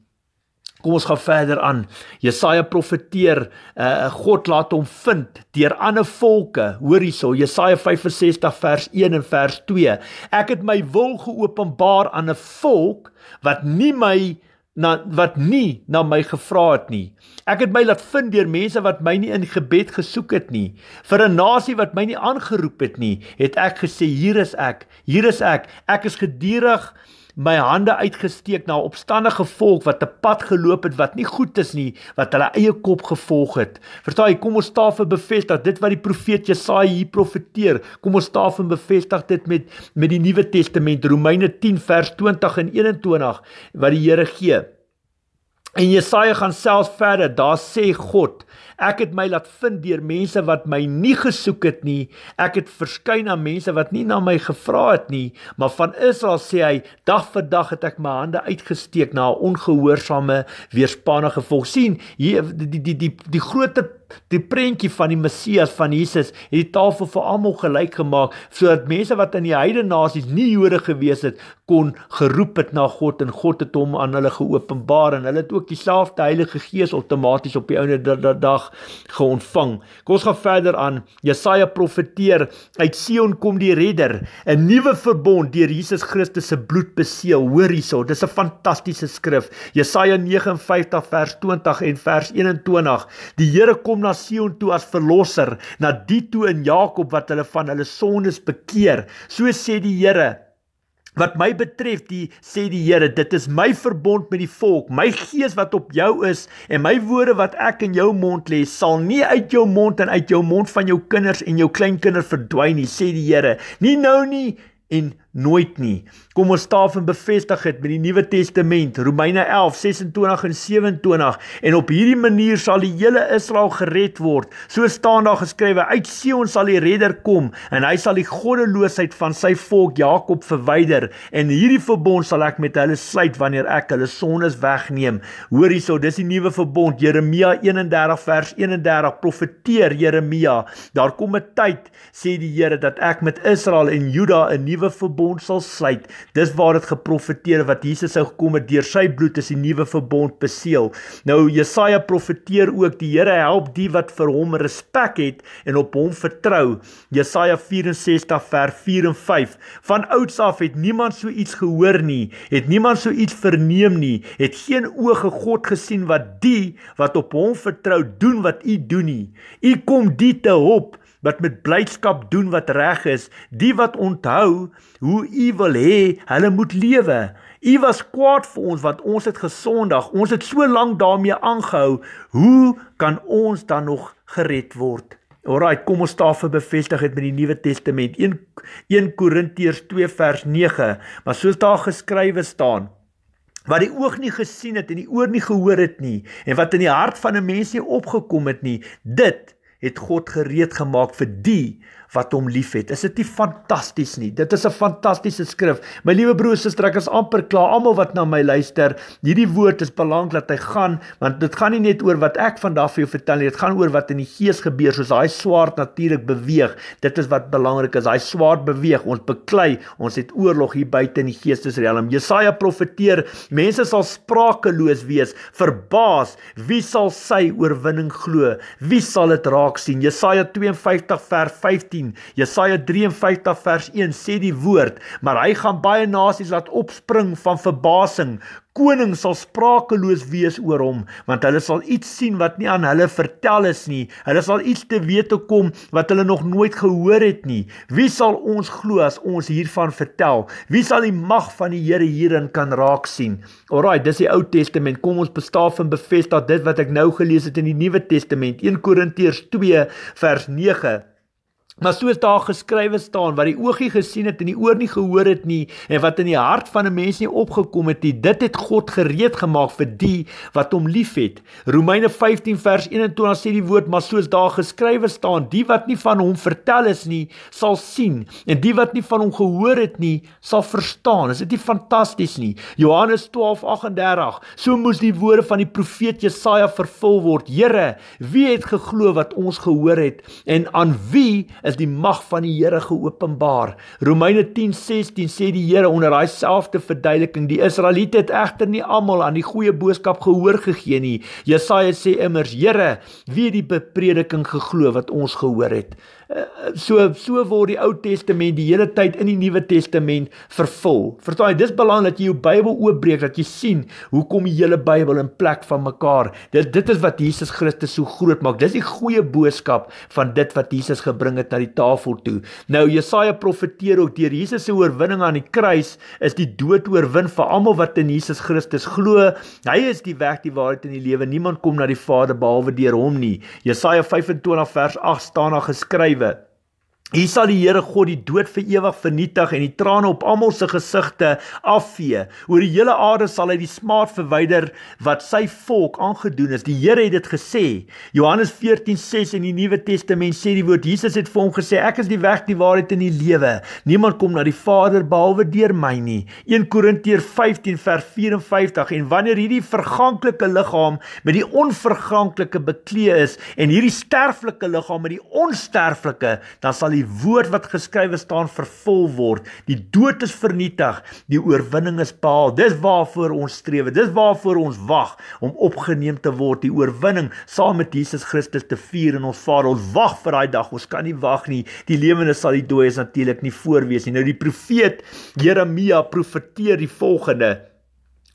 Kom ons gaan verder aan. Jesaja profeteer, uh, God laat hom vind deur ander volke. Hoor hierso, Jesaja 65 vers 1 en vers 2. Ek het my wil geopenbaar aan 'n volk wat nie my na wat nie na my gevra het nie. Ek het my laat vind deur mense wat my nie in gebed gesoek het nie. Vir 'n nasie wat my nie aangeroep het nie, het ek gesê hier is ek. Hier is ek. Ek is gedurig my hande uitgesteek na 'n opstandige volk wat 'n pad geloop het wat nie goed is nie, wat hulle eie kop gevolg het. Verstaan jy, kom ons staaf en bevestig dit wat die profeet Jesaja hier profeteer. Kom ons staaf en bevestig dit met met die Nuwe Testament, Romeine 10 vers 20 en 21 wat die Here gee. En Jesaja gaan self verder. Daar sê God: Ek het my laat vind deur mense wat my nie gesoek het nie. Ek het verskyn aan mense wat nie na my gevra het nie, maar van Israel sê hy: Dag vir dag het ek my hande uitgesteek na 'n ongehoorsame, weerspannige volk. sien, hier die die die die, die groter Die prentjie van die Messias van Jesus het die tafel vir almal gelyk gemaak sodat mense wat in die heidene nasies nie Jode gewees het kon geroep het na God en God het hom aan hulle geopenbaar en hulle het ook dieselfde Heilige Gees outomaties op die ouende dag geontvang. Kom ons gaan verder aan. Jesaja profeteer uit Sion kom die redder, 'n nuwe verbond deur Jesus Christus se bloed beseël. Hoor hierso, dis 'n fantastiese skrif. Jesaja 59 vers 20 en vers 21. Die Here kom kom na Sion toe as verlosser, na die toe in Jakob wat hulle van hulle sondes bekeer. So sê die Here Wat my betref, die sê die Here, dit is my verbond met die volk, my gees wat op jou is en my woorde wat ek in jou mond lê, sal nie uit jou mond en uit jou mond van jou kinders en jou kleinkinders verdwyn nie, sê die Here. Nie nou nie en nooit nie. Kom ons staaf en bevestig dit met die Nuwe Testament, Romeine 11:26 en 27 en op hierdie manier sal die hele Israel gered word. So staan daar geskrywe: Uit Sion sal die Redder kom en hy sal die goddeloosheid van sy volk Jakob verwyder en hierdie verbond sal ek met hulle sluit wanneer ek hulle sondes wegneem. Hoor hierso, dis die nuwe verbond. Jeremia 31 vers 31 profeteer Jeremia, daar kom 'n tyd sê die Here dat ek met Israel en Juda 'n nuwe verbond verbond sal sluit. Dis waar dit geprofeteer wat Jesus sou gekom het deur sy bloed is die nuwe verbond beseël. Nou Jesaja profeteer ook die Here help die wat vir hom respek het en op hom vertrou. Jesaja 64 vers 4 en 5. Van ouds af het niemand so iets gehoor nie, het niemand so iets verneem nie, het geen oog geGod gesien wat die wat op hom vertrou doen wat u doen nie. U kom die te help wat met blydskap doen wat reg is, die wat onthou hoe u wil hê hulle moet lewe. U was kwaad vir ons wat ons het gesondag. Ons het so lank daarmee aangehou. Hoe kan ons dan nog gered word? Alraai, kom ons staaf vir bevestigheid met die Nuwe Testament. 1 1 Korintiërs 2 vers 9. Maar soos daar geskrywe staan wat die oog nie gesien het en die oor nie gehoor het nie en wat in die hart van 'n mens nie opgekom het nie dit het God gereed gemaak vir die wat hom liefhet. Is dit nie fantasties nie? Dit is 'n fantastiese skrif. My liewe broers en susters, ek is amper klaar. Almal wat na my luister, hierdie woord is belangrik dat hy gaan, want dit gaan nie net oor wat ek vandag vir jou vertel nie, dit gaan oor wat in die gees gebeur, soos daai swaard natuurlik beweeg. Dit is wat belangrik is. Daai swaard beweeg. Ons beklei, ons het oorlog hier buite in die geestesriem. Jesaja profeteer, mense sal sprakeloos wees, verbaas. Wie sal sy oorwinning glo? Wie sal dit raak sien? Jesaja 52 vers 15 10. Jesaja 53 vers 1 sê die woord, maar hy gaan baie nasies laat opspring van verbasing. Koning sal sprakeloos wees oor hom, want hulle sal iets sien wat nie aan hulle vertel is nie. Hulle sal iets te wete kom wat hulle nog nooit gehoor het nie. Wie sal ons glo as ons hiervan vertel? Wie sal die mag van die Here hierin kan raak sien? Alraai, dis die Ou Testament. Kom ons bestaaf en bevestig dit wat ek nou gelees het in die Nuwe Testament. 1 Korintiërs 2 vers 9. Maar soos daar geskrywe staan wat die oogie gesien het en die oor nie gehoor het nie en wat in die hart van 'n mens nie opgekom het nie, dit het God gereed gemaak vir die wat hom liefhet. Romeine 15 vers 21 sê die woord, maar soos daar geskrywe staan, die wat nie van hom vertel is nie, sal sien en die wat nie van hom gehoor het nie, sal verstaan. Is dit nie fantasties nie? Johannes 12:38. So moes die woorde van die profeet Jesaja vervul word. Here, wie het geglo wat ons gehoor het en aan wie is die mag van die Here geopenbaar. Romeine 10:16 sê die Here onder daai selfde verduideliking, die Israeliete het egter nie almal aan die goeie boodskap gehoor gegee nie. Jesaja sê immers, Here, wie het die beprediking geglo wat ons gehoor het? Eh, so so word die Ou Testament die hele tyd in die Nuwe Testament vervul. Verstaan jy, dis belangrik dat jy jou Bybel oopbreek dat jy sien hoe kom die hele Bybel in plek van mekaar. Dit dit is wat Jesus Christus so groot maak. Dis die goeie boodskap van dit wat Jesus gebring het na die tafel toe. Nou Jesaja profeteer ook deur Jesus se oorwinning aan die kruis is die dood oorwin vir almal wat in Jesus Christus glo. Hy is die weg, die waarheid en die lewe. Niemand kom na die Vader behalwe deur hom nie. Jesaja 25 vers 8 staan daar geskryf that Hier sal die Here God die dood vir ewig vernietig en die trane op almal se gesigte afvee. Oor die hele aarde sal hy die smaad verwyder wat sy volk aangedoen is. Die Here het dit gesê. Johannes 14:6 in die Nuwe Testament sê die woord Jesus het vir hom gesê: "Ek is die weg, die waarheid en die lewe. Niemand kom na die Vader behalwe deur my nie." 1 Korintiërs 15:54 en wanneer hierdie verganklike liggaam met die onverganklike beklee is en hierdie sterflike liggaam met die onsterflike, dan sal die woord wat geskrywe staan vervul word. Die dood is vernietig, die oorwinning is behaal. Dis waarvoor ons streef. Dis waarvoor ons wag om opgeneem te word, die oorwinning saam met Jesus Christus te vier in ons Vader. Ons wag vir daai dag. Ons kan nie wag nie. Die lewendes sal die dooies natuurlik nie voorwees nie. Nou die profeet Jeremia profeteer die volgende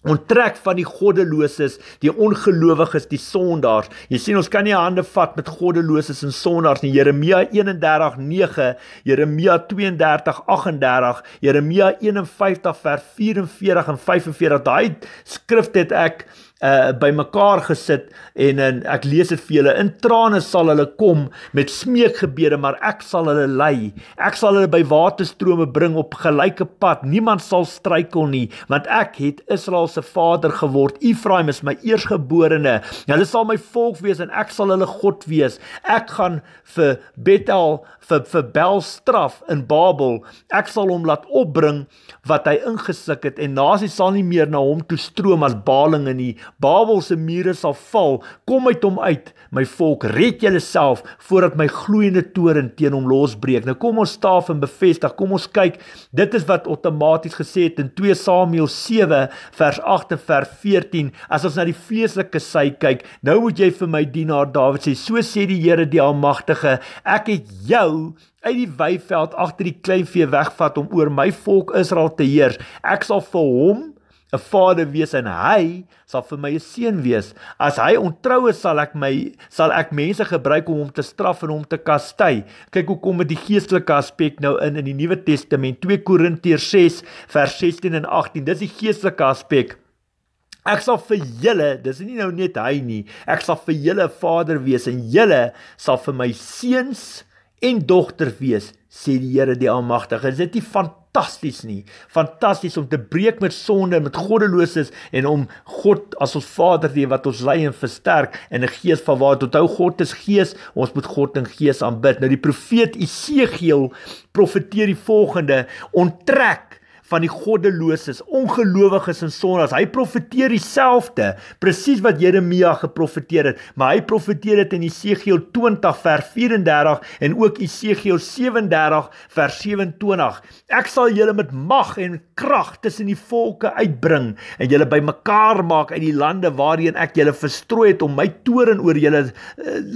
onttrek van die goddeloses, die ongelowiges, die sondaars. Jy sien ons kan nie hande vat met goddeloses en sondaars nie. Jeremia 31:9, Jeremia 32:38, Jeremia 51:44 en 45. Daai skrifte het ek uh bymekaar gesit en en ek lees dit vir julle in trane sal hulle kom met smeekgebede maar ek sal hulle lei ek sal hulle by waterstrome bring op gelyke pad niemand sal struikel nie want ek het Israel se vader geword Efraim is my eersgeborene hulle sal my volk wees en ek sal hulle God wees ek gaan vir Bethel vir vir Bel straf in Babel ek sal hom laat opbring wat hy ingesluk het en nasie sal nie meer na hom toe stroom as balinge nie Babel se mure sal val. Kom uit hom uit, my volk, red julleself voordat my gloeiende toren teen hom losbreek. Nou kom ons staaf en bevestig. Kom ons kyk. Dit is wat outomaties gesê het in 2 Samuel 7 vers 8 en vers 14. As ons na die vleeslike sy kyk, nou moet jy vir my dienaar Dawid sê, so sê die Here die Almagtige, ek het jou uit die weiveld agter die kleinvee wegvat om oor my volk Israel te heers. Ek sal vir hom 'n vader wees en hy sal vir my 'n seun wees. As hy ontrou is, sal ek my sal ek mense gebruik om hom te straf en hom te kastig. Kyk hoe kom dit die geestelike aspek nou in in die Nuwe Testament, 2 Korintiërs 6 vers 16 en 18. Dis die geestelike aspek. Ek sal vir julle, dis nie nou net hy nie, ek sal vir julle vader wees en julle sal vir my seuns en dogters wees, sê die Here die Almagtige. Is dit nie fantasties? fantasties nie. Fantasties om te breek met sonde en met goddeloosheid en om God as ons Vader te hê wat ons lei en versterk in 'n gees van waarheid. Onthou God is gees. Ons moet God in gees aanbid. Nou die profeet Isegiel profeteer die volgende: Onttrek van die goddeloses, ongelowiges en sondaars. Hy profeteer dieselfde presies wat Jeremia geprofeteer het, maar hy profeteer dit in Jesegiel 20 vers 34 en ook Jesegiel 37 vers 27. Ek sal julle met mag en krag tussen die volke uitbring en julle bymekaar maak uit die lande waarheen ek julle verstrooi het om my toren oor julle uh,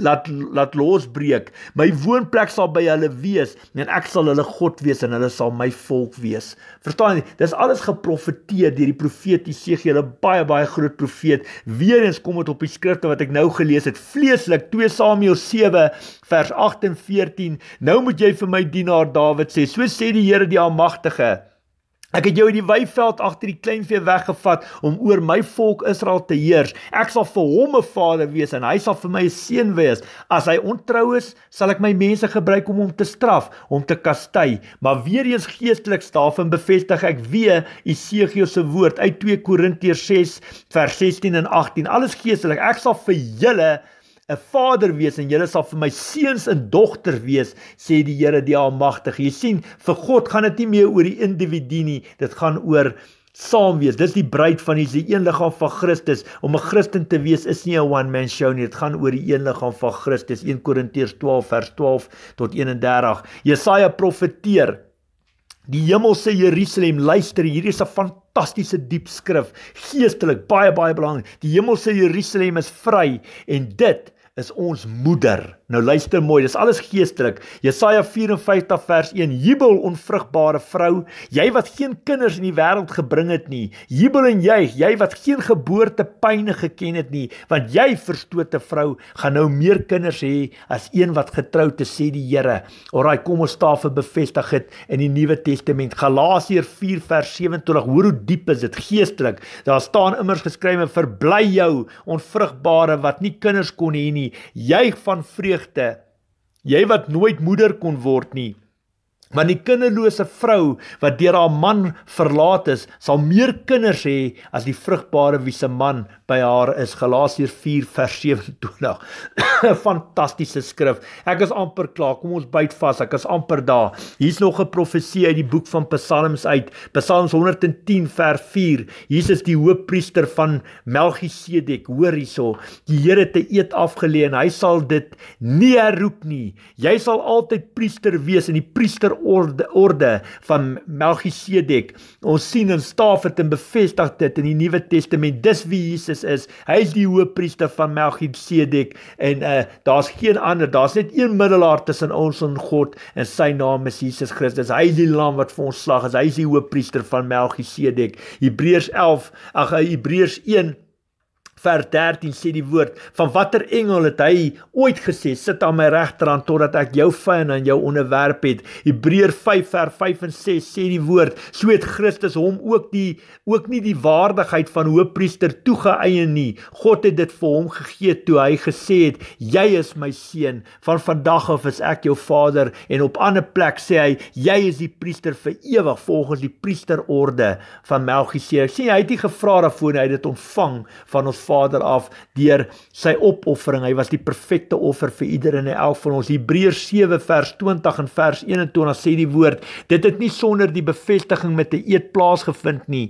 laat laat losbreek. My woonplek sal by hulle wees en ek sal hulle God wees en hulle sal my volk wees. Verstaan verstaan dis alles geprofeteer deur die profeet Jesegiel 'n baie baie groot profeet weer eens kom dit op die skrifte wat ek nou gelees het vleeslik 2 Samuel 7 vers 8 en 14 nou moet jy vir my dienaar Dawid sê so sê die Here die almagtige Ek het jou uit die weiveld agter die kleinvee weggevat om oor my volk Israel te heers. Ek sal vir hom 'n vader wees en hy sal vir my 'n seun wees. As hy ontrou is, sal ek my mense gebruik om hom te straf, om te kastig. Maar weer eens geestelik staan bevestig ek weer Isegio se woord uit 2 Korintiërs 6 vers 16 en 18. Alles geestelik. Ek sal vir julle 'n vader wees en julle sal vir my seuns en dogters wees, sê die Here die Almagtige. Jy sien, vir God gaan dit nie meer oor die individu nie, dit gaan oor saam wees. Dis die bruid van Jesus, die een liggaam van Christus. Om 'n Christen te wees is nie 'n one man show nie, dit gaan oor die een liggaam van Christus. 1 Korintiërs 12 vers 12 tot 31. Jesaja profeteer Die hemelse Jerusalem, luister, hier is 'n fantastiese diep skrif, geestelik baie baie belangrik. Die hemelse Jerusalem is vry en dit is ons moeder Nou luister mooi, dis alles geestelik. Jesaja 54 vers 1: Jubel onvrugbare vrou, jy wat geen kinders in die wêreld gebring het nie. Jubel en juig, jy, jy wat geen geboortepyne geken het nie, want jy verstote vrou gaan nou meer kinders hê as een wat getroud is, sê die Here. Alraai, kom ons staaf en bevestig dit in die Nuwe Testament. Galasiërs 4 vers 27. Hoor hoe diep is dit geestelik. Daar staan immers geskrywe: "Verbly jou onvrugbare wat nie kinders kon hê nie, juig van vreugde vreugde. Jy wat nooit moeder kon word nie. Want die kinderlose vrou wat deur haar man verlaat is, sal meer kinders hê as die vrugbare wie se man by haar is Galasiërs 4:27. Nou. (coughs) Fantastiese skrif. Ek is amper klaar. Kom ons byt vas. Ek is amper daar. Hier's nog 'n profesie uit die boek van Psalms uit. Psalms 110 vers 4. Jesus die hoofpriester van Melchisedek, hoor hierso. Die Here het 'n eed afgelê en hy sal dit nie herroep nie. Jy sal altyd priester wees in die priesterorde orde van Melchisedek. Ons sien en staaf dit en bevestig dit in die Nuwe Testament. Dis wie Jesus Jesus is. Hy is die hoofpriester van Melchisedek en uh daar's geen ander. Daar's net een middelaar tussen ons en God en sy naam is Jesus Christus. Hy is die lam wat vir ons slag is. Hy is die hoofpriester van Melchisedek. Hebreërs 11, ag eh, Hebreërs 1 vers 13 sê die woord van watter engel het hy ooit gesê sit aan my regterhand totdat ek jou vyand aan jou onderwerp het Hebreër 5 vers 5 en 6 sê die woord so het Christus hom ook die ook nie die waardigheid van hoëpriester toegeëien nie God het dit vir hom gegee toe hy gesê het jy is my seun van vandag af is ek jou vader en op ander plek sê hy jy is die priester vir ewig volgens die priesterorde van Melchisedek sien hy het nie gevra daarvoor hy het dit ontvang van ons vader Vader af deur sy opoffering. Hy was die perfekte offer vir ieder en elk van ons. Hebreërs 7 vers 20 en vers 21 sê die woord, dit het nie sonder die bevestiging met 'n eed plaasgevind nie.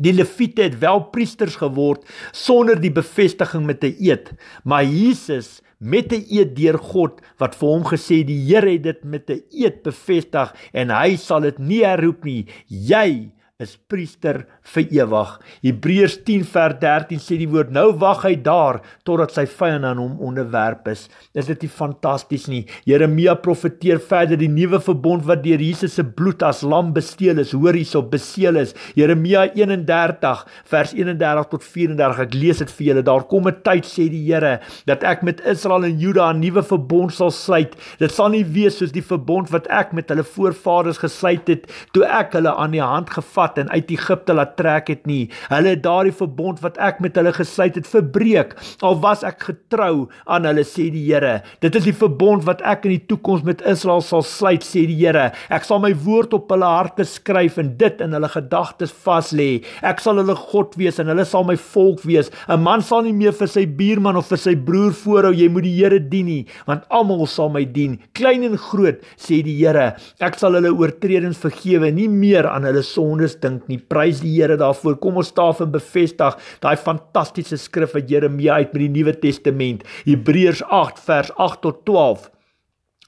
Die Lewiete het wel priesters geword sonder die bevestiging met 'n eed, maar Jesus met 'n eed deur God wat vir hom gesê die Here het dit met 'n eed bevestig en hy sal dit nie herroep nie. Jy is priester vir ewig. Hebreërs 10 vers 13 sê die woord nou wag hy daar totdat sy vyande aan hom onderwerp is. Is dit nie fantasties nie? Jeremia profeteer verder die nuwe verbond wat deur Jesus se bloed as lam besteel is, hoor hysop beseël is. Jeremia 31 vers 31 tot 34. Ek lees dit vir julle. Daar kom 'n tyd sê die Here dat ek met Israel en Juda 'n nuwe verbond sal sluit. Dit sal nie wees soos die verbond wat ek met hulle voorvaders gesluit het toe ek hulle aan die hand gevat en uit Egipte laat getrek het nie. Hulle het daardie verbond wat ek met hulle gesluit het verbreek. Al was ek getrou aan hulle sê die Here. Dit is die verbond wat ek in die toekoms met Israel sal sluit sê die Here. Ek sal my woord op hulle harte skryf en dit in hulle gedagtes vas lê. Ek sal hulle God wees en hulle sal my volk wees. 'n Man sal nie meer vir sy buurman of vir sy broer voorhou jy moet die Here dien nie, want almal sal my dien, klein en groot sê die Here. Ek sal hulle oortredings vergewe, nie meer aan hulle sondes dink nie. Prys die Heere. Here daarvoor. Kom ons staaf en bevestig daai fantastiese skrif wat Jeremia uit met die Nuwe Testament, Hebreërs 8 vers 8 tot 12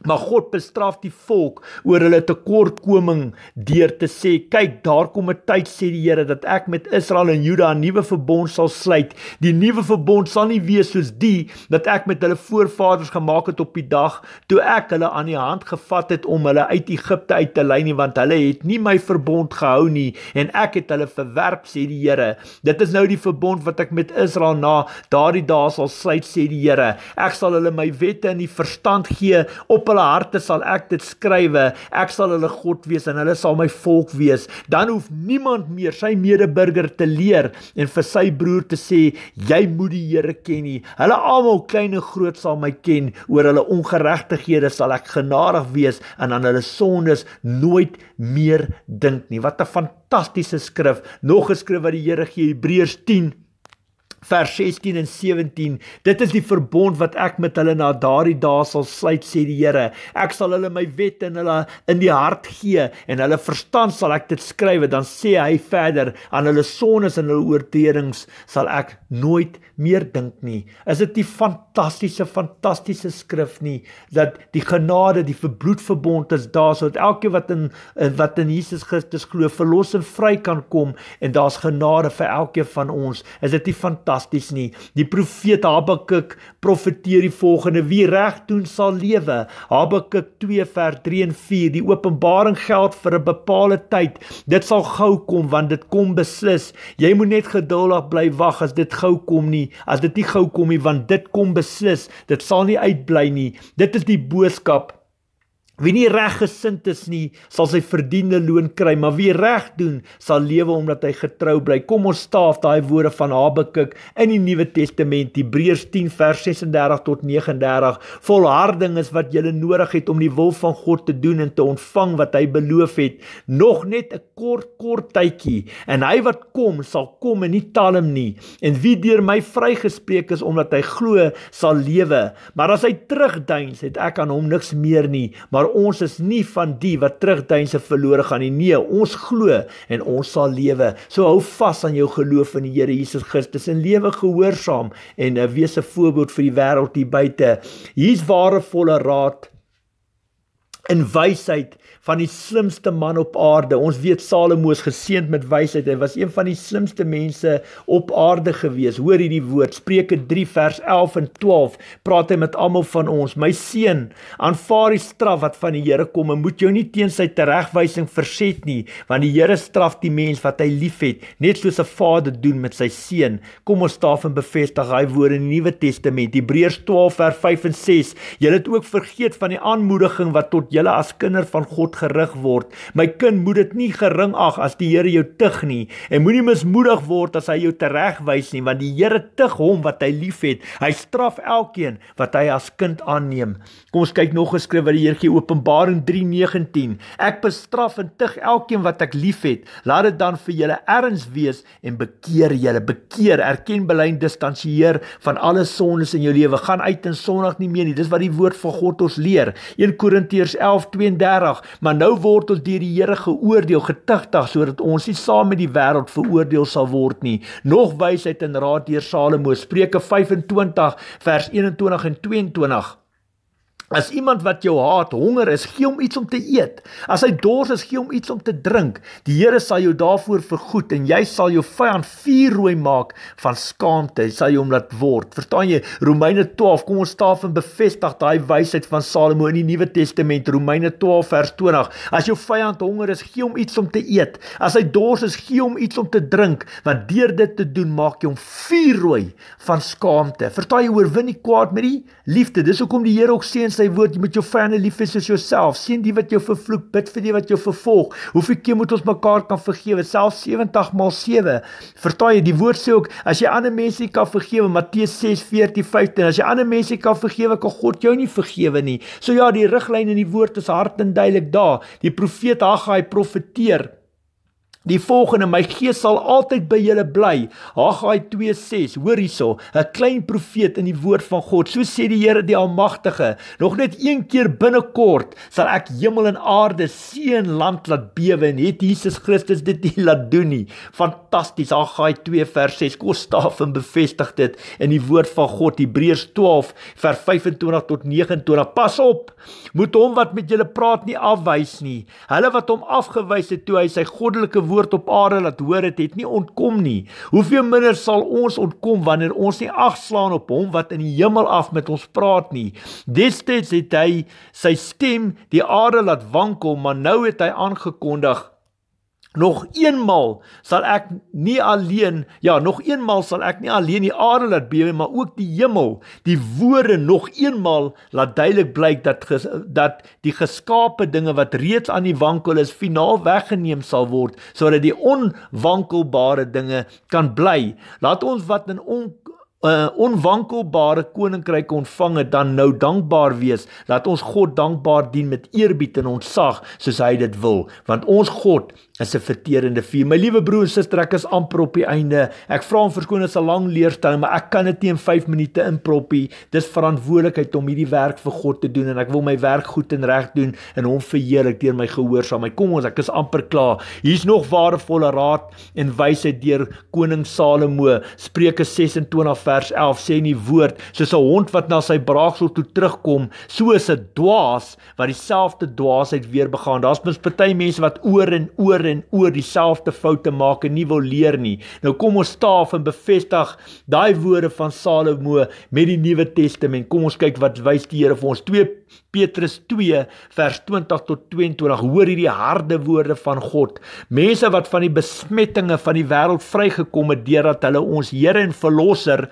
Maar God bestraf die volk oor hulle tekortkoming deur te sê: "Kyk, daar kom 'n tyd," sê die Here, "dat ek met Israel en Juda 'n nuwe verbond sal sluit. Die nuwe verbond sal nie wees soos die wat ek met hulle voorvaders gemaak het op die dag toe ek hulle aan die hand gevat het om hulle uit Egipte uit te lei nie, want hulle het nie my verbond gehou nie en ek het hulle verwerp," sê die Here. "Dit is nou die verbond wat ek met Israel na daardie dae sal sluit," sê die Here. "Ek sal hulle my wette in die verstand gee op hulle harte sal ek dit skrywe. Ek sal hulle God wees en hulle sal my volk wees. Dan hoef niemand meer sy medeburger te leer en vir sy broer te sê jy moet die Here ken nie. Hulle almal klein en groot sal my ken. Oor hulle ongeregtighede sal ek genadig wees en aan hulle sondes nooit meer dink nie. Wat 'n fantastiese skrif. Nog geskryf wat die Here gee Hebreërs 10 vers 16 en 17 dit is die verbond wat ek met hulle na daardie dae sal sluit sê die Here ek sal hulle my wet in hulle in die hart gee en hulle verstand sal ek dit skrywe dan sê hy verder aan hulle sones en hulle oortredings sal ek nooit meer dink nie is dit die fantastiese fantastiese skrif nie dat die genade die verbloedverbond is daar sodat elkeen wat in wat in Jesus Christus glo verlos en vry kan kom en daar's genade vir elkeen van ons is dit die fantastiese fantasties nie. Die profeet Habakuk profeteer die volgende: Wie reg doen sal lewe. Habakuk 2 vers 3 en 4. Die openbaring geld vir 'n bepaalde tyd. Dit sal gou kom want dit kom beslis. Jy moet net geduldig bly wag as dit gou kom nie. As dit nie gou kom nie want dit kom beslis. Dit sal nie uitbly nie. Dit is die boodskap Wie nie reggesind is nie, sal sy verdiende loon kry, maar wie reg doen, sal lewe omdat hy getrou bly. Kom ons staaf daai woorde van Habakuk in die Nuwe Testament, Hebreërs 10 vers 36 tot 39. Volharding is wat jy nodig het om die wil van God te doen en te ontvang wat hy beloof het. Nog net 'n kort kort tydjie en hy wat kom, sal kom en nie talm nie. En wie deur my vrygespreek is omdat hy glo, sal lewe. Maar as hy terugduins, het ek aan hom niks meer nie. Maar maar ons is nie van die wat terugduinse verlore gaan nie. Nee, ons glo en ons sal lewe. So hou vas aan jou geloof in die Here Jesus Christus en lewe gehoorsaam en eh, wees 'n voorbeeld vir die wêreld hier buite. Hier's ware volle raad in wysheid van die slimste man op aarde. Ons weet Salomo is geseënd met wysheid. Hy was een van die slimste mense op aarde gewees. Hoor hierdie woord, Spreuke 3 vers 11 en 12, praat hy met almal van ons. My seun, aanvaar die straf wat van die Here kom en moet jou nie teen sy teregwysing verset nie, want die Here straf die mens wat hy liefhet, net soos 'n vader doen met sy seun. Kom ons staaf en bevestig daai woorde in die Nuwe Testament. Hebreërs 12 vers 5 en 6. Julle het ook vergeet van die aanmoediging wat tot julle as kinders van God gerig word. My kind, moed dit nie gering ag as die Here jou tug nie en moenie mismoedig word as hy jou teregwys nie, want die Here tug hom wat hy liefhet. Hy straf elkeen wat hy as kind aanneem. Kom ons kyk nog geskryf wat die Here gee Openbaring 3:19. Ek bestraf en tug elkeen wat ek liefhet. Laat dit dan vir julle erns wees en bekeer julle. Bekeer, erken belyn, distansieer van alle sondes in jou lewe. Gaan uit en sondig nie meer nie. Dis wat die woord van God ons leer. 1 Korintiërs 11:32 maar nou word ons deur die Here geoordeel, getugtig sodat ons nie saam met die wêreld veroordeel sal word nie. Nog wysheid en raad deur Salomo, Spreuke 25 vers 21 en 22. As iemand wat jou haat honger is, gee hom iets om te eet. As hy dors is, gee hom iets om te drink. Die Here sal jou daarvoor vergoed en jy sal jou vyand vuurrooi maak van skaamte. Hy sal jou omlaat word. Verstaan jy? Romeine 12, kom ons staaf en bevestig daai wysheid van Salomo in die Nuwe Testament, Romeine 12 vers 20. As jou vyand honger is, gee hom iets om te eet. As hy dors is, gee hom iets om te drink, want deur dit te doen maak jy hom vuurrooi van skaamte. Verstaan jy, oorwin die kwaad met die liefde. Dis hoekom die Here ook sê sy woord, jy moet jou vyande lief hê soos jouself. Sien die wat jou vervloek, bid vir die wat jou vervolg. Hoeveel keer moet ons mekaar kan vergewe? Selfs 70 maal 7. Vertaal jy die woord sê ook as jy ander mense kan vergewe, Matteus 6:14-15, as jy ander mense kan vergewe, kan God jou nie vergewe nie. So ja, die riglyn in die woord is hard en duidelik daar. Die profeet Haggai profeteer Die volgende, my gees sal altyd by julle bly. Haggai 2:6. Hoor hierso, 'n klein profeet in die woord van God. So sê die Here die Almagtige, nog net een keer binnekort sal ek hemel en aarde, see en land laat bewe en het Jesus Christus dit nie laat doen nie. Fantasties. Haggai 2:6. Kom staaf en bevestig dit in die woord van God. Hebreërs 12:25 tot 29. Pas op. Moet hom wat met julle praat nie afwys nie. Hulle wat hom afgewys het toe hy sy goddelike woord op aarde laat hoor het, het nie ontkom nie. Hoeveel minder sal ons ontkom wanneer ons nie agslaan op hom wat in die hemel af met ons praat nie. Destyds het hy sy stem die aarde laat wankel, maar nou het hy aangekondig nog eenmal sal ek nie alleen ja nog eenmal sal ek nie alleen die aarde laat bewe maar ook die hemel die woorde nog eenmal laat duidelik blyk dat ges, dat die geskaapte dinge wat reeds aan die wankel is finaal weggeneem sal word sodat die onwankelbare dinge kan bly laat ons wat in on Uh, onwankelbare koninkryk ontvange dan nou dankbaar wees laat ons God dankbaar dien met eerbied en ontsag soos hy dit wil want ons God is 'n verterende vuur. My liewe broer en suster, ek is amper op die einde. Ek vra om verskoning as 'n lang leerstelling, maar ek kan dit nie in 5 minute inproppie. Dis verantwoordelikheid om hierdie werk vir God te doen en ek wil my werk goed en reg doen en hom verheerlik deur my gehoorsaamheid. Kom ons, ek is amper klaar. Hier's nog waardevolle raad en wysheid deur koning Salomo. Spreuke 26 vers 11 sê in die woord: "Soos 'n hond wat na sy braaksel toe terugkom, so is 'n dwaas wat dieselfde dwaasheid weer begaan." Daar's mens party mense wat oor en oor en oor dieselfde foute maak en nie wil leer nie. Nou kom ons staaf en bevestig daai woorde van Salomo met die Nuwe Testament. Kom ons kyk wat wys die Here vir ons. 2 Petrus 2 vers 20 tot 22. Hoor hierdie harde woorde van God. Mense wat van die besmettinge van die wêreld vrygekom het deurdat hulle ons Here en Verlosser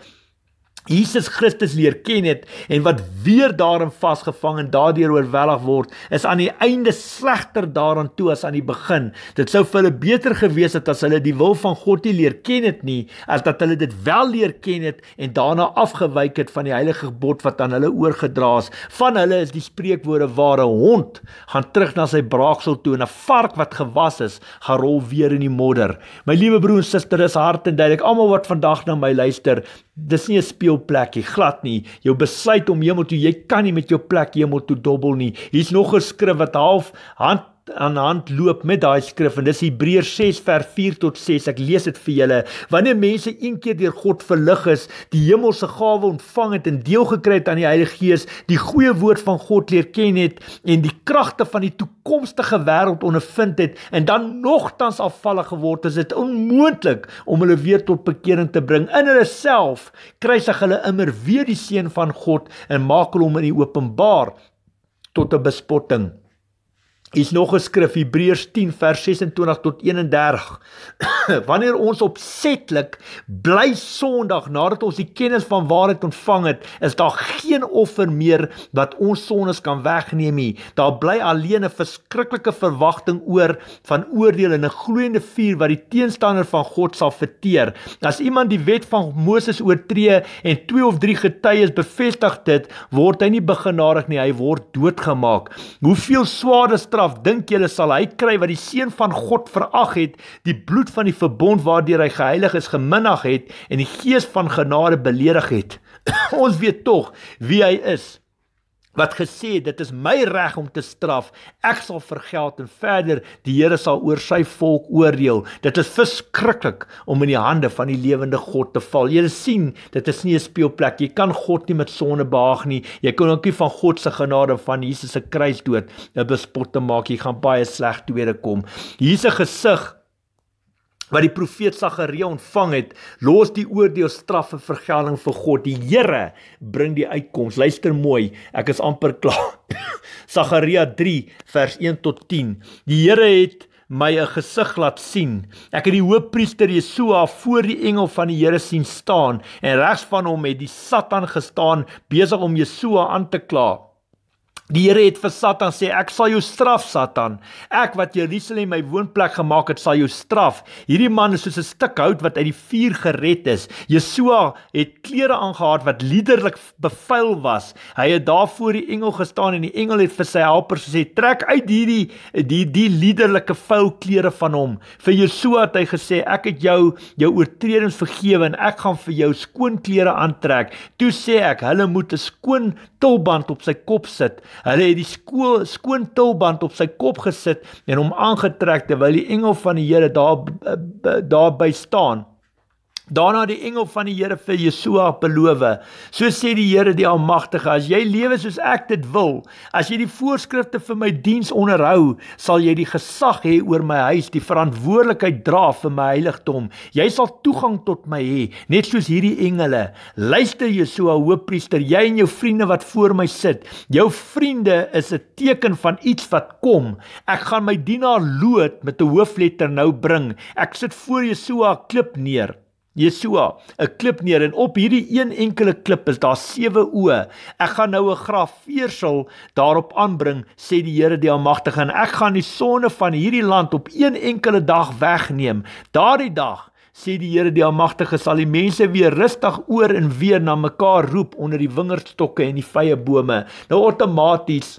Jesus Christus leer ken het en wat weer daarin vasgevang en daardeur oorweldig word, is aan die einde slegter daaraan toe as aan die begin. Dit sou vir hulle beter gewees het as hulle die wil van God nie leer ken het nie, as dat hulle dit wel leer ken het en daarna afgewyk het van die heilige gebod wat aan hulle oorgedra is. Van hulle is die spreekwoorde waar 'n hond gaan terug na sy braaksel toe en 'n vark wat gewas is, gaan rol weer in die modder. My liewe broer en suster, dis hart en duidelik almal wat vandag na my luister, dis nie 'n jou plek nie, glad nie. Jou besluit om hemel toe, jy kan nie met jou plek hemel toe dobbel nie. Hier's nog 'n skrif wat half hand aan hand loop met daai skrif en dis Hebreërs 6 vers 4 tot 6. Ek lees dit vir julle. Wanneer mense een keer deur God verlig is, die hemelse gawe ontvang het en deel gekry het aan die Heilige Gees, die goeie woord van God leer ken het en die kragte van die toekomstige wêreld ondervind het en dan nogtans afvallig geword het, is dit onmoontlik om hulle weer tot bekering te bring. In hulle self kruisig hulle immer weer die seën van God en maak hom in die openbaar tot 'n bespotting. Hier's nog 'n skrif Hebreërs 10 vers 26 tot 31. (coughs) Wanneer ons opsetlik bly Sondag nadat ons die kennis van waarheid ontvang het, is daar geen offer meer wat ons sondes kan wegneem nie. Daar bly alleen 'n verskriklike verwagting oor van oordeel en 'n gloeiende vuur wat die teenstander van God sal verteer. As iemand die wet van Moses oortree en twee of drie getuies bevestig dit, word hy nie begenadig nie, hy word doodgemaak. Hoeveel swaarder af, dink julle sal hy kry wat die seun van God verag het, die bloed van die verbond waardeur hy geheilig is geminnig het en die gees van genade beledig het. (coughs) ons weet tog wie hy is wat gesê het dit is my reg om te straf. Ek sal vergeld en verder die Here sal oor sy volk oordeel. Dit is verskriklik om in die hande van die lewende God te val. Jy sien, dit is nie 'n speelplek. Jy kan God nie met sonde behaag nie. Jy kan ook nie van God se genade van Jesus se kruisdood 'n bespotte maak. Jy gaan baie sleg tweede kom. Jesus gesig wat die profeet Sagarie ontvang het, los die oordeel, straf en vergelding vir God. Die Here bring die uitkoms. Luister mooi, ek is amper klaar. (laughs) Sagaria 3 vers 1 tot 10. Die Here het my 'n gesig laat sien. Ek het die hoofpriester Jesua voor die engel van die Here sien staan en regs van hom het die Satan gestaan besig om Jesua aan te kla. Die Here het vir Satan sê ek sal jou straf Satan. Ek wat Jerusalem my woonplek gemaak het, sal jou straf. Hierdie man is soos 'n stuk hout wat uit die vuur gered is. Yeshua het klere aangetree wat liderlik bevuil was. Hy het daar voor die engel gestaan en die engel het vir sy helper gesê: "Trek uit hierdie die die liderlike vuil klere van hom." Vir Yeshua het hy gesê: "Ek het jou jou oortredings vergewe en ek gaan vir jou skoon klere aantrek." Toe sê ek: "Hulle moet 'n skoon tulband op sy kop sit." Hulle het die skool skoon tulband op sy kop gesit en hom aangetrek terwyl die engel van die Here daar eh, daar by staan. Daarna die engel van die Here vir Yeshua beloof: "So sê die Here, die Almagtige, as jy lewe soos ek dit wil, as jy die voorskrifte vir my diens onderhou, sal jy die gesag hê oor my huis, die verantwoordelikheid dra vir my heiligdom. Jy sal toegang tot my hê, net soos hierdie engele." Luister Yeshua, Hoëpriester, jy en jou vriende wat voor my sit, jou vriende is 'n teken van iets wat kom. Ek gaan my dienaar Lot met 'n hoofletter nou bring. Ek sit voor Yeshua klip neer. Yeshua, 'n klip neer en op hierdie een enkele klip is daar sewe oë. Ek gaan nou 'n grafveersel daarop aanbring, sê die Here die Almagtige, en ek gaan die sonde van hierdie land op een enkele dag wegneem. Daardie dag Sien die Here die Almagtige sal die mense weer rustig oor en weer na mekaar roep onder die wingerdstokke en die vye bome. Nou outomaties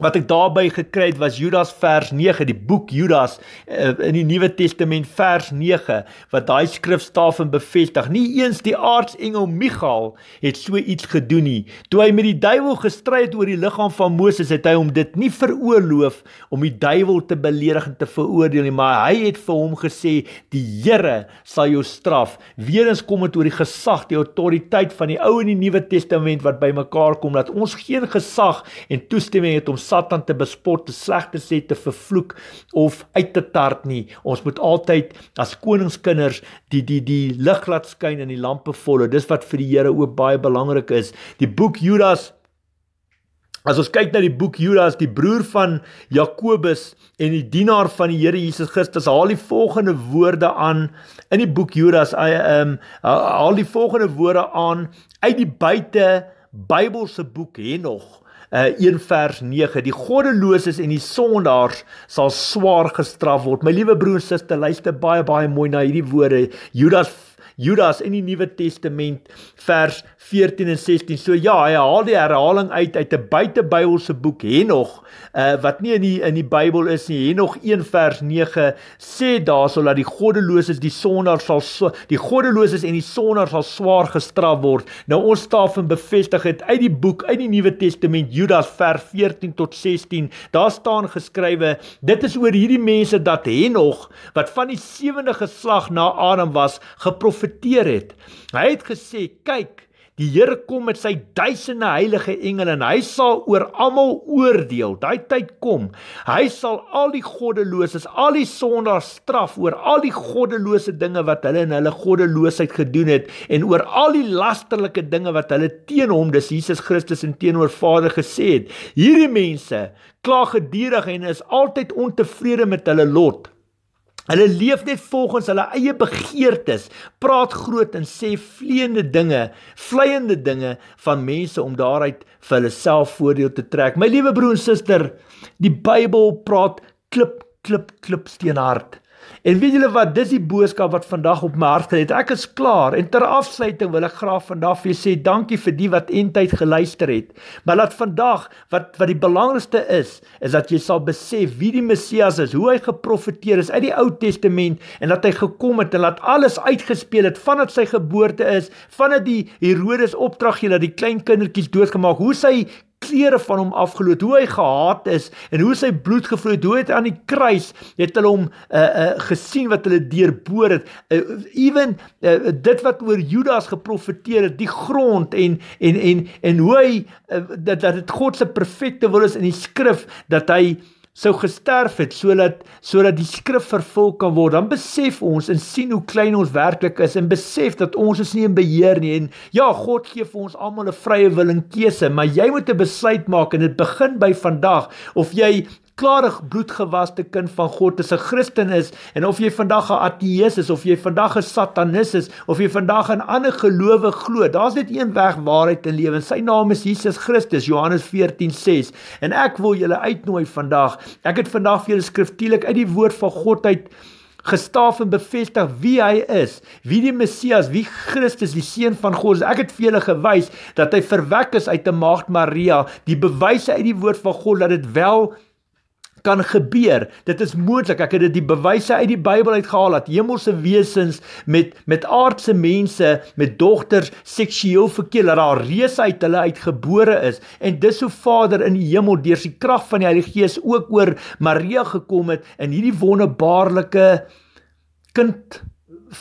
Wat ek daarby gekry het was Judas vers 9, die boek Judas eh, in die Nuwe Testament vers 9 wat daai skrifstaaf in bevestig. Nie eens die aartsengel Michael het so iets gedoen nie. Toe hy met die duiwel gestry het oor die liggaam van Moses, het hy hom dit nie veroorloof om die duiwel te beledig en te veroordeel nie, maar hy het vir hom gesê: "Die Here sal jou straf." Weerens kom dit oor die gesag, die autoriteit van die Ou en die Nuwe Testament wat bymekaar kom dat ons geen gesag en toestemming het om Satan te bespot, te sleg te sê, te vervloek of uit te tart nie. Ons moet altyd as koningskinders die die die lig laat skyn en die lampe volle. Dis wat vir die Here ook baie belangrik is. Die boek Judas As ons kyk na die boek Judas, die broer van Jakobus en die dienaar van die Here Jesus Christus, haal die volgende woorde aan in die boek Judas. Hy ehm haal die volgende woorde aan uit die buite Bybelse boek Henog. 1 uh, vers 9 die goddeloses en die sondaars sal swaar gestraf word my liewe broer en suster luister baie baie mooi na hierdie woorde Judas Judas in die Nuwe Testament vers 14 en 16. So ja, hy haal die herhaling uit uit 'n buitebybelse boek Henog, uh, eh, wat nie in die in die Bybel is nie. Henog 1 vers 9 sê daar sou dat die goddeloses die sondaar sal die goddeloses en die sondaar sal swaar gestraf word. Nou ons staaf en bevestig dit uit die boek uit die Nuwe Testament Judas vers 14 tot 16. Daar staan geskrywe, dit is oor hierdie mense dat Henog wat van die sewende geslag na Adam was, geprof geprofeteer het. Hy het gesê, "Kyk, die Here kom met sy duisende heilige engele en hy sal oor almal oordeel. Daai tyd kom. Hy sal al die goddeloses, al die sondaars straf oor al die goddelose dinge wat hulle in hulle goddeloosheid gedoen het en oor al die lasterlike dinge wat hulle teen hom, dis Jesus Christus en teenoor Vader gesê het. Hierdie mense kla gedurig en is altyd ontevrede met hulle lot." Hulle leef net volgens hulle eie begeertes, praat groot en sê vleiende dinge, vleiende dinge van mense om daaruit vir hulle self voordeel te trek. My liewe broer en suster, die Bybel praat klip klip klip steenhard. En weet julle wat, dis die boodskap wat vandag op my hart gelê het. Ek is klaar en ter afsluiting wil ek graag vandag vir julle sê dankie vir die wat eintyd geluister het. Maar laat vandag wat wat die belangrikste is, is dat jy sal besef wie die Messias is, hoe hy geprofeteer is uit die Ou Testament en dat hy gekom het en laat alles uitgespeel het vanaf sy geboorte is, vanaf die Herodes opdrag gee dat die klein kindertjies doodgemaak, hoe sy klere van hom afgeloot, hoe hy gehaat is en hoe sy bloed gevloei het, hoe hy aan die kruis het hulle hom uh, uh, gesien wat hulle deurboor het. Uh, even uh, dit wat oor Judas geprofeteer het, die grond en en en en hoe hy uh, dat dat dit God se perfekte wil is in die skrif dat hy sou gesterf het sodat sodat die skrif vervul kan word dan besef ons en sien hoe klein ons werklik is en besef dat ons is nie in beheer nie en ja God gee vir ons almal 'n vrye wil en keuse maar jy moet 'n besluit maak en dit begin by vandag of jy klare bloedgewaste kind van God is 'n Christen is en of jy vandag 'n ateë is of jy vandag 'n satanis is of jy vandag 'n ander gelowe glo daar's net een weg waarheid en lewe en sy naam is Jesus Christus Johannes 14:6 en ek wil julle uitnooi vandag ek het vandag vir julle skriftelik uit die woord van God uit gestaaf en bevestig wie hy is, wie die Messias, wie Christus, die seun van God is. Ek het vir julle gewys dat hy verwek is uit 'n maagd Maria, die bewyse uit die woord van God dat dit wel kan gebeur. Dit is moontlik. Ek het dit die bewyse uit die Bybel uitgehaal dat hemelse wesens met met aardse mense met dogters seksueel verkeer dat daar reus uit hulle uitgebore is en dis hoe Vader in die hemel deur sy krag van die Heilige Gees ook oor Maria gekom het in hierdie wonderbaarlike kind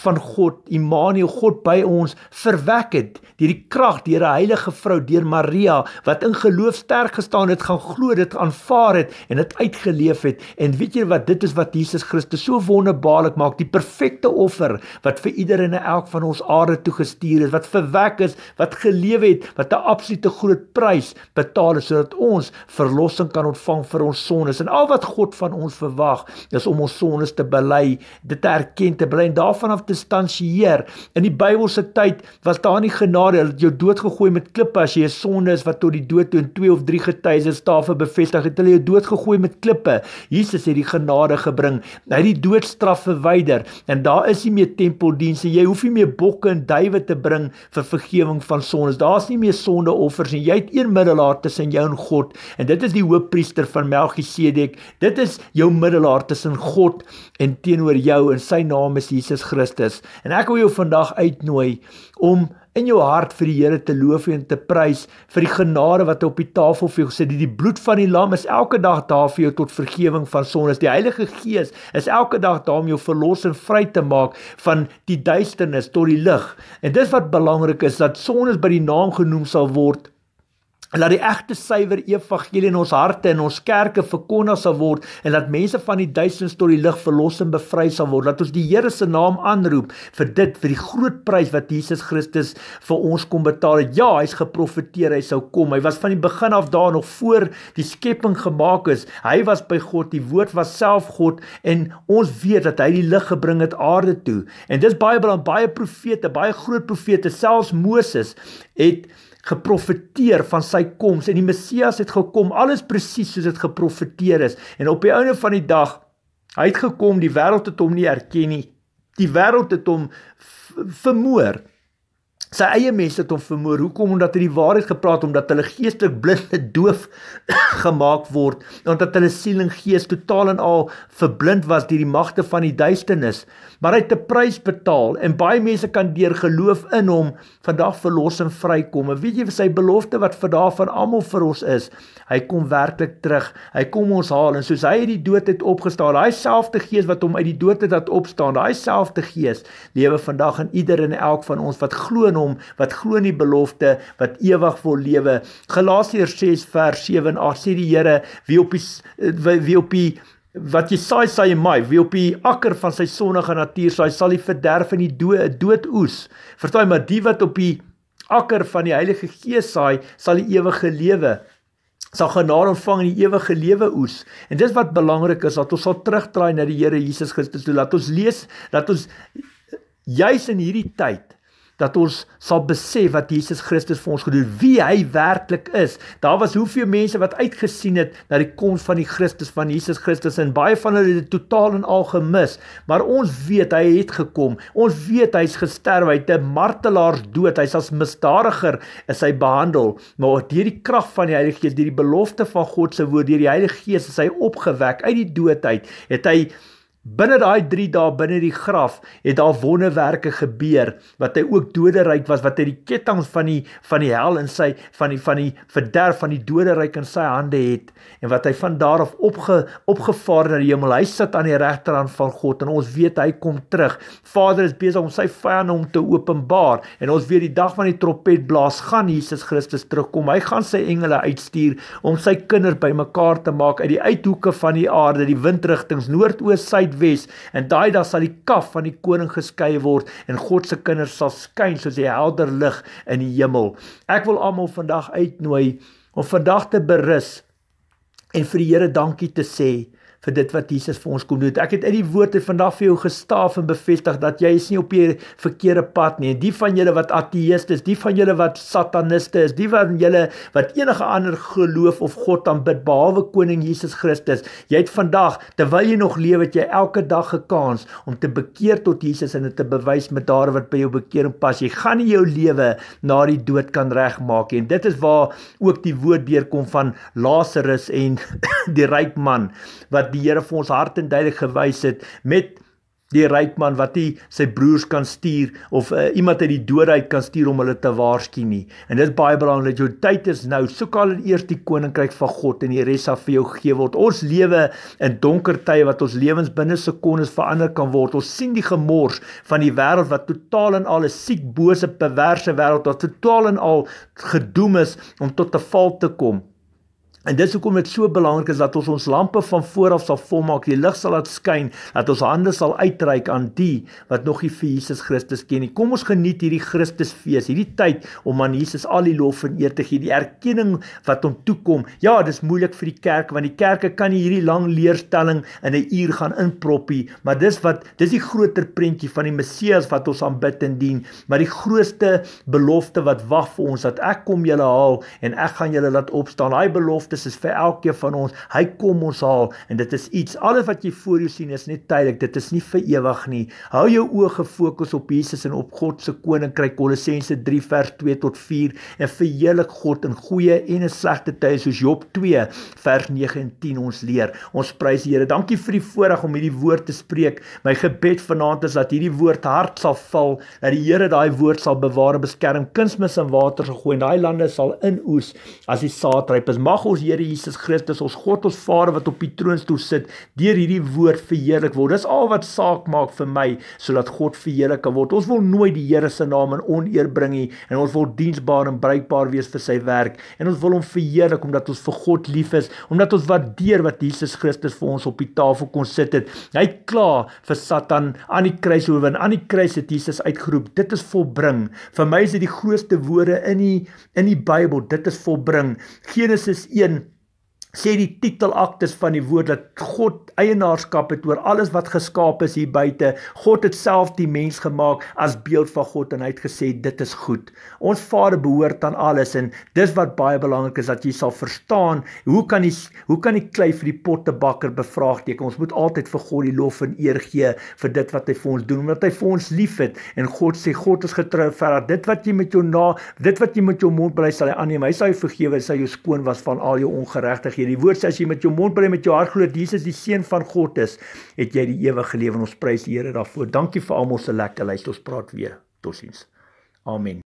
van God, Immanuel, God by ons verwek het deur die krag deur 'n heilige vrou deur Maria wat in geloof sterk gestaan het, gaan glo dit aanvaar het en dit uitgeleef het. En weet jy wat dit is wat Jesus Christus so wonderbaarlik maak, die perfekte offer wat vir ieder en elk van ons aarde toegestuur is, wat verwek is, wat gelewe het, wat 'n absolute groot prys betaal het sodat ons verlossing kan ontvang vir ons sondes. En al wat God van ons verwag is om ons sondes te bely, dit te erken, te bely en daarvan jouself distansieer. In die Bybelse tyd was daar nie genade, hulle het jou doodgegooi met klippe as jy 'n sonde is wat tot die dood toe in 2 of 3 getuies stafe bevestig het. Hulle het jou doodgegooi met klippe. Jesus het die genade gebring. Hy het die doodstraf verwyder en daar is nie meer tempeldienste. Jy hoef nie meer bokke en duwe te bring vir vergifnis van sondes. Daar's nie meer sondeoffers nie. Jy het een middelaar tussen jou en God en dit is die hoofpriester van Melchisedek. Dit is jou middelaar tussen God en teenoor jou en sy naam is Jesus Christus Christus. En ek wil jou vandag uitnooi om in jou hart vir die Here te loof en te prys vir die genade wat op die tafel vir jou sit. Die, die bloed van die lam is elke dag daar vir jou tot vergifnis van sondes. Die Heilige Gees is elke dag daar om jou verlos en vry te maak van die duisternis tot die lig. En dit wat belangrik is dat sondes by die naam genoem sal word laat die egte suiwer evangelie in ons harte en ons kerke verkondig sal word en dat mense van die duisend tot die lig verlos en bevry sal word. Laat ons die Here se naam aanroep vir dit vir die groot prys wat Jesus Christus vir ons kom betaal het. Ja, hy's geprofeteer hy sou kom. Hy was van die begin af daar nog voor die skepping gemaak is. Hy was by God, die woord was self God en ons weet dat hy die lig gebring het aarde toe. En dis baie baie profete, baie groot profete, selfs Moses het geprofeteer van sy koms en die Messias het gekom. Alles presies soos dit geprofeteer is. En op die einde van die dag, hy het gekom, die wêreld het hom nie erken nie. Die wêreld het hom vermoor sy eie mense tot hom vermoor hoekom omdat hy die waarheid gepraat omdat hulle geestelik blinde doof (coughs) gemaak word omdat hulle siel en gees totaal en al verblind was deur die magte van die duisternis maar hy het 'n prys betaal en baie mense kan deur geloof in hom vandag verlossing vrykom en weet jy sy belofte wat vir daarvan almal vir ons is hy kom werklik terug hy kom ons haal en soos hy uit die dood het opgestaan daai selfde gees wat hom uit die dood het laat opstaan daai selfde gees lewe vandag in ieder en elk van ons wat glo in hom wat glo in die belofte wat ewig wil lewe. Galasiërs 6 vers 7 en 8 sê die Here wie op die wie, eh, wie op die wat jy saai saai my wie op die akker van sy sonnige natuur saai sal hy verderf in die dood dood oes. Verstaan maar die wat op die akker van die Heilige Gees saai sal die ewige lewe sal genade ontvang in die ewige lewe oes. En dis wat belangrik is dat ons sal terugdraai na die Here Jesus Christus toe. Laat ons lees dat ons juis in hierdie tyd dat ons sal besef wat Jesus Christus vir ons gedoen het, wie hy werklik is. Daar was soveel mense wat uitgesien het na die koms van die Christus van Jesus Christus en baie van hulle het dit totaal en al gemis. Maar ons weet hy het gekom. Ons weet hy's gesterf, hy't 'n martelaars dood, hy's as misdadiger is hy behandel, maar deur die krag van die Heilige Gees, deur die belofte van God se woord, deur die Heilige Gees is hy opgewek uit die doodheid. Het hy Binne daai 3 dae binne die graf het daar wonderwerke gebeur wat hy ook doderyk was wat hy die ketting van die van die hel in sy van die van die verderf van die doderyk in sy hande het en wat hy van daar af opge opgevaar na die hemel. Hy sit aan die regterhand van God en ons weet hy kom terug. Vader is besig om sy vyande hom te openbaar en ons weet die dag van die trompet blaas gaan Jesus Christus terugkom. Hy gaan sy engele uitstuur om sy kinders bymekaar te maak uit die uithoeke van die aarde, die windrigtinge noordoos, suid suidwes en daai dag sal die kaf van die koning geskei word en God se kinders sal skyn soos die helder lig in die hemel. Ek wil almal vandag uitnooi om vandag te berus en vir die Here dankie te sê vir dit wat Jesus vir ons kom doen. Ek het uit die woorde vandag vir jou gestaaf en bevestig dat jy is nie op die verkeerde pad nie. En die van julle wat ateïste is, die van julle wat sataniste is, die van julle wat enige ander geloof of God aanbid behalwe koning Jesus Christus, jy het vandag terwyl jy nog lewe, jy elke dag 'n kans om te bekeer tot Jesus en dit te bewys met dare wat by jou bekering pas. Jy gaan nie jou lewe na die dood kan regmaak nie. En dit is waar ook die woord deurkom van Lazarus en (coughs) die ryk man wat wat die Here vir ons hart en duidelik gewys het met die ryk man wat hy sy broers kan stuur of uh, iemand uit die dood uit kan stuur om hulle te waarsku nie. En dit is baie belangrik dat jou tyd is nou. Soek al eers die koninkryk van God en die res sal vir jou gegee word. Ons lewe in donker tye wat ons lewens binne sekondes verander kan word. Ons sien die gemors van die wêreld wat totaal en al 'n siek, bose, perverse wêreld wat totaal en al gedoem is om tot 'n val te kom. En dis hoekom dit so belangrik is dat ons ons lampe van voor af sal volmaak, die lig sal laat skyn, dat ons hande sal uitreik aan die wat nog nie vir Jesus Christus ken nie. Kom ons geniet hierdie Christusfees, hierdie tyd om aan Jesus al die lof en eer te gee, die erkenning wat hom toekom. Ja, dis moeilik vir die kerk want die kerke kan nie hierdie lang leerstelling in 'n uur gaan inproppie, maar dis wat dis die groter prentjie van die Messias wat ons aanbid en dien, maar die grootste belofte wat wag vir ons dat ek kom julle haal en ek gaan julle laat opstaan. Daai belofte Christus is vir elkeen van ons. Hy kom ons haal en dit is iets. Alles wat jy voor jou sien is net tydelik. Dit is nie vir ewig nie. Hou jou oë gefokus op Jesus en op God se koninkryk. Kolossense 3 vers 2 tot 4 en verheerlik God in goeie en in slegte tye soos Job 2 vers 9 en 10 ons leer. Ons prys die Here. Dankie vir die voorreg om hierdie woord te spreek. My gebed vanaand is dat hierdie woord hart sal val, dat die Here daai woord sal bewaar en beskerm. Kunsmis en water gegooi en daai lande sal inoes as die saad ryp is. Mag ons Here Jesus Christus, ons God, ons Vader wat op die troon toe sit, deur hierdie woord verheerlik word. Dis al wat saak maak vir my sodat God verheerlik kan word. Ons wil nooit die Here se naam in oneer bring nie en ons wil diensbaar en bruikbaar wees vir sy werk en ons wil hom verheerlik omdat ons vir God lief is, omdat ons waardeer wat Jesus Christus vir ons op die tafel kon sit het. Hy het klaar vir Satan aan die kruis oorwin. Aan die kruis het Jesus uitgeroep, dit is volbring. Vir my is dit die grootste woorde in die in die Bybel, dit is volbring. Genesis 1 sê die titelaktes van die woord dat God eienaarskap het oor alles wat geskaap is hier buite. God het self die mens gemaak as beeld van God en hy het gesê dit is goed. Ons Vader behoort aan alles en dis wat baie belangrik is dat jy sal verstaan hoe kan die hoe kan die klei vir die pottebakker bevraagteken? Ons moet altyd vir God die lof en eer gee vir dit wat hy vir ons doen omdat hy vir ons liefhet en God sê God is getrou vir dat dit wat jy met jou na dit wat jy met jou mond bely sal hy aanneem. Hy sal jou vergewe, hy sal jou skoon was van al jou ongeregtigheid gee. Die woord sê as jy met jou mond bely met jou hart glo dat Jesus die seun van God is, het jy die ewige lewe en ons prys die Here daarvoor. Dankie vir almal se lekker luister. Ons praat weer. Totsiens. Amen.